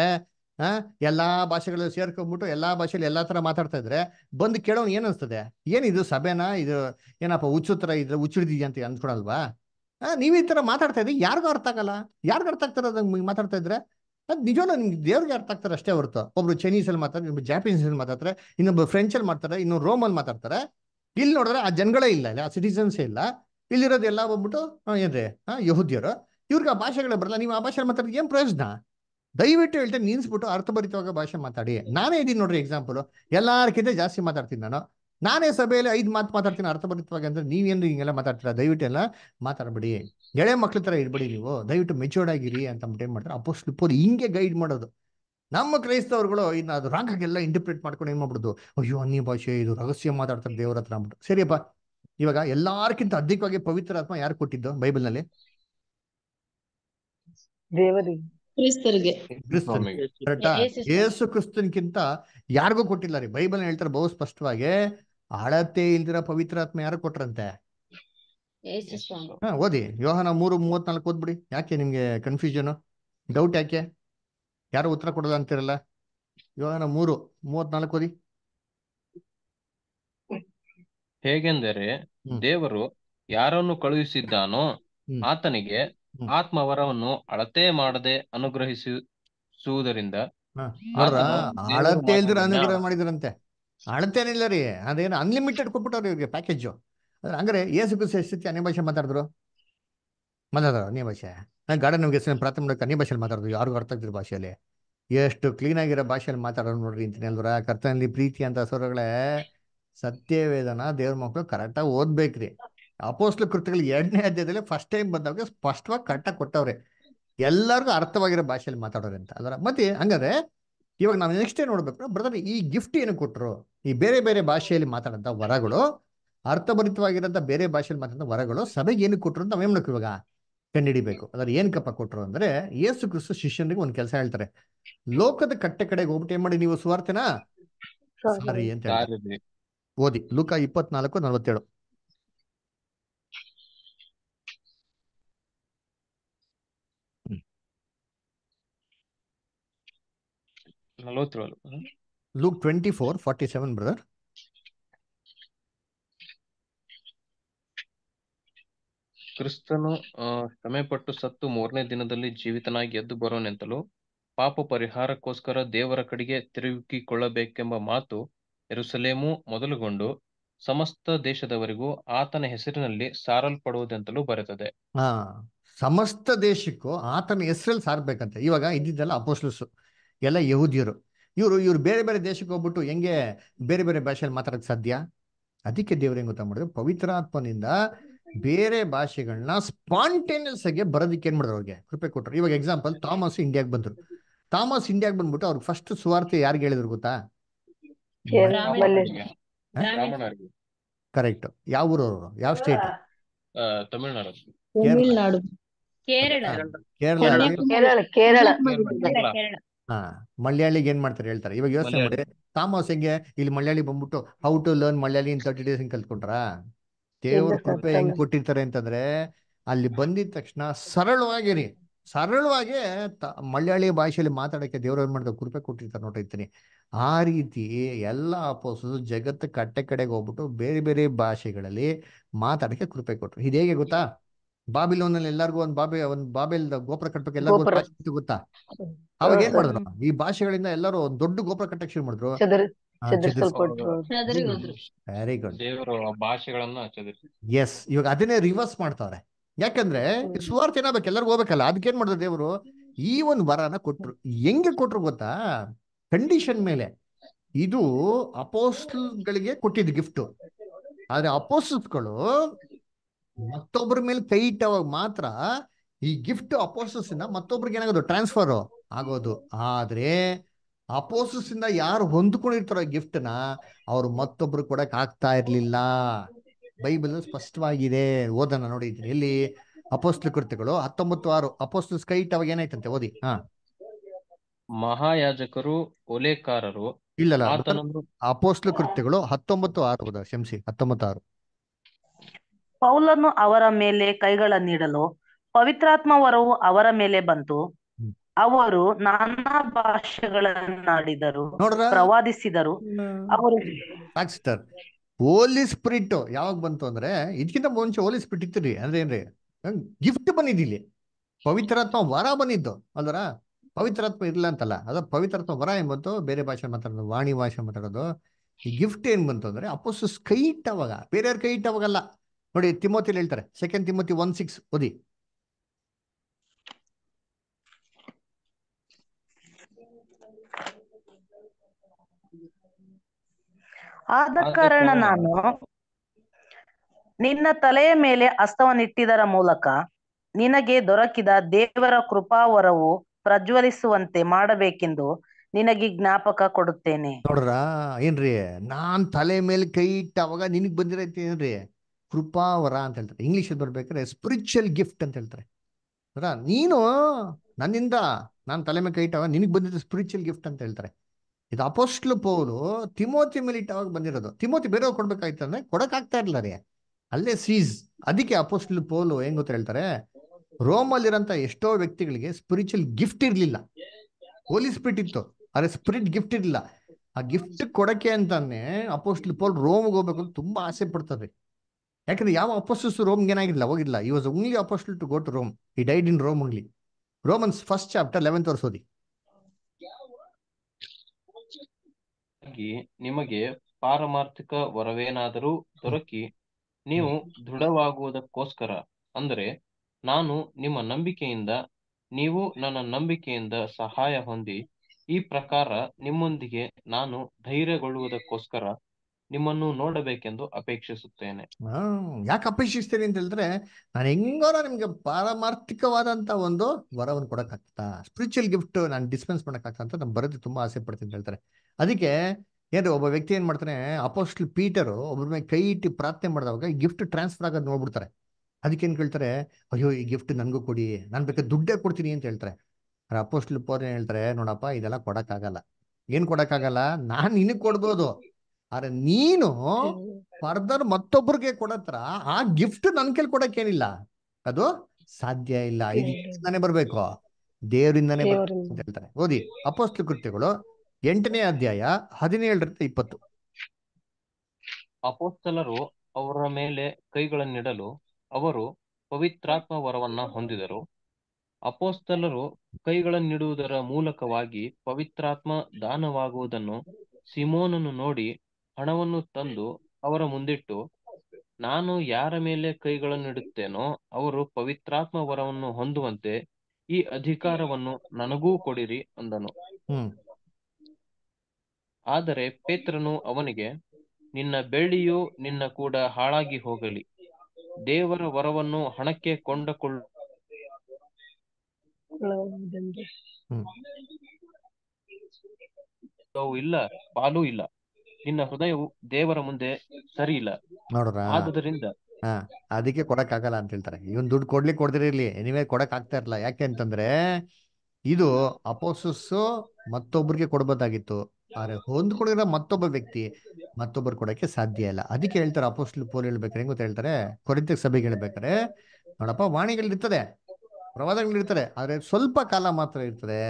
ಆ ಎಲ್ಲಾ ಭಾಷೆಗಳು ಸೇರ್ಕೊಂಡ್ಬಿಟ್ಟು ಎಲ್ಲಾ ಭಾಷೆಯಲ್ಲಿ ಎಲ್ಲಾ ತರ ಮಾತಾಡ್ತಾ ಇದ್ರೆ ಬಂದು ಕೇಳೋನ್ ಏನ್ ಅನ್ಸ್ತದೆ ಏನಿದು ಸಭೆನಾ ಇದು ಏನಪ್ಪ ಹುಚ್ಚು ತರ ಇದ್ರ ಹುಚ್ಚಿಡಿದೀಯ ಅಂತ ಅನ್ಕೊಳಲ್ವಾ ನೀವು ಈ ಥರ ಮಾತಾಡ್ತಾ ಇದ್ದೀವಿ ಯಾರಿಗೂ ಅರ್ಥ ಆಗಲ್ಲ ಯಾರಿಗೂ ಅರ್ಥ ಆಗ್ತಾರೆ ಅದಂಗೆ ಮಾತಾಡ್ತಾ ಇದ್ರೆ ಅದು ನಿಜವಲ್ಲ ನಿಮ್ಗೆ ದೇವ್ರಿಗೆ ಅರ್ಥ ಆಗ್ತಾರೆ ಅಷ್ಟೇ ಹೊರತು ಒಬ್ರು ಚೈನೀಸಲ್ಲಿ ಮಾತಾಡ್ತಾರೆ ಇನ್ನೊಬ್ರು ಜಾಪನೀಸಲ್ಲಿ ಮಾತಾಡ್ತಾರೆ ಇನ್ನೊಬ್ರು ಫ್ರೆಂಚಲ್ಲಿ ಮಾತಾರೆ ಇನ್ನೊಂದು ರೋಮಲ್ಲಿ ಮಾತಾಡ್ತಾರೆ ಇಲ್ಲಿ ನೋಡಿದ್ರೆ ಆ ಜನಗಳೇ ಇಲ್ಲ ಇಲ್ಲ ಆ ಸಿಟಿಸನ್ಸೇ ಇಲ್ಲ ಇಲ್ಲಿರೋದು ಎಲ್ಲ ಬಂದ್ಬಿಟ್ಟು ಏನ್ರಿ ಹಾಂ ಯಹುದಿಯರು ಇವ್ರಿಗೆ ಆ ಭಾಷೆಗಳೇ ಬರಲ್ಲ ನೀವು ಆ ಭಾಷೆಯಲ್ಲಿ ಮಾತಾಡಿದ್ರೆ ಏನು ಪ್ರಯೋಜನ ದಯವಿಟ್ಟು ಹೇಳ್ತೇನೆ ನಿನ್ಸ್ಬಿಟ್ಟು ಅರ್ಥಭರಿತವಾಗ ಭಾಷೆ ಮಾತಾಡಿ ನಾನೇ ಇದ್ದೀನಿ ನೋಡ್ರಿ ಎಕ್ಸಾಂಪಲ್ ಎಲ್ಲಾರ್ಕಿಂತ ಜಾಸ್ತಿ ಮಾತಾಡ್ತೀನಿ ನಾನು ನಾನೇ ಸಭೆಯಲ್ಲಿ ಐದು ಮಾತು ಮಾತಾಡ್ತೀನಿ ಅರ್ಥಭರಿತವಾಗಿ ಅಂದ್ರೆ ನೀವೇನು ಹಿಂಗೆಲ್ಲ ಮಾತಾಡ್ತೀರಾ ದಯವಿಟ್ಟು ಎಲ್ಲ ಮಾತಾಡಬೇಡಿ ಎಳೆ ಮಕ್ಳ ಥರ ಇರ್ಬಿಡಿ ನೀವು ದಯವಿಟ್ಟು ಮೆಚೂರ್ಡ್ ಆಗಿರಿ ಅಂತ ಏನ್ ಮಾಡ್ತಾರೆ ಅಪ್ಪೋ ಸ್ಲಿಪ್ಪೋರು ಹಿಂಗೆ ಗೈಡ್ ಮಾಡೋದು ನಮ್ಮ ಕ್ರೈಸ್ತವರುಗಳು ಇನ್ನು ಅದು ರಾಂಗ್ ಎಲ್ಲ ಇಂಟರ್ಪ್ರೇಟ್ ಮಾಡ್ಕೊಂಡು ಏನು ಮಾಡ್ಬಿಡೋದು ಅಯ್ಯೋ ಅನ್ಯ ಭಾಷೆ ಇದು ರಹಸ್ಯ ಮಾತಾಡ್ತಾರೆ ದೇವ್ರ ಹತ್ರ ಅಂದ್ಬಿಟ್ಟು ಸರಿಯಪ್ಪ ಇವಾಗ ಎಲ್ಲಾರ್ಕಿಂತ ಅಧಿಕವಾಗಿ ಪವಿತ್ರ ಆತ್ಮ ಯಾರು ಕೊಟ್ಟಿದ್ದು ಬೈಬಲ್ ಬೈಬಲ್ನಲ್ಲಿ ಯೇಸು ಕ್ರಿಸ್ತನ್ಕಿಂತ ಯಾರಿಗೂ ಕೊಟ್ಟಿಲ್ಲ ರೀ ಬೈಬಲ್ ಹೇಳ್ತಾರೆ ಬಹು ಸ್ಪಷ್ಟವಾಗಿ ಅಳತೆ ಇಲ್ದಿರ ಪವಿತ್ರಾತ್ಮ ಯಾರು ಕೊಟ್ರಂತೆ ಹಾ ಓದಿ ಯೋಹನ ಮೂರು ಮೂವತ್ನಾಲ್ಕು ಓದ್ಬಿಡಿ ಯಾಕೆ ನಿಮ್ಗೆ ಕನ್ಫ್ಯೂಷನ್ ಡೌಟ್ ಯಾಕೆ ಯಾರು ಉತ್ತರ ಕೊಡೋದ ಅಂತಿರಲ್ಲ ಯೋಹನ ಮೂರು ಮೂವತ್ನಾಲ್ಕು ಓದಿ ಹೇಗೆಂದರೆ ದೇವರು ಯಾರನ್ನು ಕಳುಹಿಸಿದ್ದಾನೋ ಆತನಿಗೆ ವರವನ್ನು ಅಳತೆ ಮಾಡದೆ ಅನುಗ್ರಹಿಸುವುದರಿಂದ ಅಳತೆ ಇಲ್ದಿರ ಅನುಗ್ರಹ ಮಾಡಿದ್ರಂತೆ ಅಳತೇನಿಲ್ಲ ರೀ ಅದೇನು ಅನ್ಲಿಮಿಟೆಡ್ ಕೊಟ್ಬಿಟ್ಟವ್ರಿ ಇವ್ರಿಗೆ ಪ್ಯಾಕೇಜು ಅಂದ್ರೆ ಹಂಗಾರೆ ಏಸು ಸಿ ಎಷ್ಟು ಅನ್ಯ ಭಾಷೆ ಮಾತಾಡಿದ್ರು ಮಾತಾಡೋರು ಅನ್ಯ ಭಾಷೆ ನಾನು ಗಾರ್ಡನ್ ನಮ್ಗೆ ಹೆಸರು ಪ್ರಾರ್ಥನೆ ಅನ್ಯ ಭಾಷೆಯಲ್ಲಿ ಮಾತಾಡೋದು ಯಾರಿಗೂ ಅರ್ಥ ಆಗ್ತಿದ್ರು ಭಾಷೆಯಲ್ಲಿ ಎಷ್ಟು ಕ್ಲೀನ್ ಆಗಿರೋ ಭಾಷೆಯಲ್ಲಿ ಮಾತಾಡೋರು ನೋಡ್ರಿ ಅಂತ ಹೇಳಿದ್ರ ಕರ್ತನಲ್ಲಿ ಪ್ರೀತಿ ಅಂತ ಸ್ವರಗಳೇ ಸತ್ಯವೇದನ ದೇವ್ರ ಮಕ್ಕಳು ಕರೆಕ್ಟಾಗಿ ಓದ್ಬೇಕ್ರಿ ಅಪೋಸ್ಲ ಕೃತಿಗಳು ಎರಡನೇ ಅಧ್ಯಾಯದಲ್ಲಿ ಫಸ್ಟ್ ಟೈಮ್ ಬಂದವ್ರಿಗೆ ಸ್ಪಷ್ಟವಾಗಿ ಕರೆಕ್ಟಾಗಿ ಕೊಟ್ಟವ್ರೆ ಎಲ್ಲರಿಗೂ ಅರ್ಥವಾಗಿರೋ ಭಾಷೆಯಲ್ಲಿ ಮಾತಾಡೋರೆ ಅಂತ ಅದರ ಮತ್ತೆ ಹಂಗಾದ್ರೆ ಇವಾಗ ನಾನು ನೆಕ್ಸ್ಟ್ ಏನ್ ನೋಡ್ಬೇಕು ಬ್ರದರ್ ಈ ಗಿಫ್ಟ್ ಏನು ಕೊಟ್ಟರು ಈ ಬೇರೆ ಬೇರೆ ಭಾಷೆಯಲ್ಲಿ ಮಾತಾಡಂತ ವರಗಳು ಅರ್ಥಭರಿತವಾಗಿರೋಂಥ ಬೇರೆ ಭಾಷೆಯಲ್ಲಿ ಮಾತಾಡಂತ ವರಗಳು ಸಭೆಗೆ ಏನು ಕೊಟ್ಟರು ಅಂತ ನಾವು ಇವಾಗ ಕಂಡಿಡಿಬೇಕು ಅದ್ರ ಏನ್ ಕಪ್ಪ ಕೊಟ್ಟರು ಅಂದ್ರೆ ಯೇಸು ಕ್ರಿಸ್ತು ಶಿಷ್ಯನಿಗೆ ಒಂದು ಕೆಲಸ ಹೇಳ್ತಾರೆ ಲೋಕದ ಕಟ್ಟೆ ಕಡೆಗೆ ಹೋಗ್ಬಿಟ್ಟು ಏನ್ ಮಾಡಿ ನೀವು ಸುವಾರ್ತೆನಾ ಸಾರಿ ಅಂತ ಓದಿ ಲೂಕ ಇಪ್ಪತ್ನಾಲ್ಕು ನಲ್ವತ್ತೇಳು ಲೂಕ್ ಟ್ವೆಂಟಿ ಬ್ರದರ್ ಕ್ರಿಸ್ತನು ಶ್ರಮೆಪಟ್ಟು ಸತ್ತು ಮೂರನೇ ದಿನದಲ್ಲಿ ಜೀವಿತನಾಗಿ ಎದ್ದು ಬರೋನೆಂತಲೂ ಪಾಪ ಪರಿಹಾರಕ್ಕೋಸ್ಕರ ದೇವರ ಕಡೆಗೆ ತಿರುಗಿಕೊಳ್ಳಬೇಕೆಂಬ ಮಾತು ಎರುಸಲೇಮು ಮೊದಲುಗೊಂಡು ಸಮಸ್ತ ದೇಶದವರಿಗೂ ಆತನ ಹೆಸರಿನಲ್ಲಿ ಸಾರಲ್ಪಡುವುದೆಂತಲೂ ಬರುತ್ತದೆ ಸಮಸ್ತ ದೇಶಕ್ಕೂ ಆತನ ಹೆಸರಲ್ಲಿ ಸಾರಬೇಕಂತೆ ಇವಾಗ ಇದ್ದಿದ್ದೆಲ್ಲ ಅಪೋಸ್ಲಸ್ ಎಲ್ಲ ಯಹೂದಿಯರು ಇವರು ಇವರು ಬೇರೆ ಬೇರೆ ದೇಶಕ್ಕೆ ಹೋಗ್ಬಿಟ್ಟು ಹೆಂಗೆ ಬೇರೆ ಬೇರೆ ಭಾಷೆಯಲ್ಲಿ ಮಾತಾಡಕ್ ಸಾಧ್ಯ ಅದಕ್ಕೆ ದೇವ್ರ ಹೆಂಗ್ ಗೊತ್ತಾ ಮಾಡಿದ್ರು ಪವಿತ್ರಾತ್ಮನಿಂದ ಬೇರೆ ಭಾಷೆಗಳನ್ನ ಸ್ಪಾಂಟೇನಿಯಸ್ ಆಗಿ ಬರೋದಕ್ಕೆ ಏನ್ ಮಾಡಿದ್ರು ಅವ್ರಿಗೆ ಕೃಪೆ ಕೊಟ್ಟರು ಇವಾಗ ಎಕ್ಸಾಂಪಲ್ ಥಾಮಸ್ ಇಂಡಿಯಾಗೆ ಬಂದ್ರು ಥಾಮಸ್ ಇಂಡಿಯಾಗೆ ಬಂದ್ಬಿಟ್ಟು ಅವ್ರಿಗೆ ಫಸ್ಟ್ ಸುವಾರ್ತೆ ಯಾರಿಗೆ ಹೇಳಿದ್ರು ಗೊತ್ತಾ ಕರೆಕ್ಟ್ ಯಾವ ಊರವರು ಯಾವ ಸ್ಟೇಟ್ ಕೇರಳ ಕೇರಳ ಕೇರಳ ಹಾ ಮಲಯಾಳಿಗೆ ಏನ್ ಮಾಡ್ತಾರೆ ಹೇಳ್ತಾರೆ ಇವಾಗ ಯೋಚನೆ ಮಾಡಿ ತಾಮಸ್ ಹೆಂಗೆ ಇಲ್ಲಿ ಮಲಯಾಳಿ ಬಂದ್ಬಿಟ್ಟು how to learn Malayali in thirty days ಹಿಂಗ್ ಕಲ್ತ್ಕೊಂಡ್ರ ದೇವ್ರ ಕೃಪೆ ಹೆಂಗ್ ಕೊಟ್ಟಿರ್ತಾರೆ ಅಂತಂದ್ರೆ ಅಲ್ಲಿ ಬಂದಿದ ತಕ್ಷಣ ಸರಳವಾಗಿರಿ ಸರಳವಾಗಿ ಮಲಯಾಳಿ ಭಾಷೆಯಲ್ಲಿ ಮಾತಾಡಕ್ಕೆ ದೇವ್ರ ಏನ್ ಮಾಡ್ತಾರೆ ಕೃಪೆ ಕೊಟ್ಟಿರ್ತಾರೆ ನೋಡ್ರಿ ಆ ರೀತಿ ಎಲ್ಲ ಅಪೋಸಸ್ ಜಗತ್ತು ಕಟ್ಟೆ ಕಡೆಗೆ ಹೋಗ್ಬಿಟ್ಟು ಬೇರೆ ಬೇರೆ ಭಾಷೆಗಳಲ್ಲಿ ಮಾತಾಡಕ್ಕೆ ಕೃಪೆ ಕೊಟ್ರು ಹೇಗೆ ಗೊತ್ತಾ ಅಲ್ಲಿ ಎಲ್ಲರಿಗೂ ಒಂದು ಬಾಬೆ ಒಂದು ಬಾಬೆಲ್ ಗೋಪುರ ಕಟ್ಟಬೇಕು ಎಲ್ಲರಿಗೂ ಭಾಷೆ ಗೊತ್ತಾ ಅವಾಗ ಏನ್ ಮಾಡಿದ್ರು ಈ ಭಾಷೆಗಳಿಂದ ಎಲ್ಲರೂ ಒಂದು ದೊಡ್ಡ ಗೋಪುರ ಕಟ್ಟಕ್ ಶುರು ಮಾಡಿದ್ರು ವೆರಿ ಗುಡ್ ಭಾಷೆಗಳನ್ನ ಎಸ್ ಇವಾಗ ಅದನ್ನೇ ರಿವರ್ಸ್ ಮಾಡ್ತಾವ್ರೆ ಯಾಕಂದ್ರೆ ಸುವಾರ್ಥ ಏನಾಗ್ಬೇಕು ಎಲ್ಲರಿಗೂ ಹೋಗ್ಬೇಕಲ್ಲ ಅದಕ್ಕೆ ಏನ್ ಮಾಡಿದ್ರು ದೇವರು ಈ ಒಂದು ವರನ ಕೊಟ್ರು ಹೆಂಗೆ ಕೊಟ್ರು ಗೊತ್ತಾ ಕಂಡೀಷನ್ ಮೇಲೆ ಇದು ಅಪೋಸ್ಟ್ಲ್ಗಳಿಗೆ ಕೊಟ್ಟಿದ್ದು ಗಿಫ್ಟ್ ಆದ್ರೆ ಅಪೋಸ್ಟ್ಗಳು ಮತ್ತೊಬ್ಬರ ಮೇಲೆ ಕೈ ಇಟ್ಟವಾಗ ಮಾತ್ರ ಈ ಗಿಫ್ಟ್ ಅಪೋಸಸ್ ಇಂದ ಮತ್ತೊಬ್ರಿಗೆ ಏನಾಗೋದು ಟ್ರಾನ್ಸ್ಫರ್ ಆಗೋದು ಆದ್ರೆ ಅಪೋಸಸ್ ಇಂದ ಯಾರು ಹೊಂದ್ಕೊಂಡಿರ್ತಾರೋ ಗಿಫ್ಟ್ ನ ಅವ್ರು ಮತ್ತೊಬ್ರು ಕೊಡಕ್ ಆಗ್ತಾ ಇರ್ಲಿಲ್ಲ ಬೈಬಲ್ ಸ್ಪಷ್ಟವಾಗಿದೆ ಓದನ ನೋಡಿದ್ರಿ ಇಲ್ಲಿ ಅಪೋಸ್ಲ ಕೃತ್ಯಗಳು ಹತ್ತೊಂಬತ್ತು ಆರು ಅಪೋಸ್ಲಸ್ ಕೈ ಇಟ್ಟವಾಗ ಏನಾಯ್ತಂತೆ ಓದಿ ಹ ಮಹಾಯಾಜಕರು ಒಲೆಕಾರರು ಇಲ್ಲ ಅಪೋಸ್ಲ ಕೃತ್ಯಗಳು ಹತ್ತೊಂಬತ್ತು ಆರು ಕ್ಷಮಿಸಿ ಹತ್ತೊಂಬತ್ತು ಆರು ಪೌಲನು ಅವರ ಮೇಲೆ ಕೈಗಳನ್ನಿಡಲು ಪವಿತ್ರಾತ್ಮ ವರವು ಅವರ ಮೇಲೆ ಬಂತು ಅವರು ನಾನಾ ಭಾಷೆಗಳನ್ನಾಡಿದರು ಪ್ರವಾದಿಸಿದರು ಅವರು ಹೋಲಿ ಸ್ಪಿರಿಟ್ ಯಾವಾಗ ಬಂತು ಅಂದ್ರೆ ಇದಕ್ಕಿಂತ ಮುಂಚೆ ಹೋಲಿ ಸ್ಪಿರಿಟ್ ಇತ್ತು ರೀ ಅಂದ್ರೆ ಏನ್ರಿ ಗಿಫ್ಟ್ ಬಂದಿದ್ದಿಲ್ಲಿ ಪವಿತ್ರಾತ್ಮ ವರ ಬಂದಿದ್ದು ಅಲ್ದರ ಪವಿತ್ರಾತ್ಮ ಇರ್ಲಿಲ್ಲ ಅಂತಲ್ಲ ಅದ ಪವಿತ್ರಾತ್ಮ ವರ ಏನ್ ಬಂತು ಬೇರೆ ಭಾಷೆ ಮಾತಾಡೋದು ವಾಣಿ ಭಾಷೆ ಮಾತಾಡೋದು ಈ ಗಿಫ್ಟ್ ಏನ್ ಬಂತು ಅಂದ್ರೆ ಅಪೋಸಸ್ ಕೈ ಇಟ್ಟವಾಗ ಬೇರೆಯವ್ರ ಕೈ ಇಟ್ಟವಾಗಲ್ಲ ನೋಡಿ ತಿಮೋತಿಲಿ ಹೇಳ್ತಾರೆ ಸೆಕೆಂಡ್ ತಿಮೋತಿ ಒನ್ ಸಿಕ್ಸ್ ಓದಿ ಆದ ಕಾರಣ ನಾನು ನಿನ್ನ ತಲೆಯ ಮೇಲೆ ಅಸ್ತವನ್ನಿಟ್ಟಿದರ ಮೂಲಕ ನಿನಗೆ ದೊರಕಿದ ದೇವರ ಕೃಪಾವರವು ಪ್ರಜ್ವಲಿಸುವಂತೆ ಮಾಡಬೇಕೆಂದು ನಿನಗೆ ಜ್ಞಾಪಕ ಕೊಡುತ್ತೇನೆ ನೋಡ್ರ ಏನ್ರಿ ನಾನ್ ತಲೆ ಮೇಲೆ ಕೈ ಇಟ್ಟ ಅವಾಗ ನಿನಗ್ ಬಂದಿರೈತಿ ಏನ್ರಿ ಕೃಪಾವರ ಅಂತ ಹೇಳ್ತಾರೆ ಇಂಗ್ಲೀಷಲ್ಲಿ ಬರ್ಬೇಕಾದ್ರೆ ಸ್ಪಿರಿಚುವಲ್ ಗಿಫ್ಟ್ ಅಂತ ಹೇಳ್ತಾರೆ ಅದ ನೀನು ನನ್ನಿಂದ ನಾನು ತಲೆ ಮೇಲೆ ಕೈಟವ ನಿನಗೆ ಬಂದಿದ್ದು ಸ್ಪಿರಿಚುವಲ್ ಗಿಫ್ಟ್ ಅಂತ ಹೇಳ್ತಾರೆ ಇದು ಅಪೋಸ್ಟ್ಲು ಪೌಲು ತಿಮೋತಿ ಮೇಲೆ ಅವಾಗ ಬಂದಿರೋದು ತಿಮೋತಿ ಬೇರೆ ಕೊಡ್ಬೇಕಾಯ್ತು ಅಂದ್ರೆ ಕೊಡಕ್ಕಾಗ್ತಾ ಇರಲ್ಲ ರೀ ಅಲ್ಲೇ ಸೀಸ್ ಅದಕ್ಕೆ ಅಪೋಸ್ಟ್ಲ್ ಪೌಲು ಹೆಂಗ್ ಗೊತ್ತ ಹೇಳ್ತಾರೆ ರೋಮಲ್ಲಿರೋಂಥ ಎಷ್ಟೋ ವ್ಯಕ್ತಿಗಳಿಗೆ ಸ್ಪಿರಿಚುವಲ್ ಗಿಫ್ಟ್ ಇರಲಿಲ್ಲ ಹೋಲಿ ಸ್ಪಿರಿಟ್ ಇತ್ತು ಆದರೆ ಸ್ಪಿರಿಟ್ ಗಿಫ್ಟ್ ಇರಲಿಲ್ಲ ಆ ಗಿಫ್ಟ್ ಕೊಡಕ್ಕೆ ಅಂತಾನೆ ಅಪೋಸ್ಟ್ಲ್ ಪೌಲ್ ರೋಮ್ಗೆ ಹೋಗ್ಬೇಕು ಅಂತ ತುಂಬಾ ಆಸೆ ಪಡ್ತಾರೆ ಯಾಕಂದ್ರೆ ಯಾವ ಅಪೋಸ್ಟಲ್ಸ್ ರೋಮ್ಗೆ ಏನಾಗಿಲ್ಲ ಹೋಗಿಲ್ಲ he was only apostle to go to Rome he died in Rome only Romans first chapter eleven ತೋರಿಸೋದಿ ನಿಮಗೆ ಪಾರಮಾರ್ಥಿಕ ವರವೇನಾದರೂ ದೊರಕಿ ನೀವು ದೃಢವಾಗುವುದಕ್ಕೋಸ್ಕರ ಅಂದರೆ ನಾನು ನಿಮ್ಮ ನಂಬಿಕೆಯಿಂದ ನೀವು ನನ್ನ ನಂಬಿಕೆಯಿಂದ ಸಹಾಯ ಹೊಂದಿ ಈ ಪ್ರಕಾರ ನಿಮ್ಮೊಂದಿಗೆ ನಾನು ಧೈರ್ಯಗೊಳ್ಳುವುದಕ್ಕೋಸ್ಕರ ನಿಮ್ಮನ್ನು ನೋಡಬೇಕೆಂದು ಅಪೇಕ್ಷಿಸುತ್ತೇನೆ ಯಾಕೆ ಅಪೇಕ್ಷಿಸ್ತೇನೆ ಅಂತ ಹೇಳಿದ್ರೆ ನಾನು ಹೆಂಗೋರ ನಿಮ್ಗೆ ಪಾರಮಾರ್ಥಿಕವಾದಂತ ಒಂದು ವರವನ್ನು ಕೊಡಕತ್ತಾ ಸ್ಪಿರಿಚುವಲ್ ಗಿಫ್ಟ್ ನಾನು ಡಿಸ್ಪೆನ್ಸ್ ಮಾಡಕ್ಕಾಗ್ತಾ ಅಂತ ನಾನು ತುಂಬಾ ಆಸೆ ಪಡ್ತೀನಿ ಅಂತ ಹೇಳ್ತಾರೆ ಅದಕ್ಕೆ ಏನ್ರಿ ಒಬ್ಬ ವ್ಯಕ್ತಿ ಏನ್ ಮಾಡ್ತಾನೆ ಅಪೋಸ್ಟ್ಲ್ ಪೀಟರ್ ಒಬ್ಬರ ಮೇಲೆ ಕೈ ಇಟ್ಟಿ ಪ್ರಾರ್ಥನೆ ಮಾಡಿದಾಗ ಗಿಫ್ಟ್ ಟ್ರಾನ್ಸ್ಫರ್ ಆಗೋದು ನೋಡ್ಬಿಡ್ತಾರೆ ಅದಕ್ಕೆ ಏನ್ ಕೇಳ್ತಾರೆ ಅಯ್ಯೋ ಈ ಗಿಫ್ಟ್ ನನಗೂ ಕೊಡಿ ನಾನು ಬೇಕಾದ ದುಡ್ಡೇ ಕೊಡ್ತೀನಿ ಅಂತ ಹೇಳ್ತಾರೆ ಅಪೋಸ್ಟ್ಲ್ ಪೋರ್ ಏನ್ ಹೇಳ್ತಾರೆ ನೋಡಪ್ಪ ಇದೆಲ್ಲ ಕೊಡಕ್ಕಾಗಲ್ಲ ಏನ್ ಕೊಡಕ್ಕಾಗಲ್ಲ ನಾನು ನಿನಗೆ ಕೊಡ್ಬೋದು ಆದ್ರೆ ನೀನು ಫರ್ದರ್ ಮತ್ತೊಬ್ಬರಿಗೆ ಕೊಡತ್ರ ಆ ಗಿಫ್ಟ್ ನನ್ ಕೊಡಕ್ ಏನಿಲ್ಲ ಅದು ಸಾಧ್ಯ ಇಲ್ಲ ಬರಬೇಕು ಬರ್ಬೇಕು ದೇವರಿಂದಾನೇ ಅಂತ ಹೇಳ್ತಾರೆ ಓದಿ ಅಪೋಸ್ತು ಕೃತ್ಯಗಳು ಎಂಟನೇ ಅಧ್ಯಾಯ ಹದಿನೇಳರಿಂದ ಇಪ್ಪತ್ತು ಅಪೋಸ್ತಲರು ಅವರ ಮೇಲೆ ಕೈಗಳನ್ನಿಡಲು ಅವರು ಪವಿತ್ರಾತ್ಮ ವರವನ್ನ ಹೊಂದಿದರು ಅಪೋಸ್ತಲರು ಕೈಗಳನ್ನಿಡುವುದರ ಮೂಲಕವಾಗಿ ಪವಿತ್ರಾತ್ಮ ದಾನವಾಗುವುದನ್ನು ಸಿಮೋನನ್ನು ನೋಡಿ ಹಣವನ್ನು ತಂದು ಅವರ ಮುಂದಿಟ್ಟು ನಾನು ಯಾರ ಮೇಲೆ ಕೈಗಳನ್ನು ಇಡುತ್ತೇನೋ ಅವರು ಪವಿತ್ರಾತ್ಮ ವರವನ್ನು ಹೊಂದುವಂತೆ ಈ ಅಧಿಕಾರವನ್ನು ನನಗೂ ಕೊಡಿರಿ ಅಂದನು ಆದರೆ ಪೇತ್ರನು ಅವನಿಗೆ ನಿನ್ನ ಬೆಳ್ಳಿಯು ನಿನ್ನ ಕೂಡ ಹಾಳಾಗಿ ಹೋಗಲಿ ದೇವರ ವರವನ್ನು ಹಣಕ್ಕೆ ಕೊಂಡಕೊಳ್ಳ ಇಲ್ಲ ಪಾಲೂ ಇಲ್ಲ ನಿನ್ನ ಹೃದಯವು ದೇವರ ಮುಂದೆ ಸರಿ ಇಲ್ಲ ಹಾ ಅದಕ್ಕೆ ಕೊಡಕ್ ಆಗಲ್ಲ ಅಂತ ಹೇಳ್ತಾರೆ ಇವನ್ ದುಡ್ಡು ಕೊಡ್ಲಿಕ್ಕೆ ಕೊಡ್ದಿರಲಿ ಎನಿವೇ ಕೊಡಕ್ ಆಗ್ತಾ ಇರಲ್ಲ ಯಾಕೆ ಅಂತಂದ್ರೆ ಇದು ಅಪೋಸಸ್ ಮತ್ತೊಬ್ಬರಿಗೆ ಕೊಡ್ಬೋದಾಗಿತ್ತು ಆದ್ರೆ ಹೊಂದ್ಕೊಂಡಿರೋ ಮತ್ತೊಬ್ಬ ವ್ಯಕ್ತಿ ಮತ್ತೊಬ್ಬರು ಕೊಡಕ್ಕೆ ಸಾಧ್ಯ ಇಲ್ಲ ಅದಕ್ಕೆ ಹೇಳ್ತಾರೆ ಅಪೋಸ್ಟ್ ಪೋಲ್ ಹೇಳ್ಬೇಕಾರೆ ಹೆಂಗ್ ಹೇಳ್ತಾರೆ ಕೊರತೆ ಸಭೆಗೆ ಹೇಳ್ಬೇಕಾರೆ ನೋಡಪ್ಪ ವಾಣಿಗಳಿರ್ತದೆ ಪ್ರವಾದಗಳಿರ್ತದೆ ಆದ್ರೆ ಸ್ವಲ್ಪ ಕಾಲ ಮಾತ್ರ ಇರ್ತದೆ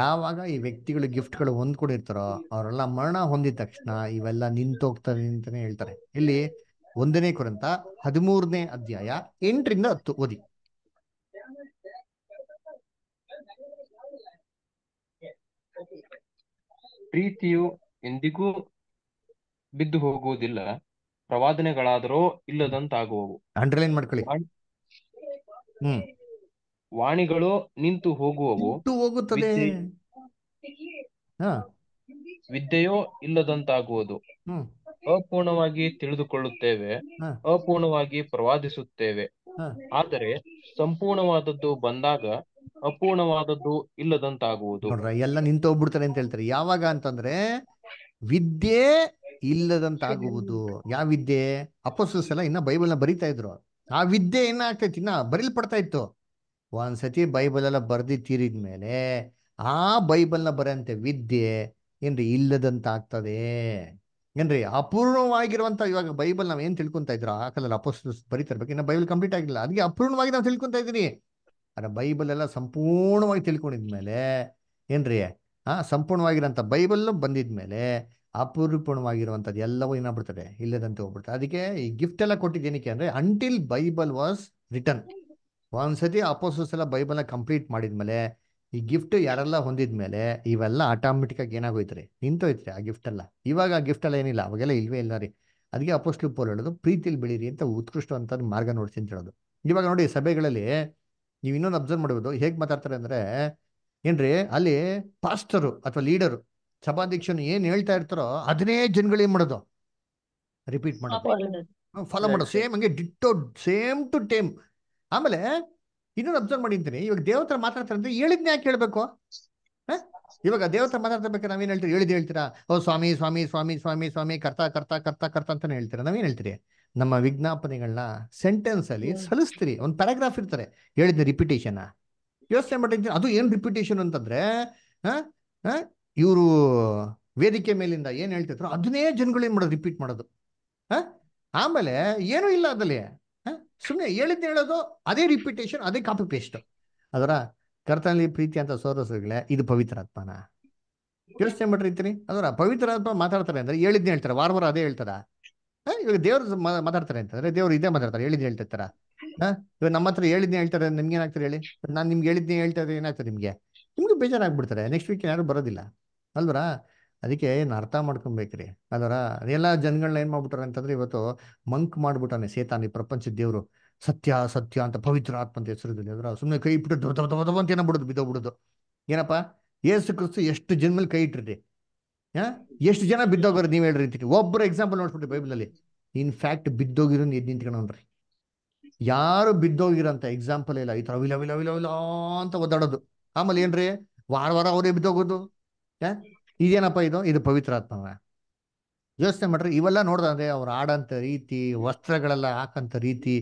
ಯಾವಾಗ ಈ ವ್ಯಕ್ತಿಗಳು ಗಳು ಹೊಂದ್ಕೊಂಡಿರ್ತಾರೋ ಅವರೆಲ್ಲ ಮರಣ ಹೊಂದಿದ ತಕ್ಷಣ ಇವೆಲ್ಲ ಹೋಗ್ತಾರೆ ಅಂತಾನೆ ಹೇಳ್ತಾರೆ ಇಲ್ಲಿ ಒಂದನೇ ಕುರಂತ ಹದಿಮೂರನೇ ಅಧ್ಯಾಯ ಎಂಟರಿಂದ ಹತ್ತು ಓದಿ ಪ್ರೀತಿಯು ಎಂದಿಗೂ ಬಿದ್ದು ಹೋಗುವುದಿಲ್ಲ ಪ್ರವಾದನೆಗಳಾದರೂ ಇಲ್ಲದಂತಾಗುವವು ಅಂಡರ್ಲೈನ್ ಮಾಡ್ಕೊಳ್ಳಿ ಹ್ಮ್ ವಾಣಿಗಳು ನಿಂತು ಹೋಗುವವು ಹೋಗುತ್ತದೆ ವಿದ್ಯೆಯೋ ಇಲ್ಲದಂತಾಗುವುದು ಅಪೂರ್ಣವಾಗಿ ತಿಳಿದುಕೊಳ್ಳುತ್ತೇವೆ ಅಪೂರ್ಣವಾಗಿ ಪ್ರವಾದಿಸುತ್ತೇವೆ ಆದರೆ ಸಂಪೂರ್ಣವಾದದ್ದು ಬಂದಾಗ ಅಪೂರ್ಣವಾದದ್ದು ಇಲ್ಲದಂತಾಗುವುದು ಎಲ್ಲ ನಿಂತು ಹೋಗ್ಬಿಡ್ತಾರೆ ಅಂತ ಹೇಳ್ತಾರೆ ಯಾವಾಗ ಅಂತಂದ್ರೆ ವಿದ್ಯೆ ಇಲ್ಲದಂತಾಗುವುದು ಯಾವ ವಿದ್ಯೆ ಅಪೋಸಸ್ ಎಲ್ಲ ಇನ್ನ ಬೈಬಲ್ ನ ಬರಿತಾ ಇದ್ರು ಆ ವಿದ್ಯೆ ಏನಾಗ್ತೈತಿ ಇನ್ನ ಬರೀಲ್ಪಡ್ತಾ ಇತ್ತು ಒಂದ್ಸತಿ ಬೈಬಲೆಲ್ಲ ಬರ್ದಿ ತೀರಿದ್ಮೇಲೆ ಆ ಬೈಬಲ್ನ ಬರೆಯಂತೆ ವಿದ್ಯೆ ಏನ್ರಿ ಇಲ್ಲದಂತ ಆಗ್ತದೆ ಏನ್ರಿ ಅಪೂರ್ಣವಾಗಿರುವಂತ ಇವಾಗ ಬೈಬಲ್ ನಾವ್ ಏನ್ ತಿಳ್ಕೊಂತ ಇದ್ರ ಆ ಕಾಲದಲ್ಲಿ ಅಪಸ್ ಬರೀತಿರ್ಬೇಕು ಇನ್ನ ಬೈಬಲ್ ಕಂಪ್ಲೀಟ್ ಆಗಿಲ್ಲ ಅದಕ್ಕೆ ಅಪೂರ್ಣವಾಗಿ ನಾವು ತಿಳ್ಕೊಂತ ಇದೀನಿ ಅದ್ರ ಬೈಬಲ್ ಎಲ್ಲ ಸಂಪೂರ್ಣವಾಗಿ ತಿಳ್ಕೊಂಡಿದ್ಮೇಲೆ ಏನ್ರಿ ಆ ಸಂಪೂರ್ಣವಾಗಿರೋ ಬೈಬಲ್ ಬಂದಿದ್ಮೇಲೆ ಅಪೂರ್ಣವಾಗಿರುವಂತದ್ದು ಎಲ್ಲವೂ ಏನಾಗ್ಬಿಡ್ತದೆ ಇಲ್ಲದಂತೆ ಹೋಗ್ಬಿಡ್ತಾರೆ ಅದಕ್ಕೆ ಈ ಗಿಫ್ಟ್ ಎಲ್ಲ ಕೊಟ್ಟಿದ್ದೇನಿಕೆ ಅಂದ್ರೆ ಅಂಟಿಲ್ ಬೈಬಲ್ ವಾಸ್ ರಿಟರ್ನ್ ಒಂದ್ಸತಿ ಅಪೋಸಸ್ ಎಲ್ಲ ಬೈಬಲ್ನ ಕಂಪ್ಲೀಟ್ ಮಾಡಿದ್ಮೇಲೆ ಈ ಗಿಫ್ಟ್ ಯಾರೆಲ್ಲ ಹೊಂದಿದ್ಮೇಲೆ ಇವೆಲ್ಲ ಆಟೋಮೆಟಿಕ್ ಆಗಿ ಏನಾಗೋಯ್ತಾರೆ ನಿಂತೋಯ್ತ್ರಿ ಆ ಗಿಫ್ಟ್ ಎಲ್ಲ ಇವಾಗ ಆ ಗಿಫ್ಟ್ ಎಲ್ಲ ಏನಿಲ್ಲ ಅವಾಗೆಲ್ಲ ಇಲ್ವೇ ಇಲ್ಲ ರೀ ಅದಕ್ಕೆ ಅಪೋಸ್ಲು ಪೋಲ್ ಹೇಳೋದು ಪ್ರೀತಿಲಿ ಬೆಳೀರಿ ಅಂತ ಉತ್ಕೃಷ್ಟವಂತ ಮಾರ್ಗ ನೋಡ್ಸಿ ಅಂತ ಹೇಳೋದು ಇವಾಗ ನೋಡಿ ಸಭೆಗಳಲ್ಲಿ ನೀವು ಇನ್ನೊಂದು ಅಬ್ಸರ್ವ್ ಮಾಡ್ಬೋದು ಹೇಗೆ ಮಾತಾಡ್ತಾರೆ ಅಂದ್ರೆ ಏನ್ರಿ ಅಲ್ಲಿ ಪಾಸ್ಟರು ಅಥವಾ ಲೀಡರು ಸಭಾಧ್ಯಕ್ಷನು ಏನ್ ಹೇಳ್ತಾ ಇರ್ತಾರೋ ಅದನ್ನೇ ಜನಗಳು ಏನ್ ಮಾಡೋದು ರಿಪೀಟ್ ಮಾಡೋದು ಫಾಲೋ ಮಾಡೋದು ಸೇಮ್ ಹಂಗೆ ಡಿಟ್ಟೋ ಸೇಮ್ ಟು ಟೇಮ್ ಆಮೇಲೆ ಇನ್ನೊಂದು ಅಬ್ಸರ್ವ್ ಮಾಡಿದ್ದೀನಿ ಇವಾಗ ದೇವತರ ಮಾತಾಡ್ತಾರೆ ಅಂದ್ರೆ ಹೇಳಿದ್ನ ಯಾಕೆ ಹೇಳ್ಬೇಕು ಇವಾಗ ದೇವತರ ಮಾತಾಡ್ತಬೇಕು ನಾವೇನ್ ಹೇಳ್ತೀವಿ ಹೇಳಿದ್ ಹೇಳ್ತೀರಾ ಓ ಸ್ವಾಮಿ ಸ್ವಾಮಿ ಸ್ವಾಮಿ ಸ್ವಾಮಿ ಸ್ವಾಮಿ ಕರ್ತ ಕರ್ತ ಕರ್ತ ಕರ್ತ ಅಂತಾನೆ ಹೇಳ್ತೀರಾ ನಾವೇನ್ ಹೇಳ್ತೀರಿ ನಮ್ಮ ವಿಜ್ಞಾಪನೆಗಳನ್ನ ಸೆಂಟೆನ್ಸ್ ಅಲ್ಲಿ ಸಲಿಸ್ತೀರಿ ಒಂದ್ ಪ್ಯಾರಾಗ್ರಾಫ್ ಇರ್ತಾರೆ ಹೇಳಿದ್ನ ರಿಪಿಟೇಷನ್ ಯೋಚನೆ ಮಾಡಿದ್ರೆ ಅದು ಏನ್ ರಿಪಿಟೇಷನ್ ಅಂತಂದ್ರೆ ಇವರು ವೇದಿಕೆ ಮೇಲಿಂದ ಏನ್ ಹೇಳ್ತಿದ್ರು ಅದನ್ನೇ ಜನಗಳು ಏನ್ ಮಾಡೋದು ರಿಪೀಟ್ ಮಾಡೋದು ಆಮೇಲೆ ಏನೂ ಇಲ್ಲ ಅದಲ್ಲಿ ಸುಮ್ಮನೆ ಹೇಳಿದ್ದು ಹೇಳೋದು ಅದೇ ರಿಪಿಟೇಷನ್ ಅದೇ ಕಾಪಿ ಪೇಸ್ಟ್ ಅದರ ಕರ್ತನಲ್ಲಿ ಪ್ರೀತಿ ಅಂತ ಸೋದರಸುಗಳೇ ಇದು ಪವಿತ್ರಾತ್ಮನ ಯೋಚನೆ ಮಾಡಿರ್ತೀರಿ ಅದರ ಪವಿತ್ರಾತ್ಮ ಮಾತಾಡ್ತಾರೆ ಅಂದ್ರೆ ಹೇಳಿದ್ನ ಹೇಳ್ತಾರೆ ವಾರ ವಾರ ಅದೇ ಹೇಳ್ತಾರ ಇವಾಗ ದೇವ್ರ ಮಾತಾಡ್ತಾರೆ ಅಂತಂದ್ರೆ ದೇವ್ರು ಇದೇ ಮಾತಾಡ್ತಾರೆ ಹೇಳಿದ್ ಹೇಳ್ತಿರ್ತಾರ ಹಾ ಇವಾಗ ನಮ್ಮ ಹತ್ರ ಹೇಳಿದ್ನ ಹೇಳ್ತಾರೆ ನಿಮ್ಗೆ ಏನಾಗ್ತಾರೆ ಹೇಳಿ ನಾನು ನಿಮ್ಗೆ ಹೇಳಿದ್ನ ಹೇಳ್ತಾರೆ ಏನಾಗ್ತದೆ ನಿಮ್ಗೆ ನಿಮ್ಗೆ ಬೇಜಾರಾಗ್ಬಿಡ್ತಾರೆ ನೆಕ್ಸ್ಟ್ ವೀಕ್ ಯಾರು ಬರೋದಿಲ್ಲ ಅಲ್ವರಾ ಅದಕ್ಕೆ ಏನು ಅರ್ಥ ಮಾಡ್ಕೊಬೇಕ್ರಿ ಅದರ ಅದೆಲ್ಲ ಜನಗಳನ್ನ ಏನ್ ಮಾಡ್ಬಿಟ್ರೆ ಅಂತಂದ್ರೆ ಇವತ್ತು ಮಂಕ್ ಮಾಡ್ಬಿಟ್ಟಾನೆ ಸೇತಾನಿ ಈ ದೇವರು ಸತ್ಯ ಸತ್ಯ ಅಂತ ಪವಿತ್ರ ಆತ್ಮಂತ ಅಂತ ಅದರ ಸುಮ್ಮನೆ ಕೈ ಬಿಟ್ಟು ದೊಡ್ಡ ಅಂತ ಏನೋ ಬಿಡೋದು ಬಿದ್ದೋಗ್ಬಿಡೋದು ಏನಪ್ಪ ಏಸು ಕ್ರಿಸ್ತು ಎಷ್ಟು ಜನ್ಮಲ್ಲಿ ಕೈ ಇಟ್ಟಿರಿ ಹಾ ಎಷ್ಟು ಜನ ಬಿದ್ದೋಗ್ರಿ ನೀವು ಹೇಳ್ರಿ ಎಕ್ಸಾಂಪಲ್ ಒಬ್ಬರು ಎಕ್ಸಾಂಪಲ್ ಅಲ್ಲಿ ಇನ್ ಫ್ಯಾಕ್ಟ್ ಬಿದ್ದೋಗಿರೋ ಎದ್ ನಿಂತ್ಕೊಂಡ್ರಿ ಯಾರು ಅಂತ ಎಕ್ಸಾಂಪಲ್ ಇಲ್ಲ ಈ ತರ ವಿಲ ವಿಲ ವಿಲ ವಿಲ ಅಂತ ಒದ್ದಾಡೋದು ಆಮೇಲೆ ಏನ್ರಿ ವಾರ ವಾರ ಅವರೇ ಬಿದ್ದೋಗೋದು ಇದೇನಪ್ಪ ಇದು ಇದು ಪವಿತ್ರ ಆತ್ಮವೇ ಯೋಚನೆ ಮಾಡ್ರಿ ಇವೆಲ್ಲ ಅಂದ್ರೆ ಅವ್ರು ಆಡಂತ ರೀತಿ ವಸ್ತ್ರಗಳೆಲ್ಲ ಹಾಕಂತ ರೀತಿ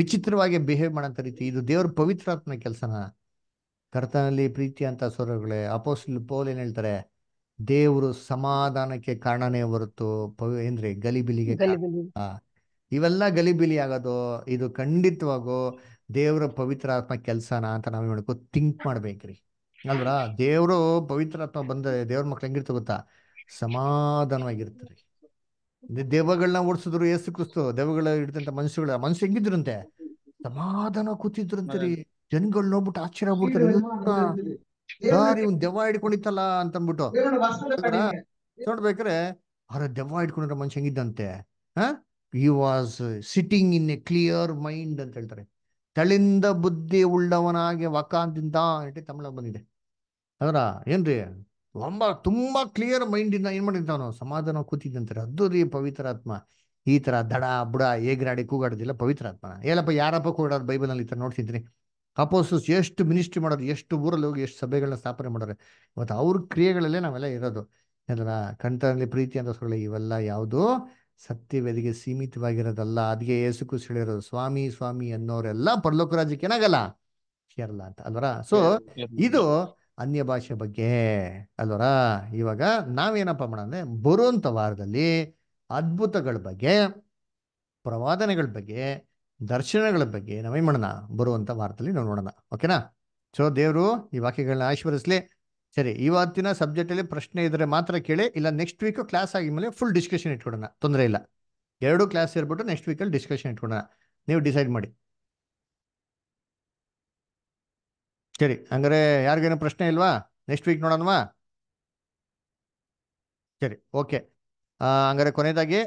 ವಿಚಿತ್ರವಾಗಿ ಬಿಹೇವ್ ಮಾಡಂತ ರೀತಿ ಇದು ದೇವ್ರ ಪವಿತ್ರಾತ್ಮ ಕೆಲಸನ ಕರ್ತನಲ್ಲಿ ಪ್ರೀತಿ ಅಂತ ಸ್ವರಗಳೇ ಅಪೋಸ್ ಪೋಲ್ ಏನ್ ಹೇಳ್ತಾರೆ ದೇವರು ಸಮಾಧಾನಕ್ಕೆ ಕಾರಣನೇ ಹೊರತು ಪವಿ ಏನ್ರಿ ಗಲಿಬಿಲಿಗೆ ಇವೆಲ್ಲ ಗಲಿಬಿಲಿ ಆಗೋದು ಇದು ಖಂಡಿತವಾಗೂ ದೇವರ ಪವಿತ್ರಾತ್ಮ ಕೆಲಸನ ಅಂತ ನಾವೇನ್ ಮಾಡ್ಕೋ ಥಿಂಕ್ ಮಾಡ್ಬೇಕ್ರಿ ಅಲ್ವ ದೇವರು ಪವಿತ್ರಾತ್ಮ ಬಂದ ದೇವ್ರ ಮಕ್ಳು ಹೆಂಗಿರ್ತ ಗೊತ್ತಾ ಸಮಾಧಾನವಾಗಿರ್ತಾರೆ ದೇವಗಳನ್ನ ಓಡಿಸಿದ್ರು ಏಸು ಕ್ರಿಸ್ತು ದೇವಗಳ ಹಿಡಿದಂತ ಮನುಷ್ಯಗಳ ಮನುಷ್ಯ ಹೆಂಗಿದ್ರಂತೆ ಸಮಾಧಾನ ಕೂತಿದ್ರಂತೆ ರೀ ಜನಗಳು ನೋಡ್ಬಿಟ್ಟು ಆಶ್ಚರ್ಯ ಆಗ್ಬಿಡ್ತಾರೆ ಒಂದ್ ದೆವ್ವ ಹಿಡ್ಕೊಂಡಿತ್ತಲ್ಲ ಅಂತ ಅಂದ್ಬಿಟ್ಟು ನೋಡ್ಬೇಕ್ರೆ ಅವ್ರ ದೆವ್ವ ಹಿಡ್ಕೊಂಡಿರೋ ಮನುಷ್ಯ ಹೆಂಗಿದ್ದಂತೆ he he was sitting in a clear mind ಅಂತ ಹೇಳ್ತಾರೆ ತಳಿಂದ ಬುದ್ಧಿ ಉಳ್ಳವನಾಗಿ ವಕಾಂತಿಂದ ತಮಿಳಾಗ್ ಬಂದಿದೆ ಅದರ ಏನ್ರಿ ಲಂಬ ತುಂಬಾ ಕ್ಲಿಯರ್ ಮೈಂಡಿಂದ ಏನ್ ಅವನು ಸಮಾಧಾನ ಕೂತಿದ್ದಂತಾರೆ ಅದು ರೀ ಪವಿತ್ರ ಆತ್ಮ ಈ ತರ ದಡ ಬುಡ ಏಗ್ರಾಡಿ ಕೂಗಾಡೋದಿಲ್ಲ ಪವಿತ್ರ ಏಲಪ್ಪ ಯಾರಪ್ಪ ಕೂಗಾಡೋದು ಬೈಬಲ್ನಲ್ಲಿ ಈ ತರ ನೋಡ್ತಿದ್ರಿ ಅಪೋಸಸ್ ಎಷ್ಟು ಮಿನಿಸ್ಟ್ರಿ ಮಾಡೋದು ಎಷ್ಟು ಊರಲ್ಲಿ ಹೋಗಿ ಎಷ್ಟು ಸಭೆಗಳನ್ನ ಸ್ಥಾಪನೆ ಮಾಡೋರು ಇವತ್ತು ಅವ್ರ ಕ್ರಿಯೆಗಳಲ್ಲೇ ನಾವೆಲ್ಲ ಇರೋದು ಏನಲ್ಲ ಕಂಠದಲ್ಲಿ ಪ್ರೀತಿ ಅಂತ ಇವೆಲ್ಲ ಯಾವುದು ಸತ್ಯವೇದಿಗೆ ಸೀಮಿತವಾಗಿರೋದಲ್ಲ ಅದ್ಗೆ ಯೇಸುಕು ಹೇಳಿರೋದು ಸ್ವಾಮಿ ಸ್ವಾಮಿ ಅನ್ನೋರೆಲ್ಲ ಪರಲೋಕ ರಾಜ್ಯಕ್ಕೆ ಏನಾಗಲ್ಲ ಸೇರಲ್ಲ ಅಂತ ಅಲ್ವರ ಸೊ ಇದು ಅನ್ಯ ಭಾಷೆ ಬಗ್ಗೆ ಅಲ್ವರ ಇವಾಗ ನಾವೇನಪ್ಪ ಮಾಡೋಣ ಅಂದರೆ ಬರುವಂಥ ವಾರದಲ್ಲಿ ಅದ್ಭುತಗಳ ಬಗ್ಗೆ ಪ್ರವಾದನೆಗಳ ಬಗ್ಗೆ ದರ್ಶನಗಳ ಬಗ್ಗೆ ನಾವೇನು ಮಾಡೋಣ ಬರುವಂಥ ವಾರದಲ್ಲಿ ನಾವು ನೋಡೋಣ ಓಕೆನಾ ಸೊ ದೇವರು ಈ ವಾಕ್ಯಗಳನ್ನ ಆಶೀರ್ಸ್ಲಿ ಸರಿ ಇವತ್ತಿನ ಸಬ್ಜೆಕ್ಟಲ್ಲಿ ಪ್ರಶ್ನೆ ಇದ್ರೆ ಮಾತ್ರ ಕೇಳಿ ಇಲ್ಲ ನೆಕ್ಸ್ಟ್ ವೀಕು ಕ್ಲಾಸ್ ಮೇಲೆ ಫುಲ್ ಡಿಸ್ಕಷನ್ ಇಟ್ಕೊಡೋಣ ತೊಂದರೆ ಇಲ್ಲ ಎರಡು ಕ್ಲಾಸ್ ಇರ್ಬಿಟ್ಟು ನೆಕ್ಸ್ಟ್ ವೀಕಲ್ಲಿ ಡಿಸ್ಕಷನ್ ಇಟ್ಕೊಡೋಣ ನೀವು ಡಿಸೈಡ್ ಮಾಡಿ ಸರಿ ಹಂಗಾರೆ ಯಾರಿಗೇನು ಪ್ರಶ್ನೆ ಇಲ್ವಾ ನೆಕ್ಸ್ಟ್ ವೀಕ್ ನೋಡೋಣವಾ ಸರಿ ಓಕೆ ಹಂಗಾರೆ ಕೊನೆಯದಾಗಿ